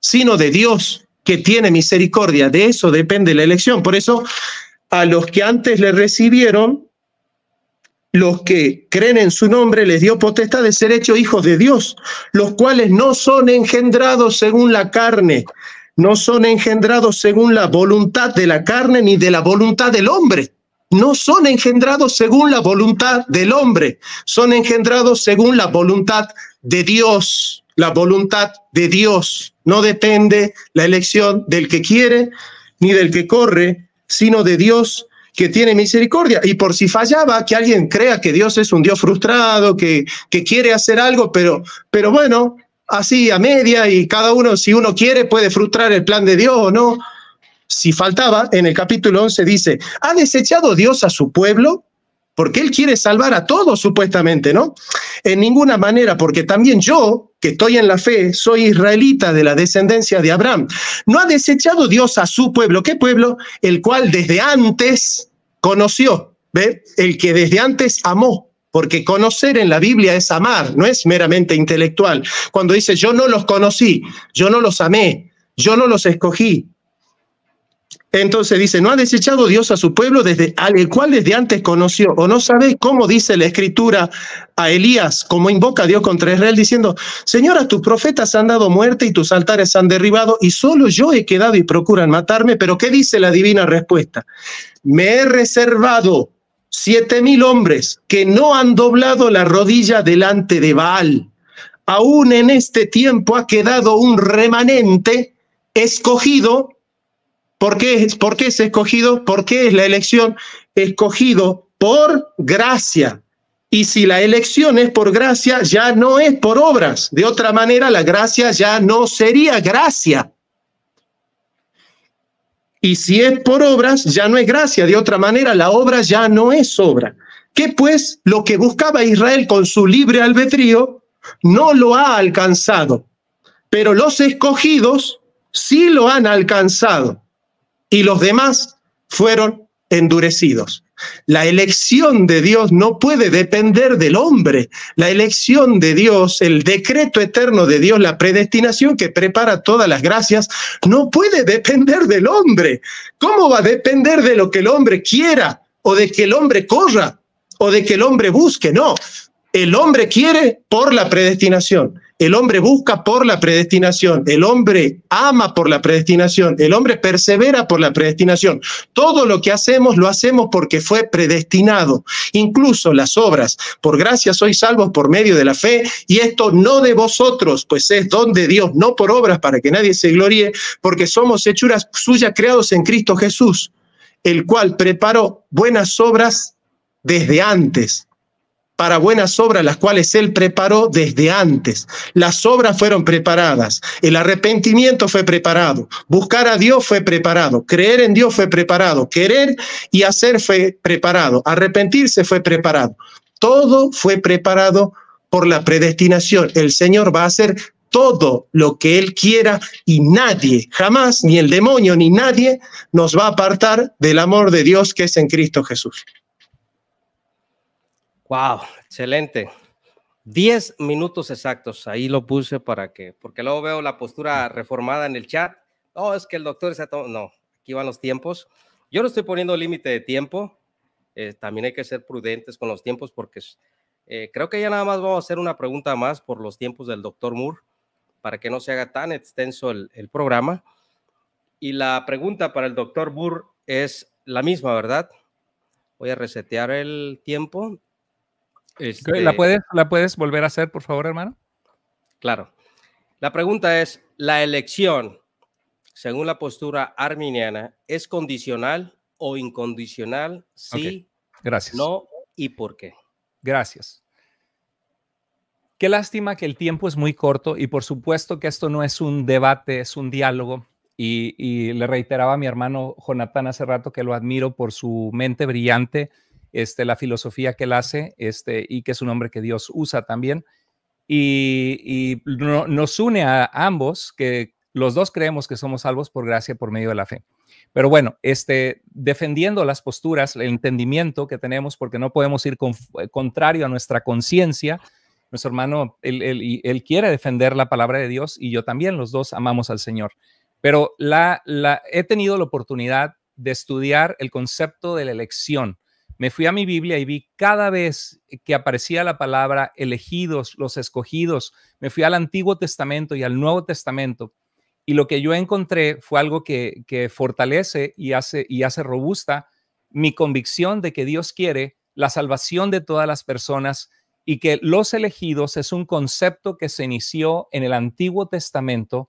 sino de Dios que tiene misericordia. De eso depende la elección. Por eso a los que antes le recibieron, los que creen en su nombre les dio potestad de ser hechos hijos de Dios, los cuales no son engendrados según la carne, no son engendrados según la voluntad de la carne ni de la voluntad del hombre. No son engendrados según la voluntad del hombre, son engendrados según la voluntad de Dios, la voluntad de Dios. No depende la elección del que quiere ni del que corre, sino de Dios que tiene misericordia. Y por si fallaba, que alguien crea que Dios es un Dios frustrado, que, quiere hacer algo, pero, pero bueno, así a media y cada uno, si uno quiere, puede frustrar el plan de Dios o no. Si faltaba, en el capítulo 11 dice, ¿ha desechado Dios a su pueblo? porque él quiere salvar a todos supuestamente, ¿no? En ninguna manera, porque también yo, que estoy en la fe, soy israelita de la descendencia de Abraham. No ha desechado Dios a su pueblo, ¿qué pueblo? El cual desde antes conoció, ¿ve? El que desde antes amó. Porque conocer en la Biblia es amar, no es meramente intelectual. Cuando dice, yo no los conocí, yo no los amé, yo no los escogí, entonces dice, no ha desechado Dios a su pueblo desde al cual desde antes conoció. ¿O no sabéis cómo dice la escritura a Elías, como invoca Dios contra Israel, diciendo, Señora, tus profetas han dado muerte y tus altares han derribado y solo yo he quedado y procuran matarme? Pero ¿qué dice la divina respuesta? Me he reservado siete mil hombres que no han doblado la rodilla delante de Baal. Aún en este tiempo ha quedado un remanente escogido ¿Por qué, es escogido? por qué es la elección escogido por gracia. Y si la elección es por gracia, ya no es por obras. De otra manera, la gracia ya no sería gracia. Y si es por obras, ya no es gracia. De otra manera, la obra ya no es obra. Que pues lo que buscaba Israel con su libre albedrío no lo ha alcanzado, pero los escogidos sí lo han alcanzado y los demás fueron endurecidos. La elección de Dios no puede depender del hombre. La elección de Dios, el decreto eterno de Dios, la predestinación que prepara todas las gracias, no puede depender del hombre. ¿Cómo va a depender de lo que el hombre quiera o de que el hombre corra o de que el hombre busque? No, el hombre quiere por la predestinación. El hombre busca por la predestinación, el hombre ama por la predestinación, el hombre persevera por la predestinación. Todo lo que hacemos lo hacemos porque fue predestinado, incluso las obras. Por gracia sois salvos por medio de la fe y esto no de vosotros, pues es don de Dios, no por obras para que nadie se gloríe, porque somos hechuras suyas creados en Cristo Jesús, el cual preparó buenas obras desde antes para buenas obras, las cuales Él preparó desde antes. Las obras fueron preparadas, el arrepentimiento fue preparado, buscar a Dios fue preparado, creer en Dios fue preparado, querer y hacer fue preparado, arrepentirse fue preparado. Todo fue preparado por la predestinación. El Señor va a hacer todo lo que Él quiera y nadie, jamás, ni el demonio, ni nadie, nos va a apartar del amor de Dios que es en Cristo Jesús. Wow, excelente. 10 minutos exactos, ahí lo puse para que, porque luego veo la postura reformada en el chat. No, es que el doctor se No, aquí van los tiempos. Yo no estoy poniendo límite de tiempo. Eh, también hay que ser prudentes con los tiempos porque eh, creo que ya nada más vamos a hacer una pregunta más por los tiempos del doctor Moore para que no se haga tan extenso el, el programa. Y la pregunta para el doctor Moore es la misma, ¿verdad? Voy a resetear el tiempo ¿La, este puedes, ¿La puedes volver a hacer, por favor, hermano? Claro. La pregunta es, ¿la elección, según la postura arminiana, es condicional o incondicional? Sí, Gracias. no y por qué. Gracias. Qué lástima que el tiempo es muy corto y por supuesto que esto no es un debate, es un diálogo. Y, y le reiteraba a mi hermano Jonathan hace rato que lo admiro por su mente brillante este, la filosofía que él hace este, y que es un hombre que Dios usa también. Y, nos une a ambos, que los dos creemos que somos salvos por gracia por medio de la fe. Pero bueno, este, defendiendo las posturas, el entendimiento que tenemos, porque no podemos ir eh, contrario a nuestra conciencia. Nuestro hermano, él, quiere defender la palabra de Dios y yo también, los dos amamos al Señor. Pero la, he tenido la oportunidad de estudiar el concepto de la elección me fui a mi Biblia y vi cada vez que aparecía la palabra elegidos, los escogidos, me fui al Antiguo Testamento y al Nuevo Testamento. Y lo que yo encontré fue algo que, fortalece y hace, y hace robusta mi convicción de que Dios quiere la salvación de todas las personas y que los elegidos es un concepto que se inició en el Antiguo Testamento,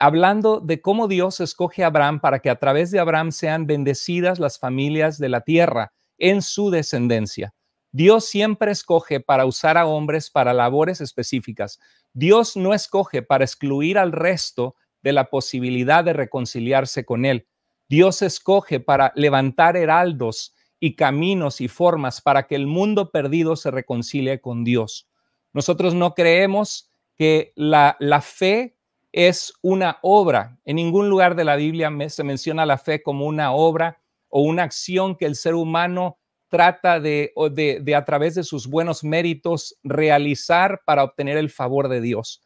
hablando de cómo Dios escoge a Abraham para que a través de Abraham sean bendecidas las familias de la tierra en su descendencia. Dios siempre escoge para usar a hombres para labores específicas. Dios no escoge para excluir al resto de la posibilidad de reconciliarse con Él. Dios escoge para levantar heraldos y caminos y formas para que el mundo perdido se reconcilie con Dios. Nosotros no creemos que la, la fe es una obra. En ningún lugar de la Biblia se menciona la fe como una obra o una acción que el ser humano trata de, de, de, a través de sus buenos méritos realizar para obtener el favor de Dios.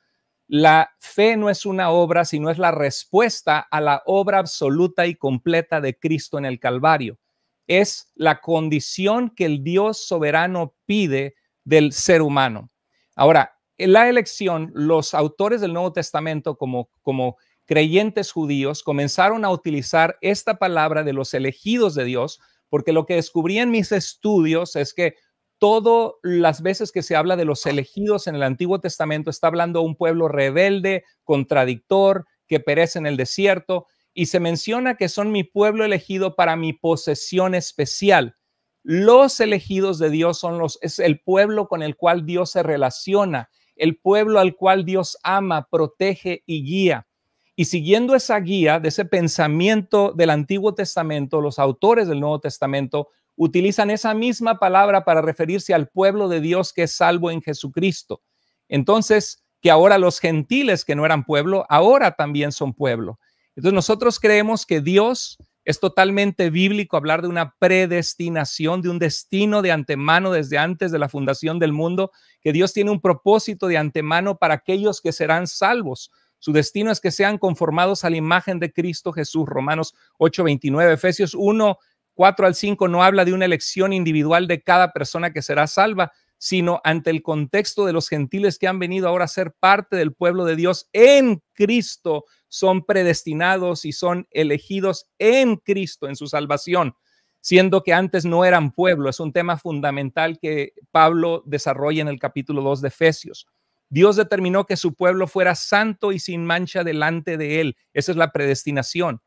La fe no es una obra, sino es la respuesta a la obra absoluta y completa de Cristo en el Calvario. Es la condición que el Dios soberano pide del ser humano. Ahora, en la elección, los autores del Nuevo Testamento, como, como creyentes judíos comenzaron a utilizar esta palabra de los elegidos de Dios, porque lo que descubrí en mis estudios es que todas las veces que se habla de los elegidos en el Antiguo Testamento, está hablando de un pueblo rebelde, contradictor, que perece en el desierto, y se menciona que son mi pueblo elegido para mi posesión especial. Los elegidos de Dios son los es el pueblo con el cual Dios se relaciona, el pueblo al cual Dios ama, protege y guía. Y siguiendo esa guía de ese pensamiento del Antiguo Testamento, los autores del Nuevo Testamento utilizan esa misma palabra para referirse al pueblo de Dios que es salvo en Jesucristo. Entonces, que ahora los gentiles que no eran pueblo, ahora también son pueblo. Entonces, nosotros creemos que Dios es totalmente bíblico hablar de una predestinación, de un destino de antemano desde antes de la fundación del mundo, que Dios tiene un propósito de antemano para aquellos que serán salvos. Su destino es que sean conformados a la imagen de Cristo Jesús. Romanos 8:29, Efesios 1, 4 al 5 no habla de una elección individual de cada persona que será salva, sino ante el contexto de los gentiles que han venido ahora a ser parte del pueblo de Dios en Cristo, son predestinados y son elegidos en Cristo, en su salvación, siendo que antes no eran pueblo. Es un tema fundamental que Pablo desarrolla en el capítulo 2 de Efesios. Dios determinó que su pueblo fuera santo y sin mancha delante de él. Esa es la predestinación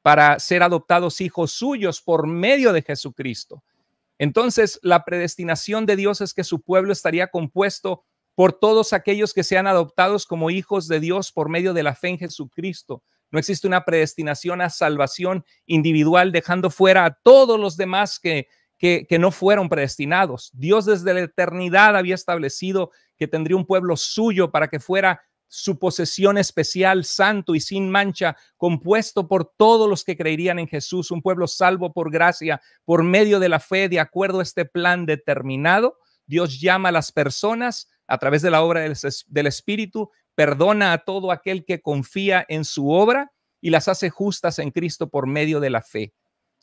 para ser adoptados hijos suyos por medio de Jesucristo. Entonces, la predestinación de Dios es que su pueblo estaría compuesto por todos aquellos que sean adoptados como hijos de Dios por medio de la fe en Jesucristo. No existe una predestinación a salvación individual, dejando fuera a todos los demás que que, no fueron predestinados. Dios desde la eternidad había establecido que tendría un pueblo suyo para que fuera su posesión especial, santo y sin mancha, compuesto por todos los que creerían en Jesús, un pueblo salvo por gracia, por medio de la fe, de acuerdo a este plan determinado. Dios llama a las personas a través de la obra del Espíritu, perdona a todo aquel que confía en su obra y las hace justas en Cristo por medio de la fe.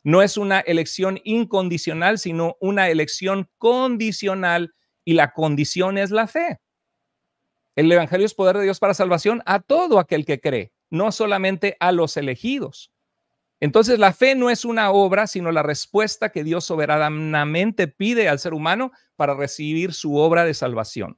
No es una elección incondicional, sino una elección condicional y la condición es la fe. El Evangelio es poder de Dios para salvación a todo aquel que cree, no solamente a los elegidos. Entonces la fe no es una obra, sino la respuesta que Dios soberanamente pide al ser humano para recibir su obra de salvación.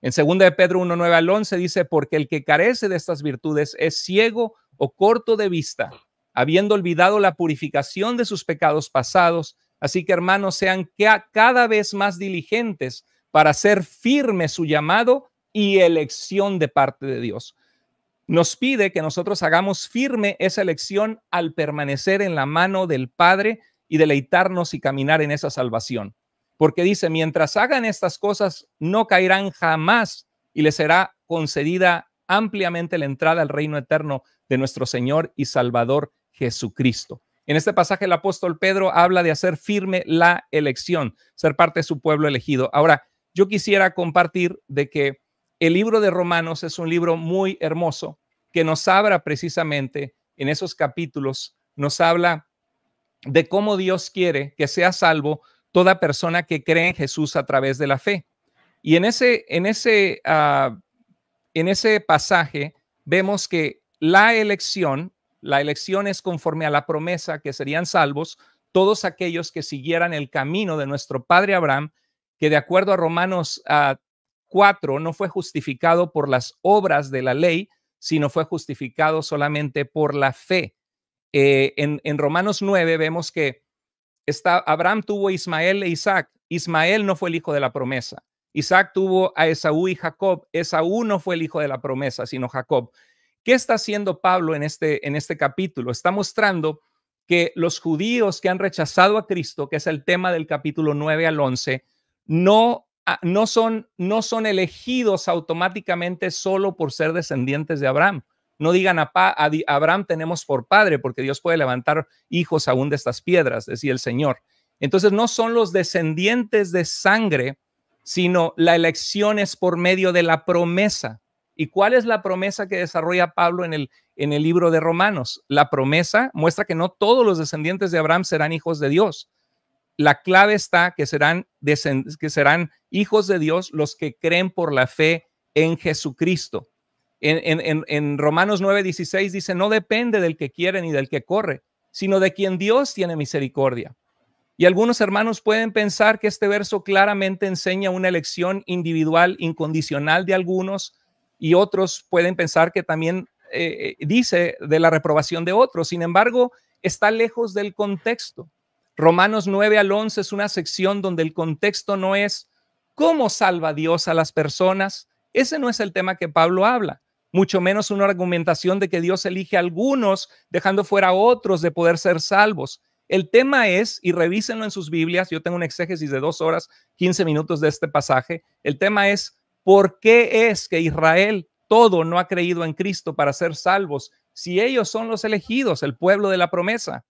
En 2 de Pedro 1, 9 al 11 dice, porque el que carece de estas virtudes es ciego o corto de vista, habiendo olvidado la purificación de sus pecados pasados. Así que hermanos, sean cada vez más diligentes para hacer firme su llamado y elección de parte de Dios. Nos pide que nosotros hagamos firme esa elección al permanecer en la mano del Padre y deleitarnos y caminar en esa salvación. Porque dice, mientras hagan estas cosas, no caerán jamás y les será concedida ampliamente la entrada al reino eterno de nuestro Señor y Salvador Jesucristo. En este pasaje el apóstol Pedro habla de hacer firme la elección, ser parte de su pueblo elegido. Ahora, yo quisiera compartir de que el libro de Romanos es un libro muy hermoso que nos habla precisamente en esos capítulos, nos habla de cómo Dios quiere que sea salvo toda persona que cree en Jesús a través de la fe. Y en ese, en ese, ah, en ese pasaje vemos que la elección la elección es conforme a la promesa que serían salvos todos aquellos que siguieran el camino de nuestro padre Abraham, que de acuerdo a Romanos 4 ah, no fue justificado por las obras de la ley, sino fue justificado solamente por la fe. Eh, en, Romanos 9 vemos que Abraham tuvo a Ismael e Isaac. Ismael no fue el hijo de la promesa. Isaac tuvo a Esaú y Jacob. Esaú no fue el hijo de la promesa, sino Jacob. ¿Qué está haciendo Pablo en este, en este capítulo? Está mostrando que los judíos que han rechazado a Cristo, que es el tema del capítulo 9 al 11, no, ah, no, son, no son elegidos automáticamente solo por ser descendientes de Abraham. No digan a, Abraham tenemos por padre, porque Dios puede levantar hijos aún de estas piedras, decía el Señor. Entonces no son los descendientes de sangre, sino la elección es por medio de la promesa. ¿Y cuál es la promesa que desarrolla Pablo en el, en el libro de Romanos? La promesa muestra que no todos los descendientes de Abraham serán hijos de Dios. La clave está que serán, que serán hijos de Dios los que creen por la fe en Jesucristo. En, en Romanos 9:16 dice, no depende del que quiere ni del que corre, sino de quien Dios tiene misericordia. Y algunos hermanos pueden pensar que este verso claramente enseña una elección individual, incondicional de algunos, y otros pueden pensar que también eh, eh, dice de la reprobación de otros. Sin embargo, está lejos del contexto. Romanos 9 al 11 es una sección donde el contexto no es cómo salva Dios a las personas. Ese no es el tema que Pablo habla, mucho menos una argumentación de que Dios elige a algunos dejando fuera a otros de poder ser salvos. El tema es, y revísenlo en sus Biblias, yo tengo un exégesis de dos horas, 15 minutos de este pasaje, el tema es ¿Por qué es que Israel todo no ha creído en Cristo para ser salvos si ellos son los elegidos, el pueblo de la promesa?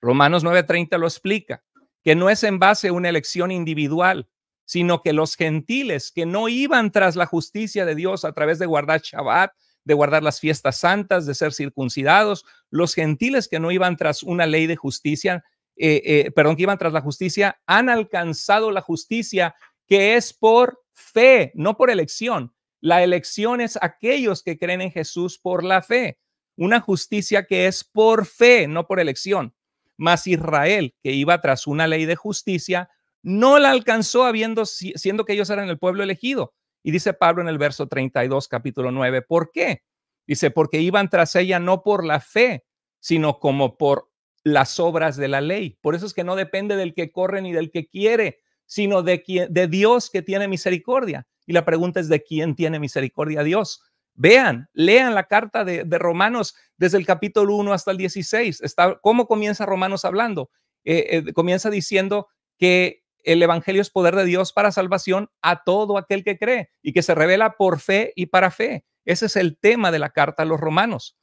Romanos 9:30 lo explica, que no es en base a una elección individual, sino que los gentiles que no iban tras la justicia de Dios a través de guardar Shabbat, de guardar las fiestas santas, de ser circuncidados, los gentiles que no iban tras una ley de justicia, eh, eh, perdón, que iban tras la justicia, han alcanzado la justicia que es por fe, no por elección. La elección es aquellos que creen en Jesús por la fe. Una justicia que es por fe, no por elección. Mas Israel, que iba tras una ley de justicia, no la alcanzó habiendo, siendo que ellos eran el pueblo elegido. Y dice Pablo en el verso 32, capítulo 9, ¿por qué? Dice, porque iban tras ella no por la fe, sino como por las obras de la ley. Por eso es que no depende del que corre ni del que quiere, sino de, de Dios que tiene misericordia. Y la pregunta es, ¿de quién tiene misericordia Dios? Vean, lean la carta de, Romanos desde el capítulo 1 hasta el 16. ¿Cómo comienza Romanos hablando? Eh, eh, comienza diciendo que el Evangelio es poder de Dios para salvación a todo aquel que cree y que se revela por fe y para fe. Ese es el tema de la carta a los romanos.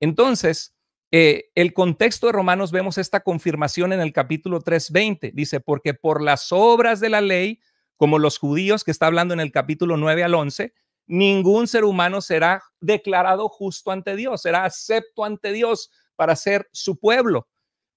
Entonces, eh, el contexto de Romanos vemos esta confirmación en el capítulo 3.20. Dice, porque por las obras de la ley, como los judíos que está hablando en el capítulo 9 al 11, ningún ser humano será declarado justo ante Dios, será acepto ante Dios para ser su pueblo.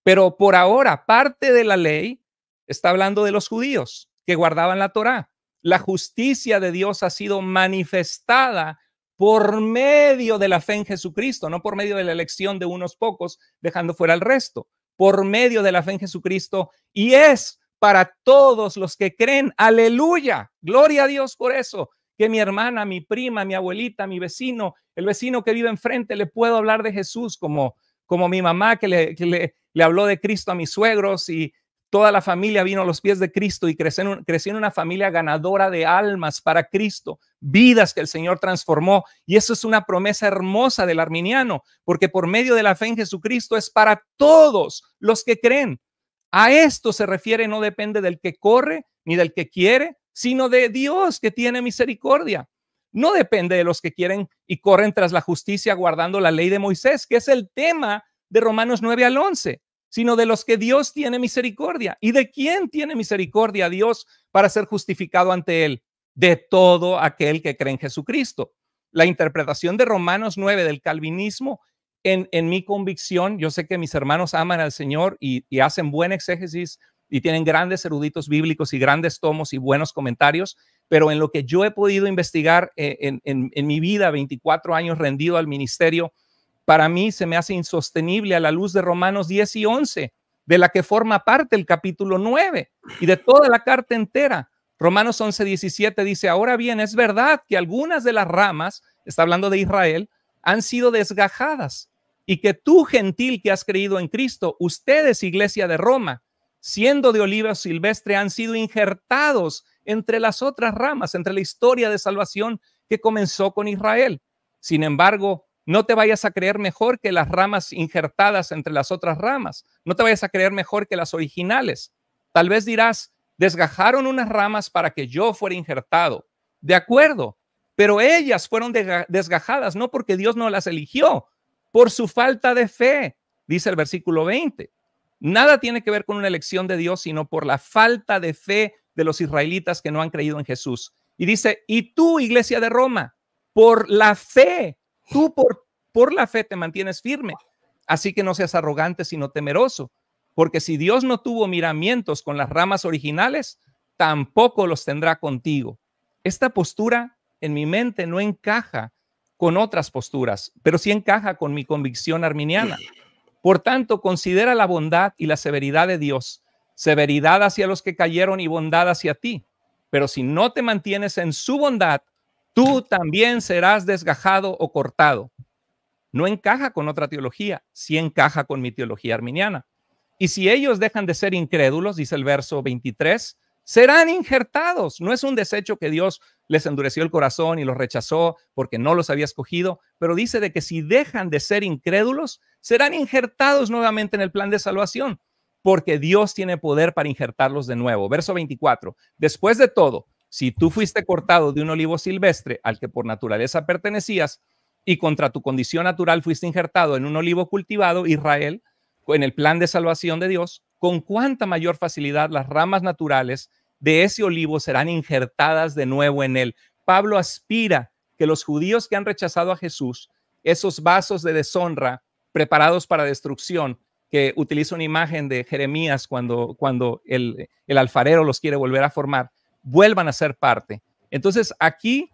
Pero por ahora, parte de la ley está hablando de los judíos que guardaban la Torá. La justicia de Dios ha sido manifestada por medio de la fe en Jesucristo, no por medio de la elección de unos pocos, dejando fuera al resto, por medio de la fe en Jesucristo, y es para todos los que creen. Aleluya, gloria a Dios por eso, que mi hermana, mi prima, mi abuelita, mi vecino, el vecino que vive enfrente, le puedo hablar de Jesús como como mi mamá que le, le habló de Cristo a mis suegros y Toda la familia vino a los pies de Cristo y creció en, una familia ganadora de almas para Cristo, vidas que el Señor transformó. Y eso es una promesa hermosa del arminiano, porque por medio de la fe en Jesucristo es para todos los que creen. A esto se refiere, no depende del que corre ni del que quiere, sino de Dios que tiene misericordia. No depende de los que quieren y corren tras la justicia guardando la ley de Moisés, que es el tema de Romanos 9 al 11 sino de los que Dios tiene misericordia. ¿Y de quién tiene misericordia Dios para ser justificado ante Él? De todo aquel que cree en Jesucristo. La interpretación de Romanos 9 del calvinismo, en, mi convicción, yo sé que mis hermanos aman al Señor y, hacen buen exégesis y tienen grandes eruditos bíblicos y grandes tomos y buenos comentarios, pero en lo que yo he podido investigar eh, en, en mi vida, 24 años rendido al ministerio, para mí se me hace insostenible a la luz de Romanos 10 y 11, de la que forma parte el capítulo 9 y de toda la carta entera. Romanos 11, 17 dice, ahora bien, es verdad que algunas de las ramas, está hablando de Israel, han sido desgajadas y que tú, gentil que has creído en Cristo, ustedes, iglesia de Roma, siendo de oliva silvestre, han sido injertados entre las otras ramas, entre la historia de salvación que comenzó con Israel. Sin embargo, no te vayas a creer mejor que las ramas injertadas entre las otras ramas. No te vayas a creer mejor que las originales. Tal vez dirás, desgajaron unas ramas para que yo fuera injertado. De acuerdo, pero ellas fueron desgajadas no porque Dios no las eligió, por su falta de fe, dice el versículo 20. Nada tiene que ver con una elección de Dios, sino por la falta de fe de los israelitas que no han creído en Jesús. Y dice, y tú, iglesia de Roma, por la fe Tú por, por la fe te mantienes firme. Así que no seas arrogante, sino temeroso. Porque si Dios no tuvo miramientos con las ramas originales, tampoco los tendrá contigo. Esta postura en mi mente no encaja con otras posturas, pero sí encaja con mi convicción arminiana. Por tanto, considera la bondad y la severidad de Dios, severidad hacia los que cayeron y bondad hacia ti. Pero si no te mantienes en su bondad, tú también serás desgajado o cortado. No encaja con otra teología, sí encaja con mi teología arminiana. Y si ellos dejan de ser incrédulos, dice el verso 23, serán injertados. No es un desecho que Dios les endureció el corazón y los rechazó porque no los había escogido, pero dice de que si dejan de ser incrédulos, serán injertados nuevamente en el plan de salvación, porque Dios tiene poder para injertarlos de nuevo. Verso 24, después de todo, si tú fuiste cortado de un olivo silvestre al que por naturaleza pertenecías y contra tu condición natural fuiste injertado en un olivo cultivado, Israel, en el plan de salvación de Dios, con cuánta mayor facilidad las ramas naturales de ese olivo serán injertadas de nuevo en él. Pablo aspira que los judíos que han rechazado a Jesús, esos vasos de deshonra preparados para destrucción, que utiliza una imagen de Jeremías cuando, cuando el alfarero los quiere volver a formar, vuelvan a ser parte. Entonces, aquí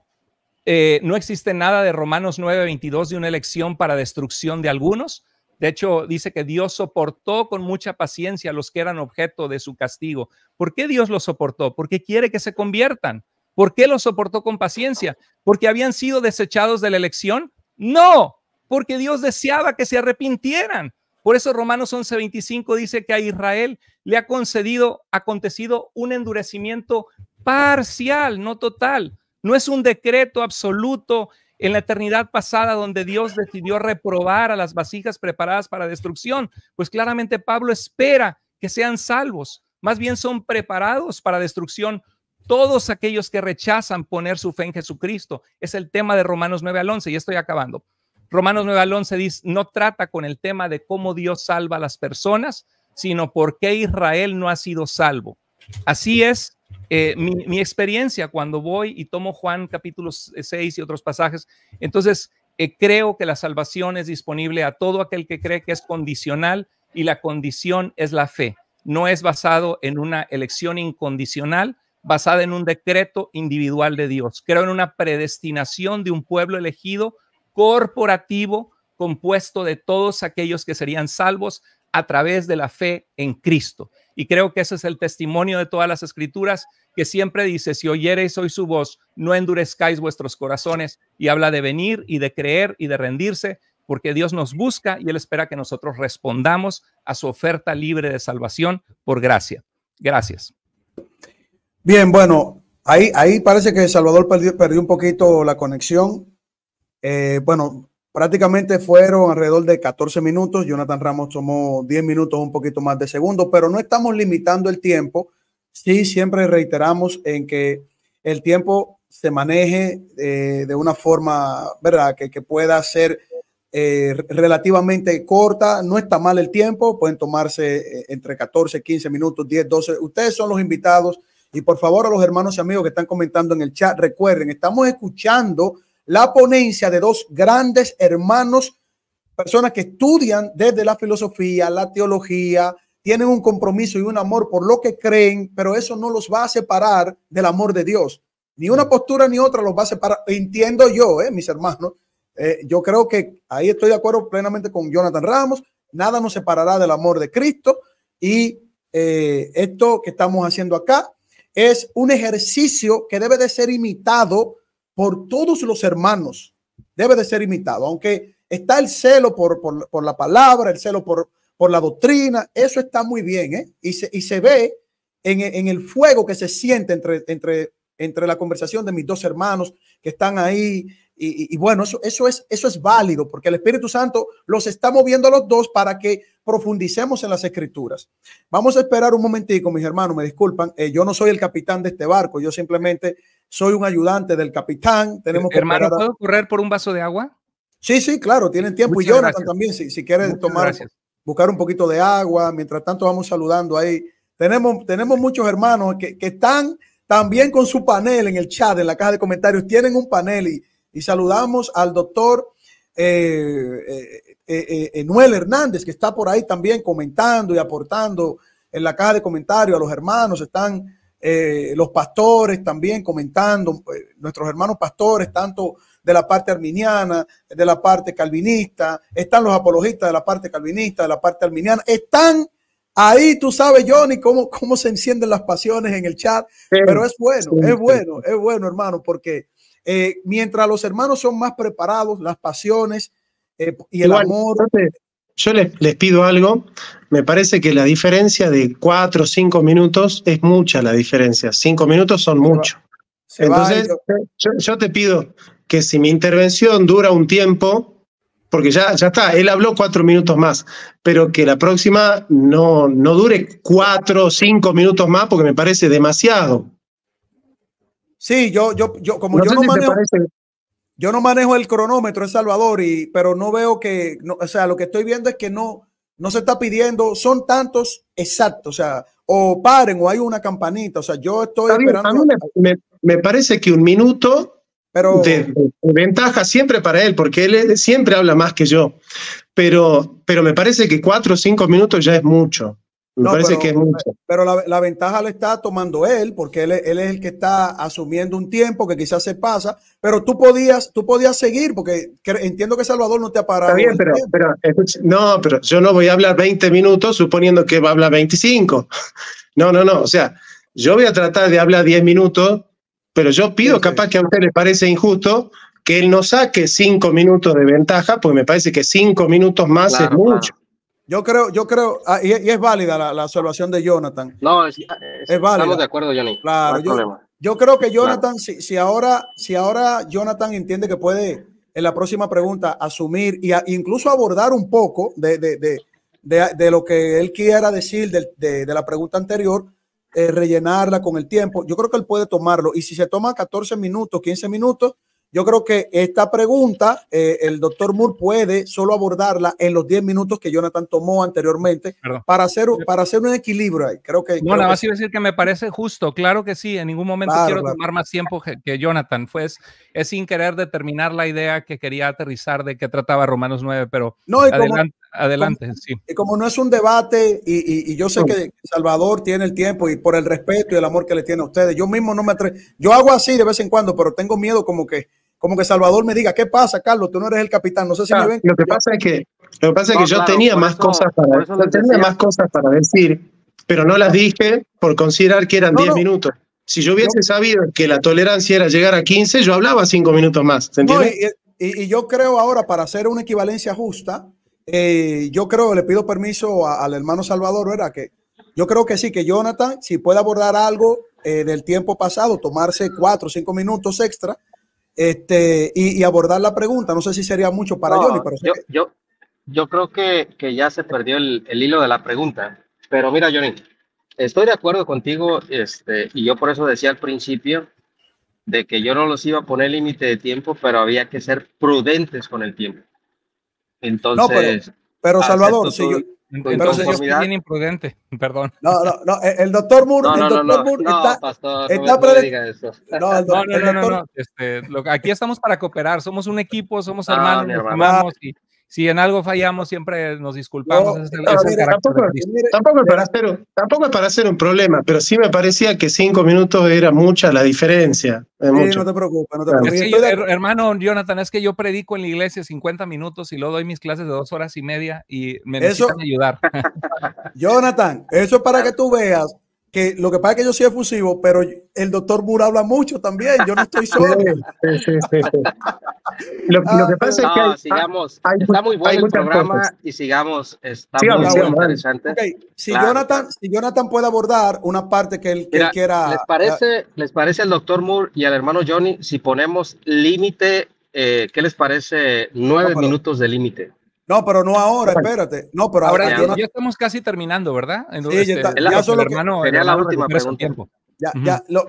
eh, no existe nada de Romanos 9:22 de una elección para destrucción de algunos. De hecho, dice que Dios soportó con mucha paciencia a los que eran objeto de su castigo. ¿Por qué Dios los soportó? Porque quiere que se conviertan. ¿Por qué los soportó con paciencia? ¿Porque habían sido desechados de la elección? No, porque Dios deseaba que se arrepintieran. Por eso Romanos 11:25 dice que a Israel le ha concedido, acontecido un endurecimiento parcial, no total. No es un decreto absoluto en la eternidad pasada donde Dios decidió reprobar a las vasijas preparadas para destrucción. Pues claramente Pablo espera que sean salvos. Más bien son preparados para destrucción todos aquellos que rechazan poner su fe en Jesucristo. Es el tema de Romanos 9 al 11 y estoy acabando. Romanos 9 al 11 dice, no trata con el tema de cómo Dios salva a las personas, sino por qué Israel no ha sido salvo. Así es eh, mi, experiencia cuando voy y tomo Juan capítulo 6 eh, y otros pasajes. Entonces, eh, creo que la salvación es disponible a todo aquel que cree que es condicional y la condición es la fe. No es basado en una elección incondicional, basada en un decreto individual de Dios. Creo en una predestinación de un pueblo elegido corporativo compuesto de todos aquellos que serían salvos a través de la fe en Cristo. Y creo que ese es el testimonio de todas las escrituras que siempre dice, si oyereis hoy su voz, no endurezcáis vuestros corazones. Y habla de venir y de creer y de rendirse, porque Dios nos busca y Él espera que nosotros respondamos a su oferta libre de salvación por gracia. Gracias. Bien, bueno, ahí, ahí parece que Salvador perdió, perdió un poquito la conexión. Eh, bueno, Prácticamente fueron alrededor de 14 minutos. Jonathan Ramos tomó 10 minutos, un poquito más de segundo, pero no estamos limitando el tiempo. Sí, siempre reiteramos en que el tiempo se maneje eh, de una forma, ¿verdad? Que, pueda ser eh, relativamente corta. No está mal el tiempo. Pueden tomarse eh, entre 14, 15 minutos, 10, 12. Ustedes son los invitados. Y por favor, a los hermanos y amigos que están comentando en el chat, recuerden, estamos escuchando la ponencia de dos grandes hermanos, personas que estudian desde la filosofía, la teología, tienen un compromiso y un amor por lo que creen, pero eso no los va a separar del amor de Dios. Ni una postura ni otra los va a separar. Entiendo yo, eh, mis hermanos. Eh, yo creo que ahí estoy de acuerdo plenamente con Jonathan Ramos. Nada nos separará del amor de Cristo. Y eh, esto que estamos haciendo acá es un ejercicio que debe de ser imitado por todos los hermanos debe de ser imitado, aunque está el celo por, la palabra, el celo por, por la doctrina, eso está muy bien, ¿eh? y, se, ve en, el fuego que se siente entre, entre, entre la conversación de mis dos hermanos que están ahí. Y, bueno, eso, es, eso es válido porque el Espíritu Santo los está moviendo a los dos para que profundicemos en las escrituras. Vamos a esperar un momentico, mis hermanos, me disculpan, eh, yo no soy el capitán de este barco, yo simplemente soy un ayudante del capitán. Tenemos Hermano, ¿puedo correr por un vaso de agua? Sí, sí, claro, tienen tiempo. y Jonathan también, si, quieren tomar, buscar un poquito de agua. Mientras tanto, vamos saludando ahí. Tenemos, tenemos muchos hermanos que, están también con su panel en el chat, en la caja de comentarios. Tienen un panel y, saludamos al doctor eh, eh, eh, Enuel Hernández, que está por ahí también comentando y aportando en la caja de comentarios a los hermanos. Están eh, los pastores también comentando, eh, nuestros hermanos pastores, tanto de la parte arminiana, de la parte calvinista, están los apologistas de la parte calvinista, de la parte arminiana, están ahí, tú sabes, Johnny, cómo, cómo se encienden las pasiones en el chat, pero es bueno, es bueno, es bueno, hermano, porque eh, mientras los hermanos son más preparados, las pasiones y el amor yo les, pido algo, me parece que la diferencia de cuatro o cinco minutos es mucha la diferencia, Cinco minutos son mucho. Entonces, yo, te pido que si mi intervención dura un tiempo, porque ya, ya está, él habló cuatro minutos más, pero que la próxima no, dure cuatro o cinco minutos más porque me parece demasiado. Sí, yo, yo, yo como yo no manejo... Yo no manejo el cronómetro en Salvador, y, pero no veo que, o sea, lo que estoy viendo es que no, no se está pidiendo, son tantos exactos, o sea, o paren o hay una campanita, o sea, yo estoy esperando. me, parece que un minuto pero... ventaja siempre para él, porque él siempre habla más que yo, pero, pero me parece que cuatro o cinco minutos ya es mucho parece pero, que Pero la, ventaja la está tomando él, porque él, es el que está asumiendo un tiempo que quizás se pasa, pero tú podías, tú podías seguir, porque entiendo que Salvador no te ha parado. Está bien, pero, no, pero yo no voy a hablar 20 minutos suponiendo que va a hablar 25. No, no, no, o sea, yo voy a tratar de hablar 10 minutos, pero yo pido, capaz que a usted le parece injusto, que él no saque 5 minutos de ventaja, pues me parece que 5 minutos más es mucho. Yo creo, yo creo, ah, y, es válida la, la, observación de Jonathan. No, es, eh, válida. Estamos de acuerdo, Johnny. Claro, yo, yo, creo que Jonathan, si, ahora, si ahora Jonathan entiende que puede en la próxima pregunta asumir e incluso abordar un poco de, lo que él quiera decir de, la pregunta anterior, eh, rellenarla con el tiempo, yo creo que él puede tomarlo. Y si se toma 14 minutos, 15 minutos, yo creo que esta pregunta, eh, el doctor Moore puede solo abordarla en los 10 minutos que Jonathan tomó anteriormente para hacer, para hacer un equilibrio ahí. Creo que. No, la a decir que me parece justo. Claro que sí. En ningún momento quiero tomar más tiempo que, Jonathan. Pues es sin querer determinar la idea que quería aterrizar de qué trataba Romanos 9, pero no, adelante. adelante sí. Y como no es un debate, y, yo sé que Salvador tiene el tiempo y por el respeto y el amor que le tiene a ustedes, yo mismo no me atrevo. Yo hago así de vez en cuando, pero tengo miedo como que como que Salvador me diga, ¿qué pasa, Carlos? Tú no eres el capitán, no sé si me ven. Lo que pasa es que, lo que, pasa es que yo tenía, más, cosas para, tenía más cosas para decir, pero no las dije por considerar que eran 10 minutos. Si yo hubiese sabido que la tolerancia era llegar a 15, yo hablaba 5 minutos más. entiende? Y, yo creo ahora, para hacer una equivalencia justa, eh, yo creo, le pido permiso al hermano Salvador, era Que yo creo que sí, que Jonathan, si puede abordar algo eh, del tiempo pasado, tomarse 4 o 5 minutos extra este, y, abordar la pregunta. No sé si sería mucho para Johnny, pero yo, yo, creo que, que ya se perdió el, el, hilo de la pregunta. Pero mira, Johnny, estoy de acuerdo contigo este, y yo por eso decía al principio de que yo no los iba a poner límite de tiempo, pero había que ser prudentes con el tiempo. Entonces... No, pero, pero Salvador, si yo, entonces yo bien imprudente, perdón. No, no, no, eh, el doctor Moore, el doctor Moore está, está no, No, no, no, no, este, aquí estamos para cooperar, somos un equipo, somos hermanos, y, si en algo fallamos, siempre nos disculpamos. tampoco, un, problema, pero sí me parecía que cinco minutos era mucha la diferencia. No te preocupes, no te preocupes. hermano Jonathan, es que yo predico en la iglesia 50 minutos y luego doy mis clases de dos horas y media y me necesitan ayudar. Jonathan, eso es para que tú veas que lo que pasa es que yo soy efusivo, pero el doctor Moore habla mucho también, yo no estoy solo. lo, que pasa es que sigamos, está muy bueno el programa y sigamos, está sigamos, muy interesante. Si, Jonathan, si Jonathan puede abordar una parte que él, quiera... ¿les parece, ¿Les parece al doctor Moore y al hermano Johnny si ponemos límite, eh, qué les parece? Nueve minutos de límite. No, pero no ahora, espérate. No, pero ahora, ya, estamos casi terminando, ¿verdad? ya, sería la última pregunta.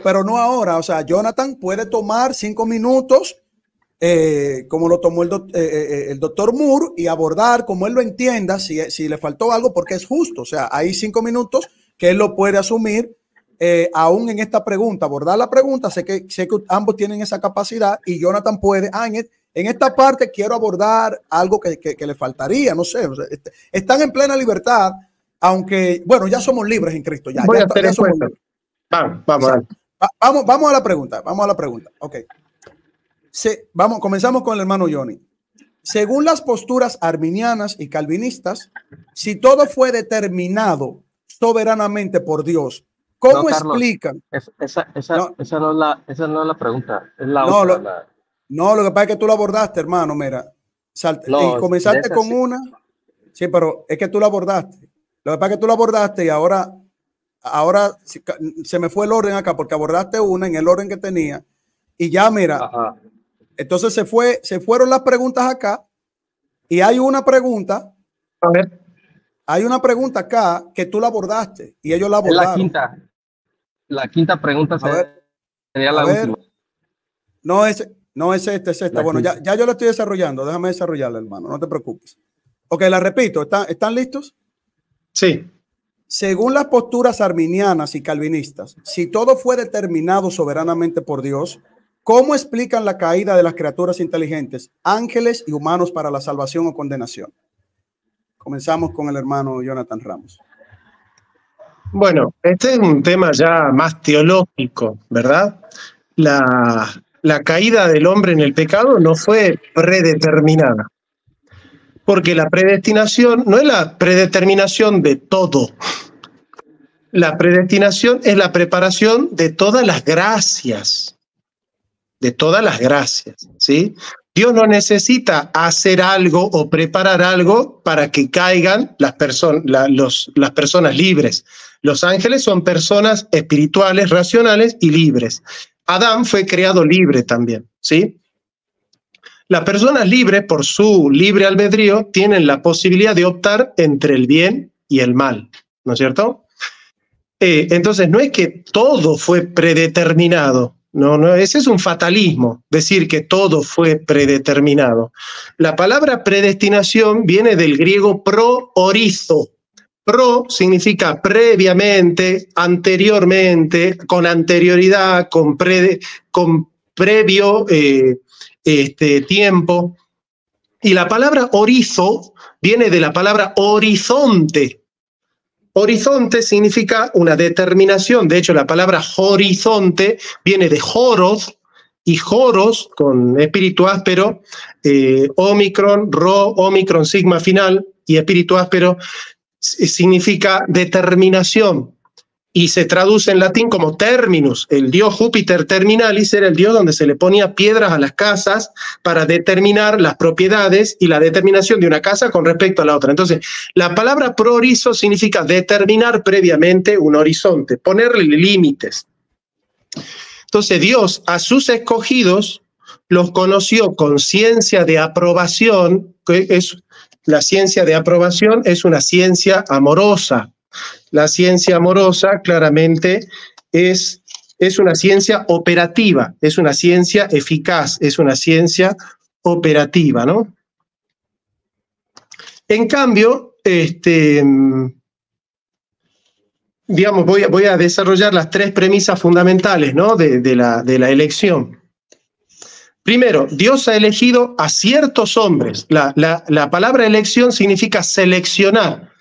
pero no ahora, o sea, Jonathan puede tomar cinco minutos, eh, como lo tomó eh, eh, el, doctor Moore, y abordar como él lo entienda, si, si, le faltó algo, porque es justo, o sea, hay cinco minutos que él lo puede asumir, aún en esta pregunta, abordar la pregunta, sé que, sé que ambos tienen esa capacidad y Jonathan puede, en esta parte quiero abordar algo que, le faltaría, no sé, este, están en plena libertad, aunque, bueno, ya somos libres en Cristo, ya, Voy a hacer vamos, vamos, vamos, a la pregunta, vamos a la pregunta, ok. sí, vamos, comenzamos con el hermano Johnny. Según las posturas arminianas y calvinistas, si todo fue determinado soberanamente por Dios, ¿cómo explican? esa, no, es la, esa es la pregunta, la otra. No, lo que pasa es que tú la abordaste, hermano, mira. Salte, y comenzaste con una. Sí, pero es que tú la abordaste. Lo que pasa es que tú la abordaste y ahora, ahora se me fue el orden acá porque abordaste una en el orden que tenía. Y ya, mira. Entonces se fue, se fueron las preguntas acá y hay una pregunta. A ver. Hay una pregunta acá que tú la abordaste y ellos la abordaron. La quinta. La quinta pregunta sería, ver, sería la última. No, es, no, es esta, es esta. bueno, ya, yo la estoy desarrollando. Déjame desarrollarla, hermano. No te preocupes. Ok, la repito. ¿Están, ¿Están listos? Sí. Según las posturas arminianas y calvinistas, si todo fue determinado soberanamente por Dios, ¿cómo explican la caída de las criaturas inteligentes, ángeles y humanos para la salvación o condenación? Comenzamos con el hermano Jonathan Ramos. Bueno, este es un tema ya más teológico, ¿verdad? La, la caída del hombre en el pecado no fue predeterminada. Porque la predestinación no es la predeterminación de todo. La predestinación es la preparación de todas las gracias. De todas las gracias, Dios no necesita hacer algo o preparar algo para que caigan las, las personas libres. Los ángeles son personas espirituales, racionales y libres. Adán fue creado libre también, ¿sí? Las personas libres, por su libre albedrío, tienen la posibilidad de optar entre el bien y el mal, ¿no es cierto? Eh, entonces, no es que todo fue predeterminado, no, no, ese es un fatalismo, decir que todo fue predeterminado. La palabra predestinación viene del griego pro orizo, Pro significa previamente, anteriormente, con anterioridad, con, previo eh, este, tiempo. Y la palabra orizo viene de la palabra horizonte. Horizonte significa una determinación. De hecho, la palabra horizonte viene de joros y joros con espíritu áspero, eh, omicron, ro, omicron, sigma final y espíritu áspero significa determinación y se traduce en latín como terminus. El dios Júpiter Terminalis era el dios donde se le ponía piedras a las casas para determinar las propiedades y la determinación de una casa con respecto a la otra. Entonces, la palabra prohorizo significa determinar previamente un horizonte, ponerle límites. Entonces, Dios a sus escogidos los conoció con ciencia de aprobación, que es la ciencia de aprobación es una ciencia amorosa. La ciencia amorosa claramente es, es una ciencia operativa, es una ciencia eficaz, es una ciencia operativa, ¿no? En cambio, este, digamos, voy, a desarrollar las tres premisas fundamentales ¿no? de, la, de la elección. Primero, Dios ha elegido a ciertos hombres. La, palabra elección significa seleccionar.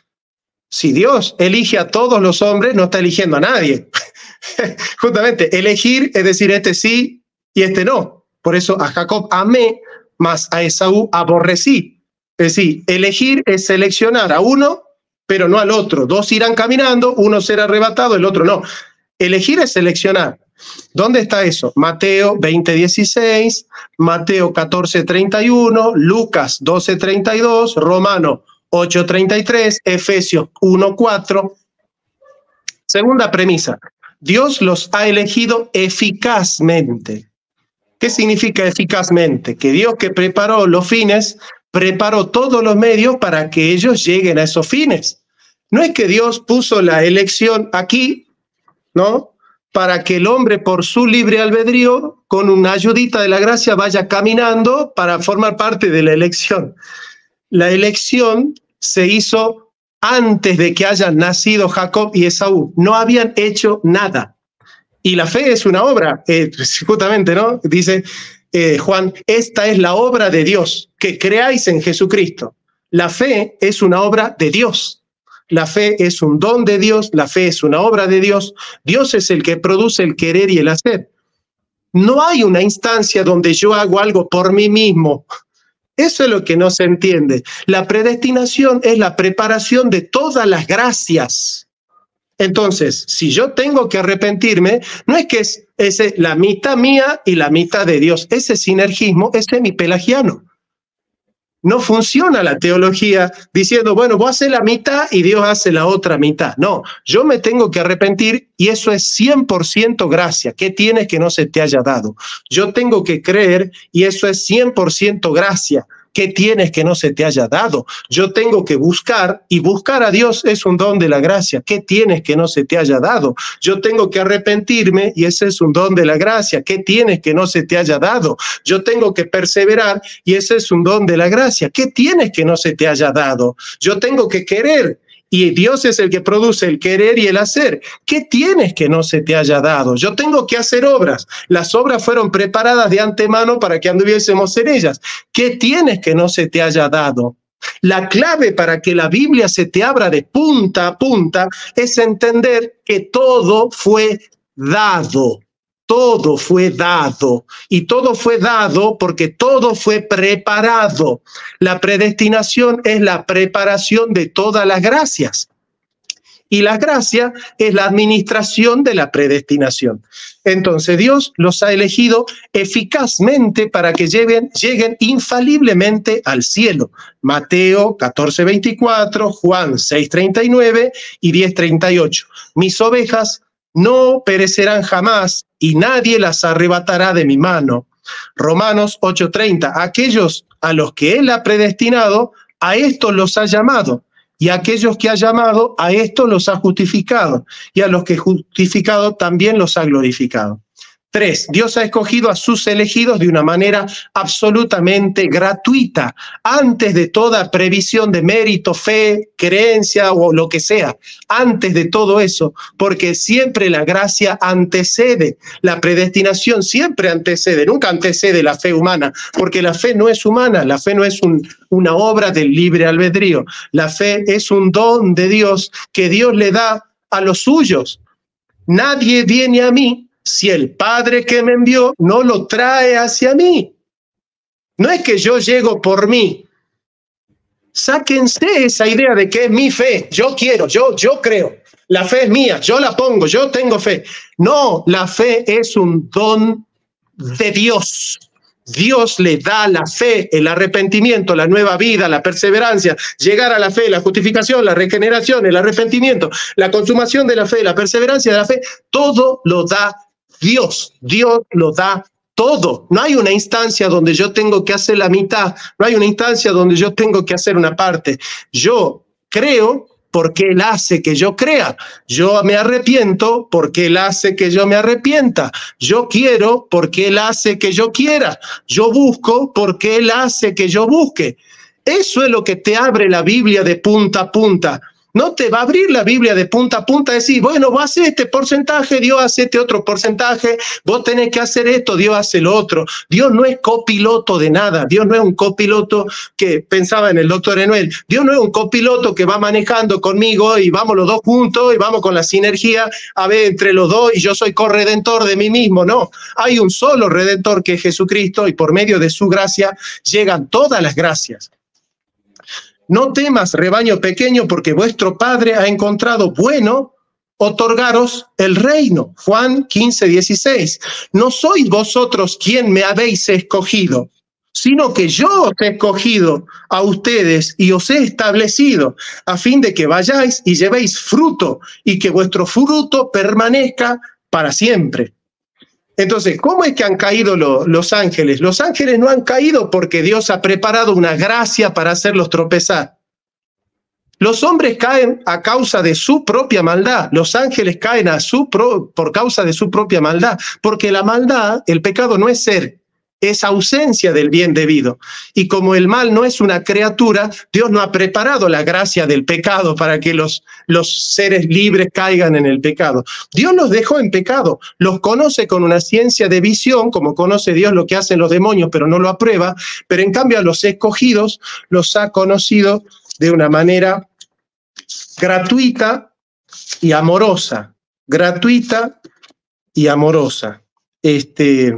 Si Dios elige a todos los hombres, no está eligiendo a nadie. Justamente, elegir es decir, este sí y este no. Por eso a Jacob amé, más a Esaú aborrecí. Es decir, elegir es seleccionar a uno, pero no al otro. Dos irán caminando, uno será arrebatado, el otro no. Elegir es seleccionar. ¿Dónde está eso? Mateo 20:16, Mateo 14:31, Lucas 12:32, Romano 8:33, Efesios 1:4. Segunda premisa, Dios los ha elegido eficazmente. ¿Qué significa eficazmente? Que Dios que preparó los fines, preparó todos los medios para que ellos lleguen a esos fines. No es que Dios puso la elección aquí, ¿no? para que el hombre por su libre albedrío, con una ayudita de la gracia, vaya caminando para formar parte de la elección. La elección se hizo antes de que hayan nacido Jacob y Esaú. No habían hecho nada. Y la fe es una obra, eh, justamente, ¿no? Dice eh, Juan, esta es la obra de Dios, que creáis en Jesucristo. La fe es una obra de Dios, la fe es un don de Dios, la fe es una obra de Dios. Dios es el que produce el querer y el hacer. No hay una instancia donde yo hago algo por mí mismo. Eso es lo que no se entiende. La predestinación es la preparación de todas las gracias. Entonces, si yo tengo que arrepentirme, no es que es, la mitad mía y la mitad de Dios. Ese sinergismo es semi-pelagiano. No funciona la teología diciendo, bueno, vos haces la mitad y Dios hace la otra mitad. No, yo me tengo que arrepentir y eso es 100% gracia. ¿Qué tienes que no se te haya dado? Yo tengo que creer y eso es 100% gracia. ¿Qué tienes que no se te haya dado? Yo tengo que buscar y buscar a Dios es un don de la gracia. ¿Qué tienes que no se te haya dado? Yo tengo que arrepentirme y ese es un don de la gracia. ¿Qué tienes que no se te haya dado? Yo tengo que perseverar y ese es un don de la gracia. ¿Qué tienes que no se te haya dado? Yo tengo que querer y Dios es el que produce el querer y el hacer. ¿Qué tienes que no se te haya dado? Yo tengo que hacer obras. Las obras fueron preparadas de antemano para que anduviésemos en ellas. ¿Qué tienes que no se te haya dado? La clave para que la Biblia se te abra de punta a punta es entender que todo fue dado todo fue dado y todo fue dado porque todo fue preparado. La predestinación es la preparación de todas las gracias y la gracia es la administración de la predestinación. Entonces Dios los ha elegido eficazmente para que lleguen infaliblemente al cielo. Mateo 14, 24, Juan 6, 39 y 10, 38. Mis ovejas no perecerán jamás y nadie las arrebatará de mi mano. Romanos 8:30, aquellos a los que Él ha predestinado, a estos los ha llamado, y aquellos que ha llamado, a estos los ha justificado, y a los que justificado también los ha glorificado. Tres, Dios ha escogido a sus elegidos de una manera absolutamente gratuita, antes de toda previsión de mérito, fe, creencia o lo que sea, antes de todo eso, porque siempre la gracia antecede, la predestinación siempre antecede, nunca antecede la fe humana, porque la fe no es humana, la fe no es una obra del libre albedrío, la fe es un don de Dios que Dios le da a los suyos. Nadie viene a mí si el Padre que me envió no lo trae hacia mí. No es que yo llego por mí. Sáquense esa idea de que es mi fe, yo quiero, yo, yo creo. La fe es mía, yo la pongo, yo tengo fe. No, la fe es un don de Dios. Dios le da la fe, el arrepentimiento, la nueva vida, la perseverancia, llegar a la fe, la justificación, la regeneración, el arrepentimiento, la consumación de la fe, la perseverancia de la fe, todo lo da Dios, Dios lo da todo. No hay una instancia donde yo tengo que hacer la mitad, no hay una instancia donde yo tengo que hacer una parte. Yo creo porque Él hace que yo crea. Yo me arrepiento porque Él hace que yo me arrepienta. Yo quiero porque Él hace que yo quiera. Yo busco porque Él hace que yo busque. Eso es lo que te abre la Biblia de punta a punta. No te va a abrir la Biblia de punta a punta, decir, bueno, vos haces este porcentaje, Dios hace este otro porcentaje, vos tenés que hacer esto, Dios hace lo otro. Dios no es copiloto de nada, Dios no es un copiloto que pensaba en el doctor Enuel, Dios no es un copiloto que va manejando conmigo y vamos los dos juntos y vamos con la sinergia a ver entre los dos y yo soy corredentor de mí mismo, no. Hay un solo redentor que es Jesucristo y por medio de su gracia llegan todas las gracias. No temas, rebaño pequeño, porque vuestro Padre ha encontrado bueno otorgaros el reino. Juan 15, 16. No sois vosotros quien me habéis escogido, sino que yo os he escogido a ustedes y os he establecido a fin de que vayáis y llevéis fruto y que vuestro fruto permanezca para siempre. Entonces, ¿cómo es que han caído los ángeles? Los ángeles no han caído porque Dios ha preparado una gracia para hacerlos tropezar. Los hombres caen a causa de su propia maldad, los ángeles caen a su pro, por causa de su propia maldad, porque la maldad, el pecado no es ser, es ausencia del bien debido. Y como el mal no es una criatura, Dios no ha preparado la gracia del pecado para que los, los seres libres caigan en el pecado. Dios los dejó en pecado, los conoce con una ciencia de visión, como conoce Dios lo que hacen los demonios, pero no lo aprueba, pero en cambio a los escogidos los ha conocido de una manera gratuita y amorosa, gratuita y amorosa. Este,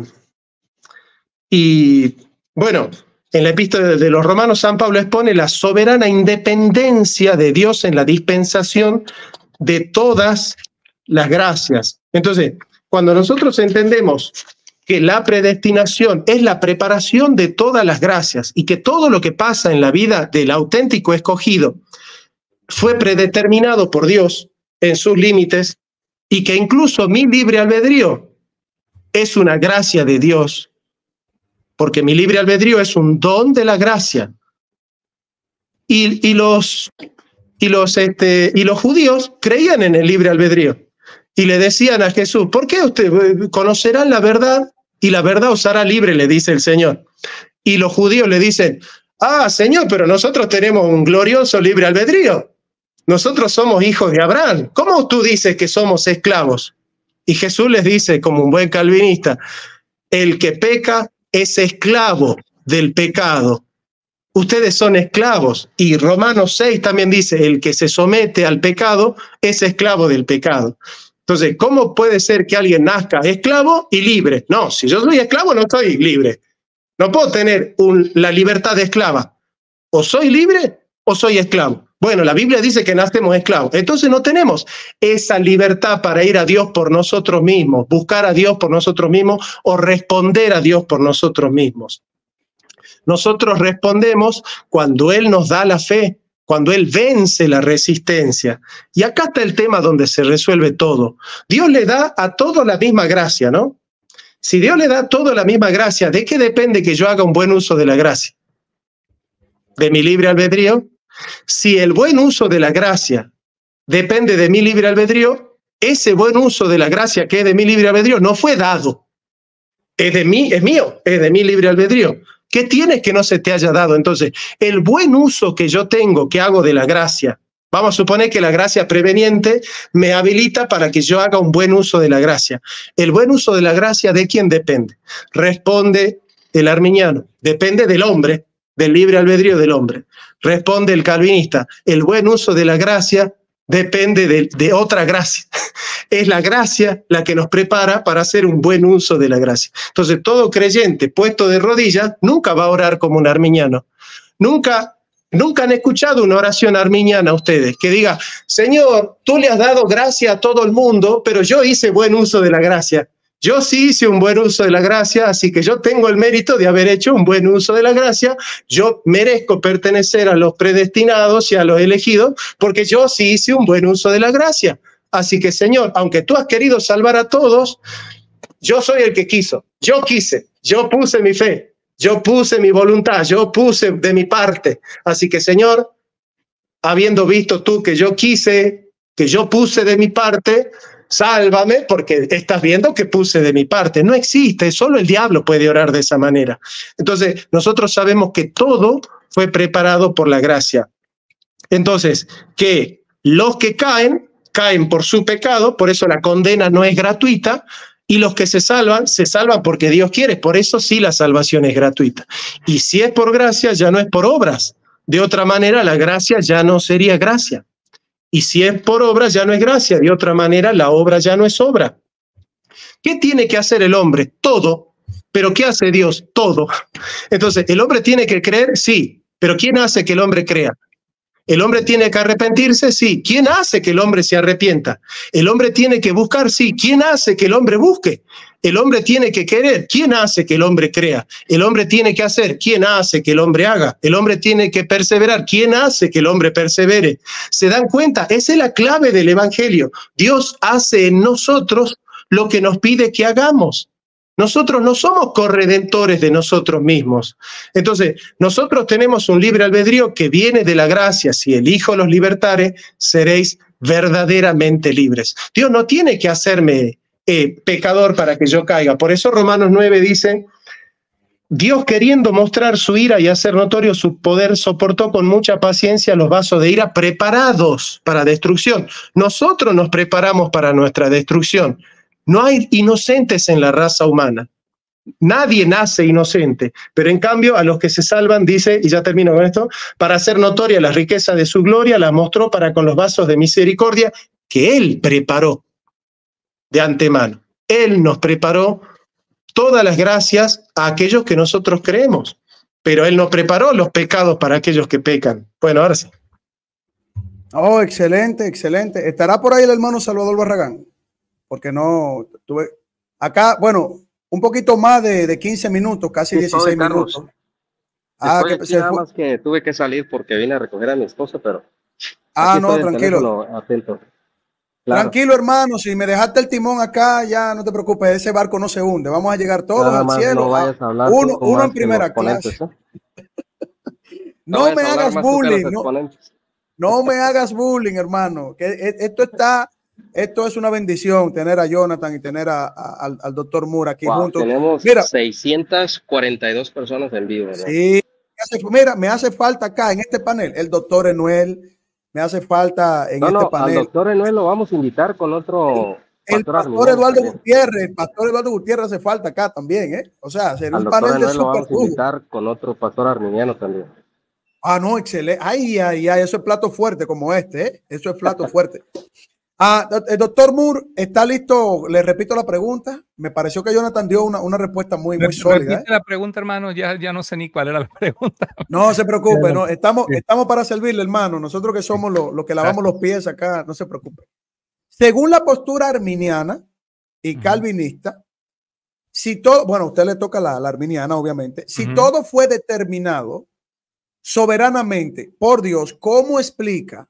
y bueno, en la epístola de los romanos, San Pablo expone la soberana independencia de Dios en la dispensación de todas las gracias. Entonces, cuando nosotros entendemos que la predestinación es la preparación de todas las gracias y que todo lo que pasa en la vida del auténtico escogido fue predeterminado por Dios en sus límites y que incluso mi libre albedrío es una gracia de Dios porque mi libre albedrío es un don de la gracia. Y, los, y, los, este, y los judíos creían en el libre albedrío y le decían a Jesús, ¿por qué usted eh, conocerá la verdad y la verdad os hará libre? le dice el Señor. Y los judíos le dicen, ah, Señor, pero nosotros tenemos un glorioso libre albedrío. Nosotros somos hijos de Abraham. ¿Cómo tú dices que somos esclavos? Y Jesús les dice, como un buen calvinista, el que peca, es esclavo del pecado. Ustedes son esclavos. Y Romanos 6 también dice, el que se somete al pecado es esclavo del pecado. Entonces, ¿cómo puede ser que alguien nazca esclavo y libre? No, si yo soy esclavo no estoy libre. No puedo tener la libertad de esclava. O soy libre o soy esclavo. Bueno, la Biblia dice que nacemos esclavos. Entonces no tenemos esa libertad para ir a Dios por nosotros mismos, buscar a Dios por nosotros mismos o responder a Dios por nosotros mismos. Nosotros respondemos cuando Él nos da la fe, cuando Él vence la resistencia. Y acá está el tema donde se resuelve todo. Dios le da a todos la misma gracia, ¿no? Si Dios le da a todos la misma gracia, ¿de qué depende que yo haga un buen uso de la gracia? ¿De mi libre albedrío? Si el buen uso de la gracia depende de mi libre albedrío, ese buen uso de la gracia que es de mi libre albedrío no fue dado. Es de mí, es mío, es de mi libre albedrío. ¿Qué tienes que no se te haya dado? Entonces, el buen uso que yo tengo, que hago de la gracia, vamos a suponer que la gracia preveniente me habilita para que yo haga un buen uso de la gracia. El buen uso de la gracia, ¿de quién depende? Responde el arminiano, depende del hombre, del libre albedrío del hombre. Responde el calvinista, el buen uso de la gracia depende de, otra gracia. Es la gracia la que nos prepara para hacer un buen uso de la gracia. Entonces, todo creyente puesto de rodillas nunca va a orar como un arminiano. Nunca, nunca han escuchado una oración arminiana a ustedes que diga, Señor, tú le has dado gracia a todo el mundo, pero yo hice buen uso de la gracia. Yo sí hice un buen uso de la gracia, así que yo tengo el mérito de haber hecho un buen uso de la gracia. Yo merezco pertenecer a los predestinados y a los elegidos, porque yo sí hice un buen uso de la gracia. Así que, Señor, aunque tú has querido salvar a todos, yo soy el que quiso, yo quise, yo puse mi fe, yo puse mi voluntad, yo puse de mi parte. Así que, Señor, habiendo visto tú que yo quise, que yo puse de mi parte, sálvame porque estás viendo que puse de mi parte. No existe, solo el diablo puede orar de esa manera. Entonces, nosotros sabemos que todo fue preparado por la gracia. Entonces, que los que caen, caen por su pecado, por eso la condena no es gratuita, y los que se salvan, se salvan porque Dios quiere, por eso sí la salvación es gratuita. Y si es por gracia, ya no es por obras. De otra manera, la gracia ya no sería gracia. Y si es por obra, ya no es gracia. De otra manera, la obra ya no es obra. ¿Qué tiene que hacer el hombre? Todo. Pero ¿qué hace Dios? Todo. Entonces, ¿el hombre tiene que creer? Sí. Pero ¿quién hace que el hombre crea? ¿El hombre tiene que arrepentirse? Sí. ¿Quién hace que el hombre se arrepienta? ¿El hombre tiene que buscar? Sí. ¿Quién hace que el hombre busque? El hombre tiene que querer. ¿Quién hace que el hombre crea? El hombre tiene que hacer. ¿Quién hace que el hombre haga? El hombre tiene que perseverar. ¿Quién hace que el hombre persevere? ¿Se dan cuenta? Esa es la clave del Evangelio. Dios hace en nosotros lo que nos pide que hagamos. Nosotros no somos corredentores de nosotros mismos. Entonces, nosotros tenemos un libre albedrío que viene de la gracia. Si el Hijo los libertare, seréis verdaderamente libres. Dios no tiene que hacerme eh, pecador para que yo caiga. Por eso Romanos 9 dice, Dios queriendo mostrar su ira y hacer notorio su poder, soportó con mucha paciencia los vasos de ira preparados para destrucción. Nosotros nos preparamos para nuestra destrucción. No hay inocentes en la raza humana. Nadie nace inocente, pero en cambio a los que se salvan, dice, y ya termino con esto, para hacer notoria la riqueza de su gloria, la mostró para con los vasos de misericordia que Él preparó de antemano. Él nos preparó todas las gracias a aquellos que nosotros creemos, pero Él nos preparó los pecados para aquellos que pecan. Bueno, ahora sí Oh, excelente, excelente. ¿Estará por ahí el hermano Salvador Barragán? Porque no, tuve acá, bueno, un poquito más de, de 15 minutos, casi 16 minutos. Ah, que, más que tuve que salir porque vine a recoger a mi esposa, pero... Ah, no, tranquilo. Atento. Tranquilo, hermano, si me dejaste el timón acá, ya no te preocupes, ese barco no se hunde, vamos a llegar todos al cielo. uno, en primera clase. ¿eh? no, me hagas bullying, no, me hagas bullying, hermano. Que, e, esto está, esto es una bendición tener a Jonathan y tener a, al, doctor Moore aquí juntos. Tenemos 642 personas en vivo. Sí, mira, me hace falta acá en este panel el doctor Enuel, me hace falta en este este no, panel. Al doctor lo vamos a invitar con otro. El pastor, Eduardo Gutiérrez, el pastor Eduardo Gutiérrez hace falta acá también, ¿eh? O sea, hacer un panel de lo vamos a invitar con otro pastor armeniano también. Ah, no, excelente. Ay, ay, ay, eso es plato fuerte como este, ¿eh? Eso es plato fuerte. Ah, el eh, doctor Moore está listo. Le repito la pregunta. Me pareció que Jonathan dio una, respuesta muy, muy sólida. ¿eh? la pregunta, hermano. Ya, ya no sé ni cuál era la pregunta. No se preocupe. No, estamos, estamos para servirle, hermano. Nosotros que somos los, que lavamos los pies acá, no se preocupe. Según la postura arminiana y calvinista, si todo, bueno, a usted le toca la, arminiana, obviamente, si todo fue determinado soberanamente por Dios, ¿cómo explica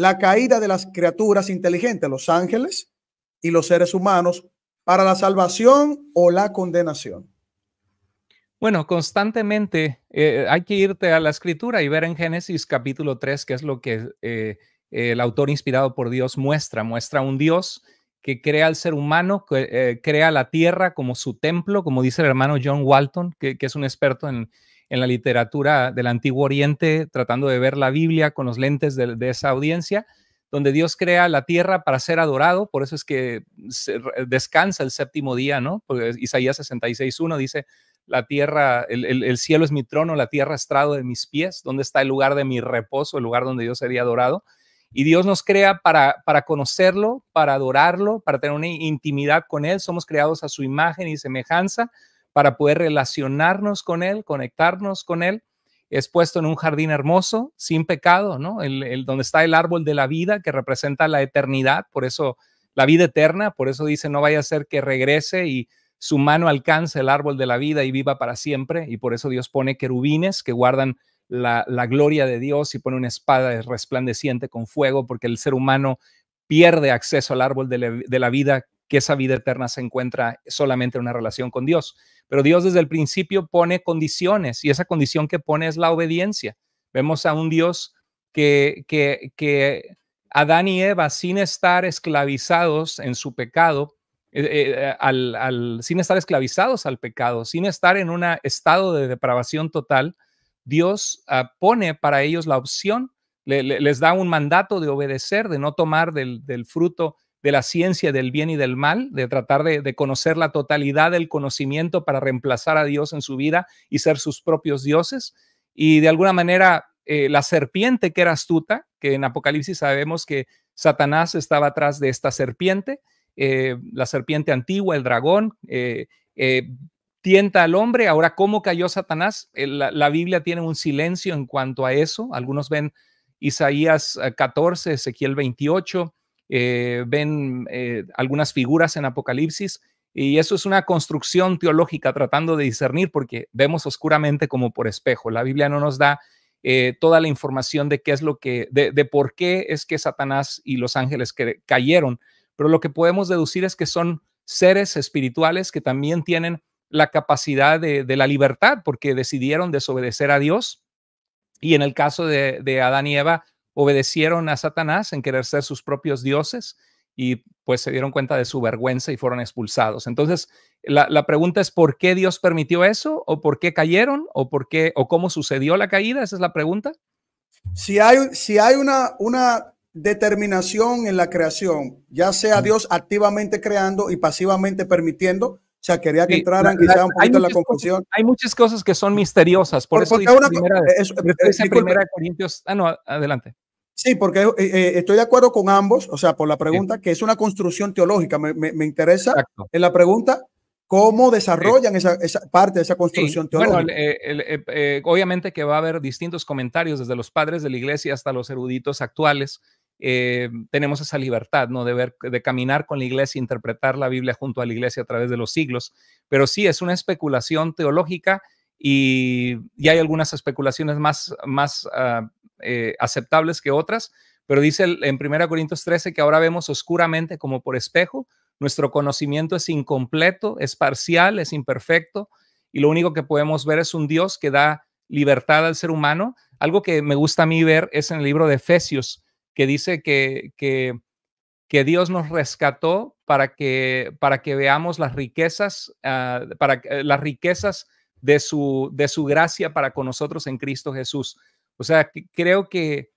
la caída de las criaturas inteligentes, los ángeles y los seres humanos, para la salvación o la condenación? Bueno, constantemente eh, hay que irte a la escritura y ver en Génesis capítulo 3 que es lo que eh, el autor inspirado por Dios muestra. Muestra un Dios que crea al ser humano, que eh, crea la tierra como su templo, como dice el hermano John Walton, que es un experto en, en la literatura del Antiguo Oriente, tratando de ver la Biblia con los lentes de, esa audiencia, donde Dios crea la tierra para ser adorado, por eso es que eh, descansa el séptimo día, ¿no? Porque Isaías 66.1 dice, la tierra, el, cielo es mi trono, la tierra estrado de mis pies, donde está el lugar de mi reposo, el lugar donde yo sería adorado. Y Dios nos crea para, para conocerlo, para adorarlo, para tener una intimidad con Él. Somos creados a su imagen y semejanza para poder relacionarnos con Él, conectarnos con Él. Es puesto en un jardín hermoso, sin pecado, ¿no? El, donde está el árbol de la vida que representa la eternidad, por eso la vida eterna, por eso dice, no vaya a ser que regrese y su mano alcance el árbol de la vida y viva para siempre, y por eso Dios pone querubines que guardan la, gloria de Dios y pone una espada resplandeciente con fuego, porque el ser humano pierde acceso al árbol de la vida que esa vida eterna se encuentra solamente en una relación con Dios. Pero Dios desde el principio pone condiciones y esa condición que pone es la obediencia. Vemos a un Dios que, que, Adán y Eva, sin estar esclavizados en su pecado, eh, eh, al, sin estar esclavizados al pecado, sin estar en un estado de depravación total, Dios ah, pone para ellos la opción, les da un mandato de obedecer, de no tomar del fruto de la ciencia del bien y del mal, de tratar de, conocer la totalidad del conocimiento para reemplazar a Dios en su vida y ser sus propios dioses. Y de alguna manera, eh, la serpiente que era astuta, que en Apocalipsis sabemos que Satanás estaba atrás de esta serpiente, eh, la serpiente antigua, el dragón, eh, tienta al hombre. Ahora, ¿cómo cayó Satanás? La, la, Biblia tiene un silencio en cuanto a eso. Algunos ven Isaías 14, Ezequiel 28, eh, ven eh, algunas figuras en Apocalipsis y eso es una construcción teológica tratando de discernir porque vemos oscuramente como por espejo. La Biblia no nos da eh, toda la información de qué es lo que, de, por qué es que Satanás y los ángeles que cayeron, pero lo que podemos deducir es que son seres espirituales que también tienen la capacidad de, la libertad porque decidieron desobedecer a Dios. Y en el caso de, de Adán y Eva, obedecieron a Satanás en querer ser sus propios dioses y pues se dieron cuenta de su vergüenza y fueron expulsados. Entonces, la, pregunta es ¿por qué Dios permitió eso? ¿O por qué cayeron? ¿O por qué? ¿O cómo sucedió la caída? Esa es la pregunta. Si hay, si hay una, una determinación en la creación, ya sea Dios activamente creando y pasivamente permitiendo, o sea, quería que entraran un poquito en la conclusión. hay muchas cosas que son misteriosas, por, eso primera, de Corintios. Ah, no, adelante. Sí, porque eh, eh, estoy de acuerdo con ambos, o sea, por la pregunta, que es una construcción teológica. Me, interesa en la pregunta cómo desarrollan esa, parte de esa construcción teológica. Bueno, eh, obviamente que va a haber distintos comentarios desde los padres de la iglesia hasta los eruditos actuales eh, tenemos esa libertad, ¿no? De, caminar con la iglesia, interpretar la Biblia junto a la iglesia a través de los siglos. Pero sí, es una especulación teológica y, hay algunas especulaciones más, más ah, eh, aceptables que otras, pero dice en 1 Corintios 13 que ahora vemos oscuramente como por espejo, nuestro conocimiento es incompleto, es parcial, es imperfecto, y lo único que podemos ver es un Dios que da libertad al ser humano. Algo que me gusta a mí ver es en el libro de Efesios, que dice que, que, Dios nos rescató para que, para que veamos las riquezas, ah, para eh, las riquezas de su, de su gracia para con nosotros en Cristo Jesús. O sea, creo que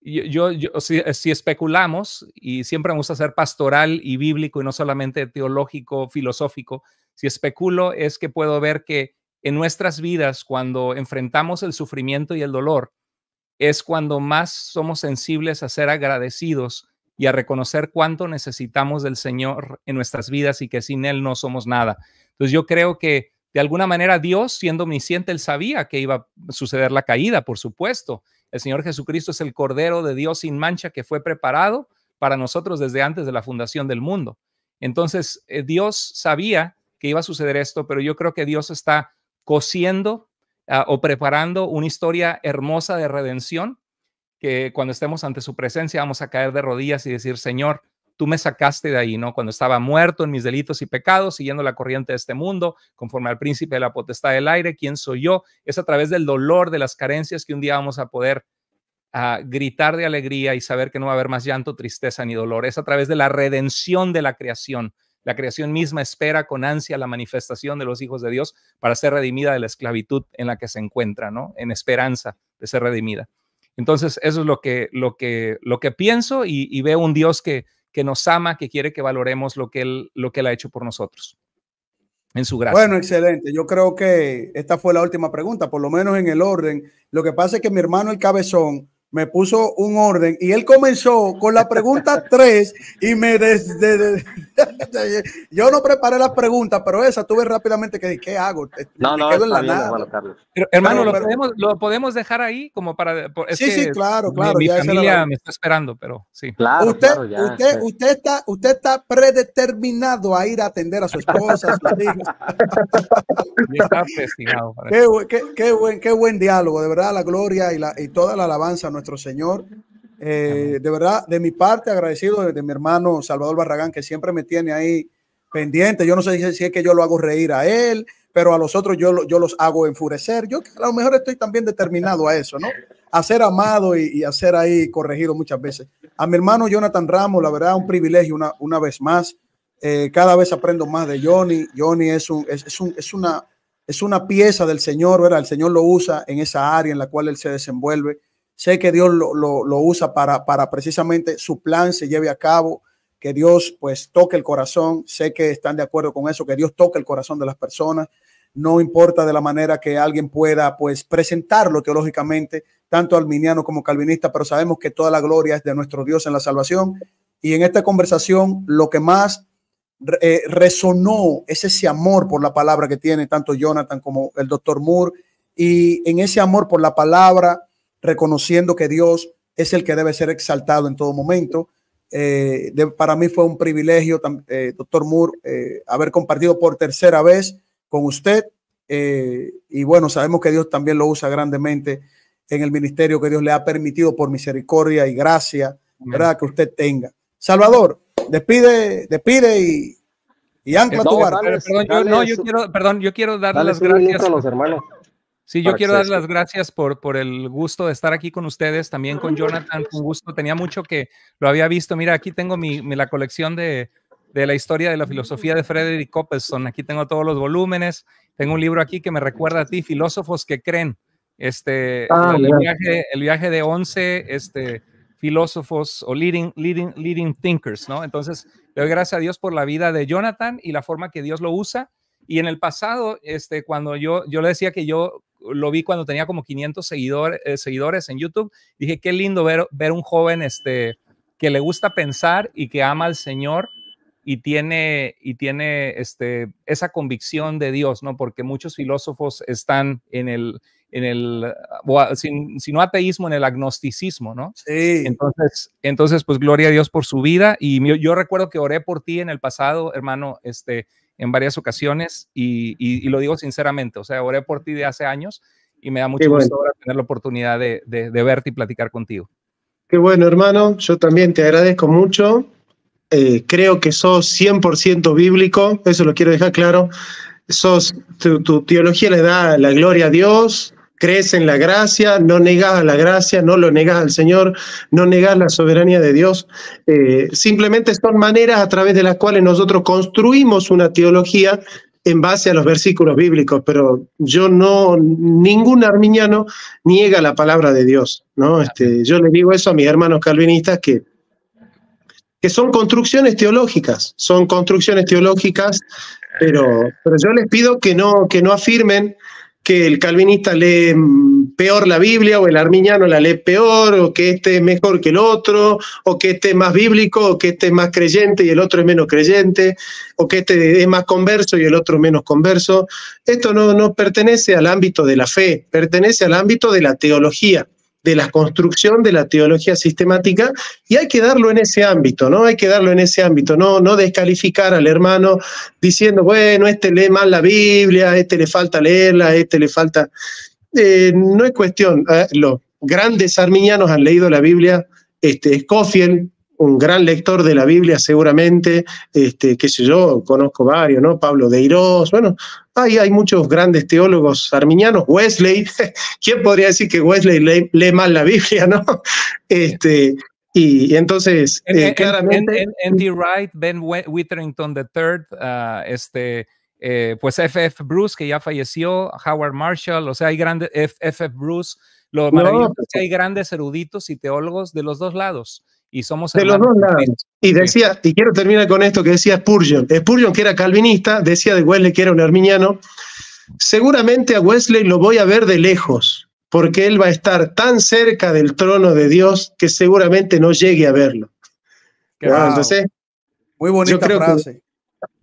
yo, si, especulamos, y siempre me a ser pastoral y bíblico y no solamente teológico, filosófico, si especulo es que puedo ver que en nuestras vidas, cuando enfrentamos el sufrimiento y el dolor, es cuando más somos sensibles a ser agradecidos y a reconocer cuánto necesitamos del Señor en nuestras vidas y que sin Él no somos nada. Entonces yo creo que de alguna manera Dios, siendo omnisciente, Él sabía que iba a suceder la caída, por supuesto. El Señor Jesucristo es el Cordero de Dios sin mancha que fue preparado para nosotros desde antes de la fundación del mundo. Entonces eh, Dios sabía que iba a suceder esto, pero yo creo que Dios está cosiendo Ah, o preparando una historia hermosa de redención, que cuando estemos ante su presencia vamos a caer de rodillas y decir, Señor, tú me sacaste de ahí, ¿no? Cuando estaba muerto en mis delitos y pecados, siguiendo la corriente de este mundo, conforme al príncipe de la potestad del aire, ¿quién soy yo? Es a través del dolor, de las carencias que un día vamos a poder ah, gritar de alegría y saber que no va a haber más llanto, tristeza ni dolor. Es a través de la redención de la creación la creación misma espera con ansia la manifestación de los hijos de Dios para ser redimida de la esclavitud en la que se encuentra, ¿no? En esperanza de ser redimida. Entonces, eso es lo que, lo que, lo que pienso y, veo un Dios que, que nos ama, que quiere que valoremos lo que, él, lo que Él ha hecho por nosotros. En su gracia. Bueno, excelente. Yo creo que esta fue la última pregunta, por lo menos en el orden. Lo que pasa es que mi hermano el cabezón me puso un orden y él comenzó con la pregunta 3 y me desde yo no preparé la pregunta, pero esa tuve rápidamente que ¿qué hago? No, no, en hermano, ¿lo, podemos, lo podemos dejar ahí como para... sí, sí, claro, claro. Mi, me está esperando, pero sí. Claro, usted, usted, está, usted está predeterminado a ir a atender a su esposa, a sus hijos. está destinado. qué, qué, qué, buen, qué buen diálogo, de verdad, la gloria y, la, y toda la alabanza nuestro Señor. Eh, de verdad, de mi parte, agradecido de, mi hermano Salvador Barragán, que siempre me tiene ahí pendiente. Yo no sé si es que yo lo hago reír a él, pero a los otros yo, yo los hago enfurecer. Yo a lo mejor estoy también determinado a eso, ¿no? A ser amado y, y a ser ahí corregido muchas veces. A mi hermano Jonathan Ramos, la verdad, un privilegio una, una vez más. Eh, cada vez aprendo más de Johnny. Johnny es, un, es, es, un, es, una, es una pieza del Señor, ¿verdad? El Señor lo usa en esa área en la cual él se desenvuelve. Sé que Dios lo, usa para, para precisamente su plan se lleve a cabo, que Dios pues toque el corazón. Sé que están de acuerdo con eso, que Dios toque el corazón de las personas. No importa de la manera que alguien pueda pues presentarlo teológicamente, tanto alminiano como calvinista, pero sabemos que toda la gloria es de nuestro Dios en la salvación. Y en esta conversación lo que más eh, resonó es ese amor por la palabra que tiene tanto Jonathan como el doctor Moore. Y en ese amor por la palabra reconociendo que Dios es el que debe ser exaltado en todo momento. Eh, para mí fue un privilegio, eh, doctor Moore, eh, haber compartido por tercera vez con usted. y bueno, sabemos que Dios también lo usa grandemente en el ministerio que Dios le ha permitido por misericordia y gracia, ¿verdad? Que usted tenga. Salvador, despide, despide y, y ancla tu barco. Perdón, yo, no, yo quiero, perdón, yo quiero dar las gracias a los hermanos. Sí, yo quiero dar las gracias por, por el gusto de estar aquí con ustedes, también con Jonathan, un gusto. Tenía mucho que lo había visto. Mira, aquí tengo mi, mi la colección de, de, la historia de la filosofía de Frederick Coppelson. Aquí tengo todos los volúmenes. Tengo un libro aquí que me recuerda a ti, Filósofos que creen. Este, ah, el, viaje, de 11 este, filósofos o leading, leading, thinkers, ¿no? Entonces, le doy gracias a Dios por la vida de Jonathan y la forma que Dios lo usa. Y en el pasado, este, cuando yo, yo le decía que yo lo vi cuando tenía como 500 seguidores, eh, seguidores en YouTube. Dije, qué lindo ver, ver un joven este, que le gusta pensar y que ama al Señor y tiene, y tiene este, esa convicción de Dios, ¿no? Porque muchos filósofos están en el, en el sin, ateísmo, en el agnosticismo, ¿no? Sí. Entonces, entonces, pues gloria a Dios por su vida. Y yo, yo recuerdo que oré por ti en el pasado, hermano, este, en varias ocasiones y, lo digo sinceramente, o sea, oré por ti de hace años y me da mucho gusto tener la oportunidad de, verte y platicar contigo. Qué bueno, hermano, yo también te agradezco mucho. Eh, creo que sos 100% bíblico, eso lo quiero dejar claro. Sos, tu teología le da la gloria a Dios, crees en la gracia, no negas a la gracia, no lo negas al Señor, no negas la soberanía de Dios. Eh, simplemente son maneras a través de las cuales nosotros construimos una teología en base a los versículos bíblicos, pero yo no, ningún arminiano niega la palabra de Dios, ¿no? Este, yo le digo eso a mis hermanos calvinistas que, que son construcciones teológicas, son construcciones teológicas, pero, pero yo les pido que no, que no afirmen que el calvinista lee mm, peor la Biblia o el arminiano la lee peor o que este es mejor que el otro o que este es más bíblico o que este es más creyente y el otro es menos creyente o que este es más converso y el otro menos converso. Esto no pertenece al ámbito de la fe, pertenece al ámbito de la teología de la construcción de la teología sistemática y hay que darlo en ese ámbito, ¿no? Hay que darlo en ese ámbito, no, no descalificar al hermano diciendo, bueno, este lee mal la Biblia, este le falta leerla, este le falta... Eh, no es cuestión, ¿eh? los grandes arminianos han leído la Biblia, este, Scofield, un gran lector de la Biblia seguramente, este, qué sé yo, conozco varios, ¿no? Pablo de bueno, Ahí hay muchos grandes teólogos arminianos. Wesley, ¿quién podría decir que Wesley lee, mal la Biblia, no? Este, y, entonces, eh, claramente. Andy Wright, Ben Witterington III, ah, este, eh, pues F.F. Bruce, que ya falleció, Howard Marshall, o sea, hay grandes. F.F. Bruce, lo maravilloso es que pues, hay grandes eruditos y teólogos de los dos lados y somos de los dos lados. Y decía, y quiero terminar con esto que decía Spurgeon. Spurgeon, que era calvinista, decía de Wesley que era un arminiano. Seguramente a Wesley lo voy a ver de lejos, porque él va a estar tan cerca del trono de Dios que seguramente no llegue a verlo. muy bonita frase.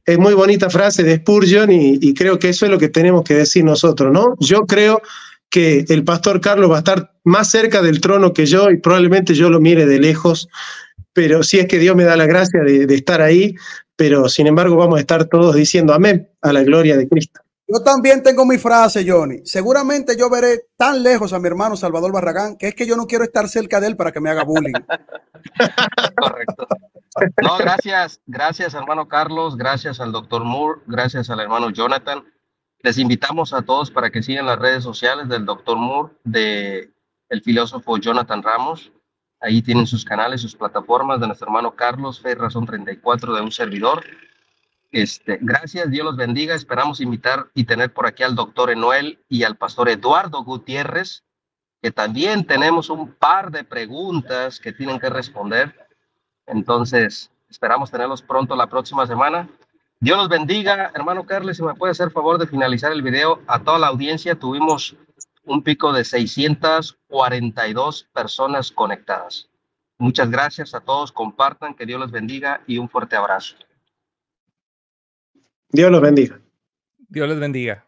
es muy bonita frase de Spurgeon y creo que eso es lo que tenemos que decir nosotros, ¿no? Yo creo que el pastor Carlos va a estar más cerca del trono que yo y probablemente yo lo mire de lejos, pero si es que Dios me da la gracia de, estar ahí, pero sin embargo vamos a estar todos diciendo amén a la gloria de Cristo. Yo también tengo mi frase, Johnny. Seguramente yo veré tan lejos a mi hermano Salvador Barragán que es que yo no quiero estar cerca de él para que me haga bullying. Correcto. No, gracias, gracias hermano Carlos, gracias al doctor Moore, gracias al hermano Jonathan, les invitamos a todos para que sigan las redes sociales del doctor Moore, de el filósofo Jonathan Ramos. Ahí tienen sus canales, sus plataformas de nuestro hermano Carlos Ferrazón 34 de un servidor. Este, gracias, Dios los bendiga. Esperamos invitar y tener por aquí al doctor Enoel y al pastor Eduardo Gutiérrez, que también tenemos un par de preguntas que tienen que responder. Entonces, esperamos tenerlos pronto la próxima semana. Dios los bendiga. Hermano Carles, si me puede hacer favor de finalizar el video a toda la audiencia, tuvimos un pico de 642 personas conectadas. Muchas gracias a todos, compartan, que Dios los bendiga y un fuerte abrazo. Dios los bendiga. Dios les bendiga.